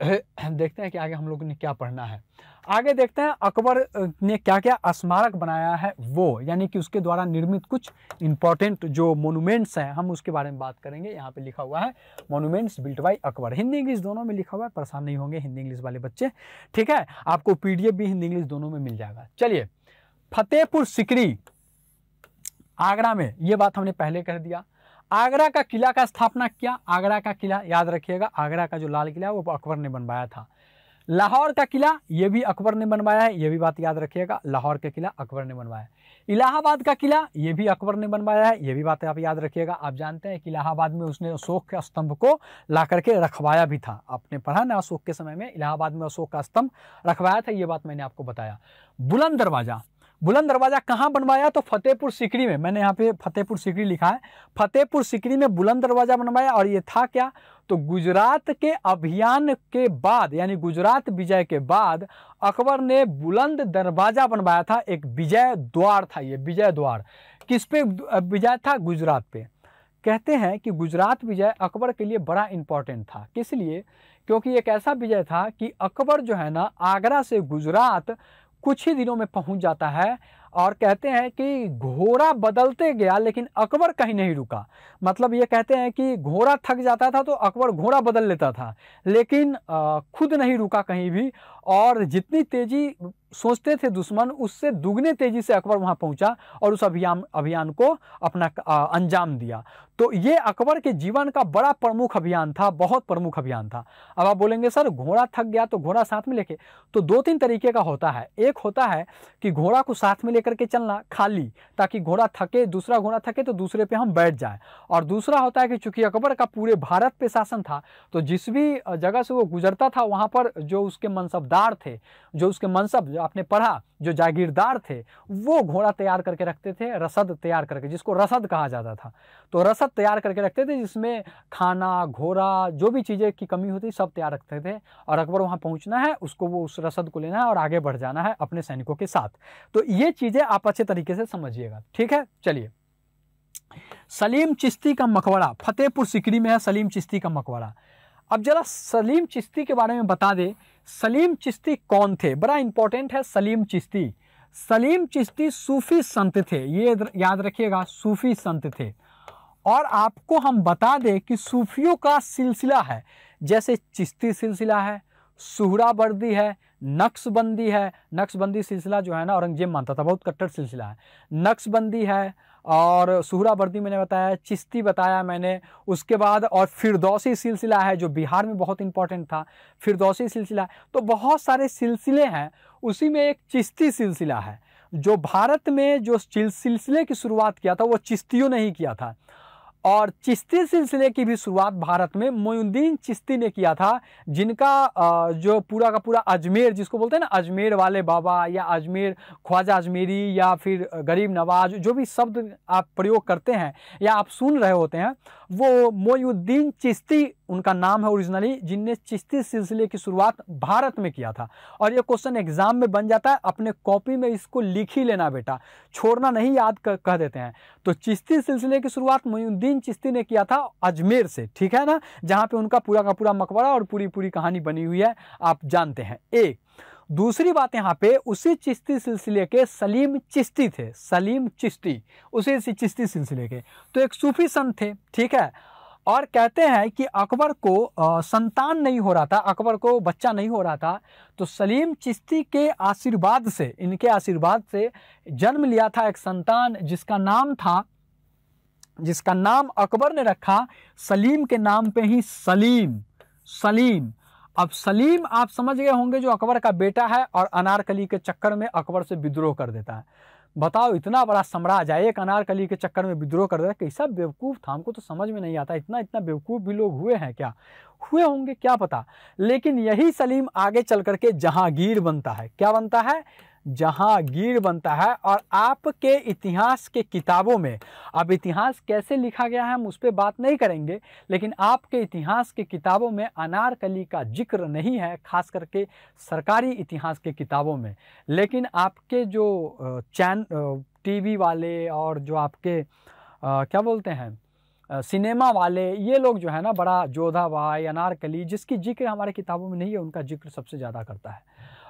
देखते हैं कि आगे हम लोग ने क्या पढ़ना है आगे देखते हैं अकबर ने क्या क्या स्मारक बनाया है वो यानी कि उसके द्वारा निर्मित कुछ इंपॉर्टेंट जो मोनूमेंट्स हैं हम उसके बारे में बात करेंगे यहाँ पे लिखा हुआ है monuments built by Akbar Hindi English दोनों में लिखा हुआ है परेशान नहीं होंगे हिंदी इंग्लिश वाले बच्चे ठीक है आपको पी भी हिंदी इंग्लिश दोनों में मिल जाएगा चलिए फतेहपुर सिकरी आगरा में ये बात हमने पहले कह दिया आगरा का किला का स्थापना किया आगरा का किला याद रखिएगा आगरा का जो लाल किला है वो अकबर ने बनवाया था लाहौर का किला ये भी अकबर ने बनवाया है ये भी बात याद रखिएगा लाहौर का किला अकबर ने बनवाया इलाहाबाद का किला ये भी अकबर ने बनवाया है ये भी बात आप याद रखिएगा आप जानते हैं कि इलाहाबाद में उसने अशोक के स्तंभ को ला करके रखवाया भी था आपने पढ़ा ना अशोक के समय में इलाहाबाद में अशोक का स्तंभ रखवाया था ये बात मैंने आपको बताया बुलंद दरवाज़ा बुलंद दरवाज़ा कहाँ बनवाया तो फतेहपुर सिकरी में मैंने यहाँ पे फतेहपुर सिकरी लिखा है फतेहपुर सिकरी में बुलंद दरवाज़ा बनवाया और ये था क्या तो गुजरात के अभियान के बाद यानी गुजरात विजय के बाद अकबर ने बुलंद दरवाज़ा बनवाया था एक विजय द्वार था ये विजय द्वार किस पे विजय था गुजरात पे कहते हैं कि गुजरात विजय अकबर के लिए बड़ा इंपॉर्टेंट था किस लिए क्योंकि एक ऐसा विजय था कि अकबर जो है ना आगरा से गुजरात कुछ ही दिनों में पहुंच जाता है और कहते हैं कि घोड़ा बदलते गया लेकिन अकबर कहीं नहीं रुका मतलब ये कहते हैं कि घोड़ा थक जाता था तो अकबर घोड़ा बदल लेता था लेकिन खुद नहीं रुका कहीं भी और जितनी तेज़ी सोचते थे दुश्मन उससे दुगने तेजी से अकबर वहां पहुँचा और उस अभियान अभियान को अपना अंजाम दिया तो ये अकबर के जीवन का बड़ा प्रमुख अभियान था बहुत प्रमुख अभियान था अब आप बोलेंगे सर घोड़ा थक गया तो घोड़ा साथ में लेके तो दो तीन तरीके का होता है एक होता है कि घोड़ा को साथ में लेकर के चलना खाली ताकि घोड़ा थके दूसरा घोड़ा थके तो दूसरे पे हम बैठ जाए और दूसरा होता है कि चूंकि अकबर का पूरे भारत पे शासन था तो जिस भी जगह से वो गुजरता था वहाँ पर जो उसके मनसबदार थे जो उसके मनसब आपने पढ़ा जो जागीरदार थे वो घोड़ा तैयार करके रखते थे रसद तैयार करके जिसको रसद कहा जाता था तो रसद तैयार करके रखते थे जिसमें खाना घोड़ा जो भी चीज़ें की कमी होती सब तैयार रखते थे और अकबर वहाँ पहुँचना है उसको वो उस रसद को लेना है और आगे बढ़ जाना है अपने सैनिकों के साथ तो ये चीज़ें आप अच्छे तरीके से समझिएगा ठीक है चलिए सलीम चिश्ती का मकबरा फतेहपुर सिकरी में है सलीम चिश्ती का मकबरा अब जरा सलीम चिश्ती के बारे में बता दें सलीम चिश्ती कौन थे बड़ा इंपॉर्टेंट है सलीम चिश्ती सलीम चिश्ती सूफी संत थे ये याद रखिएगा सूफी संत थे और आपको हम बता दें कि सूफियों का सिलसिला है जैसे चिश्ती सिलसिला है बर्दी है नक्शबंदी है नक्शबंदी सिलसिला जो है ना औरंगजेब मानता था बहुत कट्टर सिलसिला है नक्शबंदी है और सुहरावर्दी मैंने बताया चिश्ती बताया मैंने उसके बाद और फिरदौसी सिलसिला है जो बिहार में बहुत इंपॉर्टेंट था फिरदौसी सिलसिला तो बहुत सारे सिलसिले हैं उसी में एक चिश्ती सिलसिला है जो भारत में जो सिलसिले की शुरुआत किया था वो चिश्तियों ने ही किया था और चिश्ती सिलसिले की भी शुरुआत भारत में मोयुद्दीन चिश्ती ने किया था जिनका जो पूरा का पूरा अजमेर जिसको बोलते हैं ना अजमेर वाले बाबा या अजमेर ख्वाजा अजमेरी या फिर गरीब नवाज जो भी शब्द आप प्रयोग करते हैं या आप सुन रहे होते हैं वो मोयुद्दीन चिश्ती उनका नाम है ओरिजिनली जिनने चिश्ती सिलसिले की शुरुआत भारत में किया था और ये क्वेश्चन एग्जाम में बन जाता है अपने कॉपी में इसको लिख ही लेना बेटा छोड़ना नहीं याद कर, कह देते हैं तो चिश्ती सिलसिले की शुरुआत मोहिउद्दीन चिश्ती ने किया था अजमेर से ठीक है ना जहाँ पे उनका पूरा का पूरा मकबरा और पूरी पूरी कहानी बनी हुई है आप जानते हैं एक दूसरी बात यहाँ पे उसी चिश्ती सिलसिले के सलीम चिश्ती थे सलीम चिश्ती उसी चिश्ती सिलसिले के तो एक सूफी संत थे ठीक है और कहते हैं कि अकबर को संतान नहीं हो रहा था अकबर को बच्चा नहीं हो रहा था तो सलीम चिश्ती के आशीर्वाद से इनके आशीर्वाद से जन्म लिया था एक संतान जिसका नाम था जिसका नाम अकबर ने रखा सलीम के नाम पे ही सलीम सलीम अब सलीम आप समझ गए होंगे जो अकबर का बेटा है और अनारकली के चक्कर में अकबर से विद्रोह कर देता है बताओ इतना बड़ा सम्राज आए एक अनारकली के चक्कर में विद्रोह कर रहा कैसा बेवकूफ़ था हमको तो समझ में नहीं आता इतना इतना बेवकूफ़ भी लोग हुए हैं क्या हुए होंगे क्या पता लेकिन यही सलीम आगे चल करके जहांगीर बनता है क्या बनता है जहांगीर बनता है और आपके इतिहास के किताबों में अब इतिहास कैसे लिखा गया है हम उस पर बात नहीं करेंगे लेकिन आपके इतिहास के किताबों में अनारकली का जिक्र नहीं है खास करके सरकारी इतिहास के किताबों में लेकिन आपके जो चैन टीवी वाले और जो आपके आ, क्या बोलते हैं सिनेमा वाले ये लोग जो है ना बड़ा जोधा भाई अनारकली जिसकी जिक्र हमारे किताबों में नहीं है उनका जिक्र सबसे ज़्यादा करता है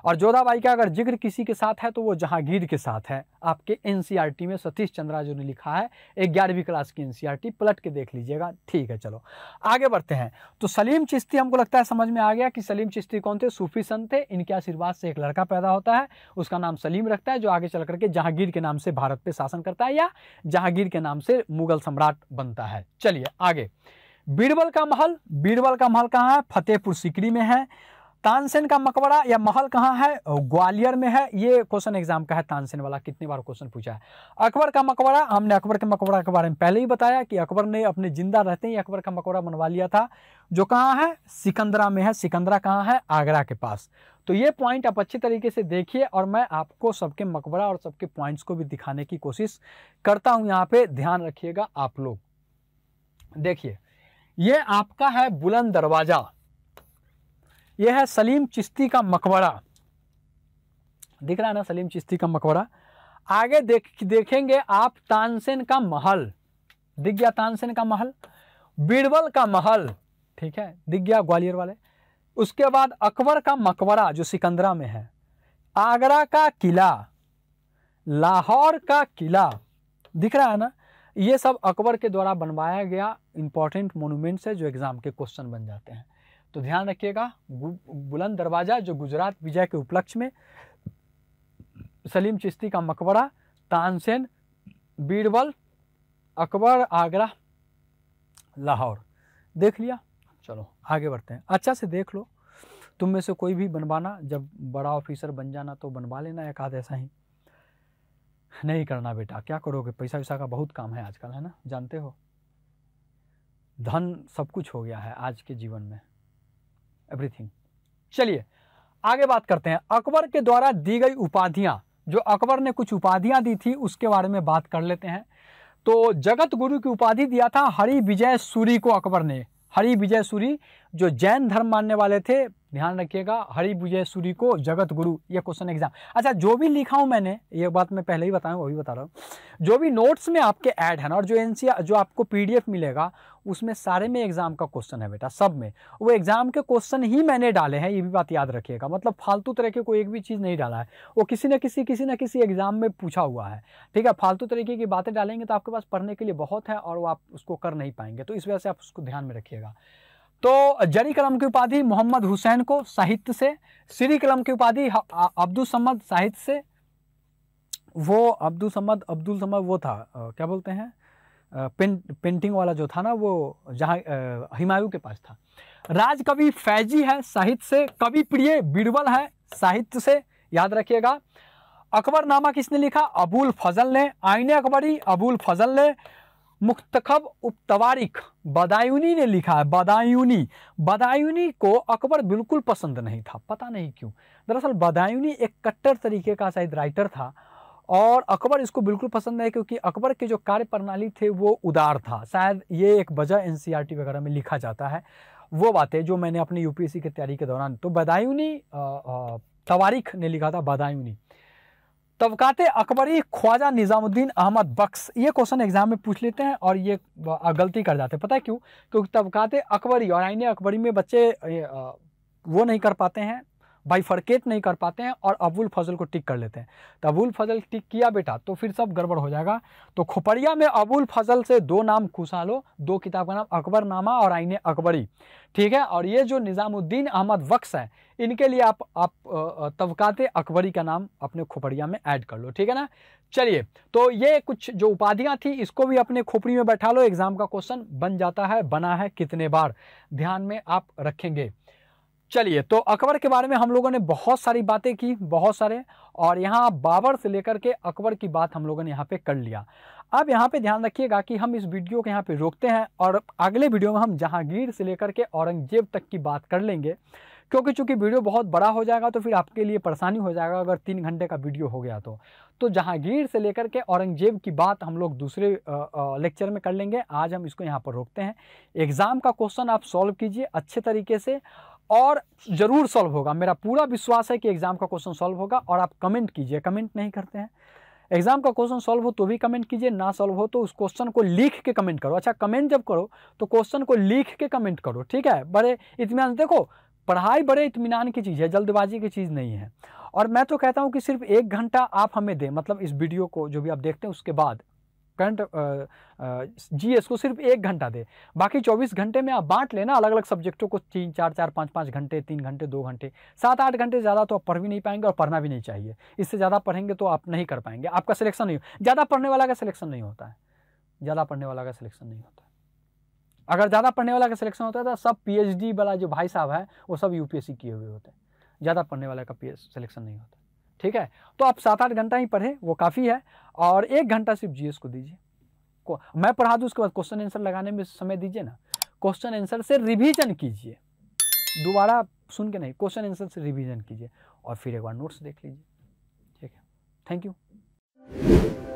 और जोधाबाई का अगर जिक्र किसी के साथ है तो वो जहांगीर के साथ है आपके एनसीईआरटी में सतीश चंद्रा जो ने लिखा है ग्यारहवीं क्लास की एनसीईआरटी पलट के देख लीजिएगा ठीक है चलो आगे बढ़ते हैं तो सलीम चिश्ती हमको लगता है समझ में आ गया कि सलीम चिश्ती कौन थे सूफी संत थे इनके आशीर्वाद से एक लड़का पैदा होता है उसका नाम सलीम रखता है जो आगे चल करके जहांगीर के नाम से भारत पर शासन करता है या जहांगीर के नाम से मुगल सम्राट बनता है चलिए आगे बीरबल का महल बीरबल का महल कहाँ है फतेहपुर सिकरी में है तानसेन का मकबरा या महल कहाँ है ग्वालियर में है ये क्वेश्चन एग्जाम का है तानसेन वाला कितनी बार क्वेश्चन पूछा है अकबर का मकबरा हमने अकबर के मकबरा के बारे में पहले ही बताया कि अकबर ने अपने जिंदा रहते ही अकबर का मकबरा बनवा लिया था जो कहाँ है सिकंदरा में है सिकंदरा कहाँ है आगरा के पास तो ये पॉइंट आप अच्छे तरीके से देखिए और मैं आपको सबके मकबरा और सबके पॉइंट्स को भी दिखाने की कोशिश करता हूँ यहाँ पे ध्यान रखिएगा आप लोग देखिए ये आपका है बुलंद दरवाज़ा यह है सलीम चिश्ती का मकबरा दिख रहा है ना सलीम चिश्ती का मकबरा आगे देख देखेंगे आप तानसेन का महल दिख गया तानसेन का महल बीरबल का महल ठीक है दिख गया ग्वालियर वाले उसके बाद अकबर का मकबरा जो सिकंदरा में है आगरा का किला लाहौर का किला दिख रहा है ना ये सब अकबर के द्वारा बनवाया गया इंपॉर्टेंट मोनूमेंट्स है जो एग्ज़ाम के क्वेश्चन बन जाते हैं तो ध्यान रखिएगा बुलंद दरवाज़ा जो गुजरात विजय के उपलक्ष्य में सलीम चिश्ती का मकबरा तानसेन बीरबल अकबर आगरा लाहौर देख लिया चलो आगे बढ़ते हैं अच्छा से देख लो तुम में से कोई भी बनवाना जब बड़ा ऑफिसर बन जाना तो बनवा लेना एक आध ऐसा ही नहीं करना बेटा क्या करोगे पैसा वैसा का बहुत काम है आजकल है ना जानते हो धन सब कुछ हो गया है आज के जीवन में एवरीथिंग चलिए आगे बात करते हैं अकबर के द्वारा दी गई उपाधियां जो अकबर ने कुछ उपाधियां दी थी उसके बारे में बात कर लेते हैं तो जगत गुरु की उपाधि दिया था हरि विजय सूरी को अकबर ने हरि विजय सूरी जो जैन धर्म मानने वाले थे ध्यान रखिएगा हरि विजय सूरी को जगत गुरु ये क्वेश्चन एग्जाम अच्छा जो भी लिखा हूँ मैंने ये बात मैं पहले ही बताया वही बता रहा हूँ जो भी नोट्स में आपके ऐड है ना और जो एन जो आपको पी मिलेगा उसमें सारे में एग्ज़ाम का क्वेश्चन है बेटा सब में वो एग्ज़ाम के क्वेश्चन ही मैंने डाले हैं ये भी बात याद रखिएगा मतलब फालतू तरह के कोई एक भी चीज़ नहीं डाला है वो किसी न किसी किसी न किसी एग्ज़ाम में पूछा हुआ है ठीक है फालतू तरीके की बातें डालेंगे तो आपके पास पढ़ने के लिए बहुत है और वो आप उसको कर नहीं पाएंगे तो इस वजह से आप उसको ध्यान में रखिएगा तो जरी कलम की उपाधि मोहम्मद हुसैन को साहित्य से श्री कलम की उपाधि अब्दुल समद साहित्य से वो अब्दुल समद अब्दुल समद वो था क्या बोलते हैं पें, पेंटिंग वाला जो था ना वो जहाँ हिमायू के पास था राजकवि फैजी है साहित्य से कवि प्रिय बीरबल है साहित्य से याद रखिएगा अकबर नामा किसने लिखा अबुल फजल ने आईने अकबरी अबुल फजल ने मुख्तखब उपतवारिक बदायूनी ने लिखा है बदायूनी बदायूनी को अकबर बिल्कुल पसंद नहीं था पता नहीं क्यों दरअसल बदायूनी एक कट्टर तरीके का शायद राइटर था और अकबर इसको बिल्कुल पसंद नहीं क्योंकि अकबर के जो कार्य प्रणाली थे वो उदार था शायद ये एक वजह एन e वगैरह में लिखा जाता है वो बातें जो मैंने अपनी यूपीएससी की तैयारी के दौरान तो बदायूनी तवारीख ने लिखा था बदायूनी तबकात अकबरी ख्वाजा निज़ामुद्दीन अहमद बख्श ये क्वेश्चन एग्जाम में पूछ लेते हैं और ये गलती कर जाते हैं पता है क्यों क्योंकि तबकाते अकबरी और आईने अकबरी में बच्चे वो नहीं कर पाते हैं बाइफर्केट नहीं कर पाते हैं और अबुल फजल को टिक कर लेते हैं तो अबुल फजल टिक किया बेटा तो फिर सब गड़बड़ हो जाएगा तो खोपड़िया में अबुल फजल से दो नाम खुशा लो दो किताब का नाम अकबरनामा और आईने अकबरी ठीक है और ये जो निज़ामुद्दीन अहमद वक्स है इनके लिए आप आप तबक़ात अकबरी का नाम अपने खोपड़िया में ऐड कर लो ठीक है ना चलिए तो ये कुछ जो उपाधियाँ थी इसको भी अपने खोपड़ी में बैठा लो एग्ज़ाम का क्वेश्चन बन जाता है बना है कितने बार ध्यान में आप रखेंगे चलिए तो अकबर के बारे में हम लोगों ने बहुत सारी बातें की बहुत सारे और यहाँ बाबर से लेकर के अकबर की बात हम लोगों ने यहाँ पे कर लिया अब यहाँ पे ध्यान रखिएगा कि हम इस वीडियो को यहाँ पे रोकते हैं और अगले वीडियो में हम जहांगीर से लेकर के औरंगजेब तक की बात कर लेंगे क्योंकि चूंकि वीडियो बहुत बड़ा हो जाएगा तो फिर आपके लिए परेशानी हो जाएगा अगर तीन घंटे का वीडियो हो गया तो तो जहांगीर से लेकर के औरंगजेब की बात हम लोग दूसरे लेक्चर में कर लेंगे आज हम इसको यहाँ पर रोकते हैं एग्ज़ाम का क्वेश्चन आप सॉल्व कीजिए अच्छे तरीके से और ज़रूर सॉल्व होगा मेरा पूरा विश्वास है कि एग्ज़ाम का क्वेश्चन सॉल्व होगा और आप कमेंट कीजिए कमेंट नहीं करते हैं एग्जाम का क्वेश्चन सॉल्व हो तो भी कमेंट कीजिए ना सॉल्व हो तो उस क्वेश्चन को लिख के कमेंट करो अच्छा कमेंट जब करो तो क्वेश्चन को लिख के कमेंट करो ठीक है बड़े इतमान देखो पढ़ाई बड़े इतमान की चीज़ है जल्दबाजी की चीज़ नहीं है और मैं तो कहता हूँ कि सिर्फ एक घंटा आप हमें दें मतलब इस वीडियो को जो भी आप देखते हैं उसके बाद करंट जी एस को सिर्फ एक घंटा दे बाकी चौबीस घंटे में आप बांट लेना अलग अलग सब्जेक्टों को तीन चार चार पाँच पाँच घंटे तीन घंटे दो घंटे सात आठ घंटे ज़्यादा तो आप पढ़ भी नहीं पाएंगे और पढ़ना भी नहीं चाहिए इससे ज़्यादा पढ़ेंगे तो आप नहीं कर पाएंगे आपका सिलेक्शन नहीं ज़्यादा पढ़ने वाला का सिलेक्शन नहीं होता है ज़्यादा पढ़ने वाला का सिलेक्शन नहीं होता अगर ज़्यादा पढ़ने वाला का सिलेक्शन होता है तो सब पी वाला जो भाई साहब है वो सब यू किए हुए होते हैं ज़्यादा पढ़ने वाला का पी सिलेक्शन नहीं होता ठीक है तो आप सात आठ घंटा ही पढ़ें वो काफ़ी है और एक घंटा सिर्फ जीएस को दीजिए को मैं पढ़ा दूँ उसके बाद क्वेश्चन आंसर लगाने में समय दीजिए ना क्वेश्चन आंसर से रिवीजन कीजिए दोबारा सुन के नहीं क्वेश्चन आंसर से रिवीजन कीजिए और फिर एक बार नोट्स देख लीजिए ठीक है थैंक यू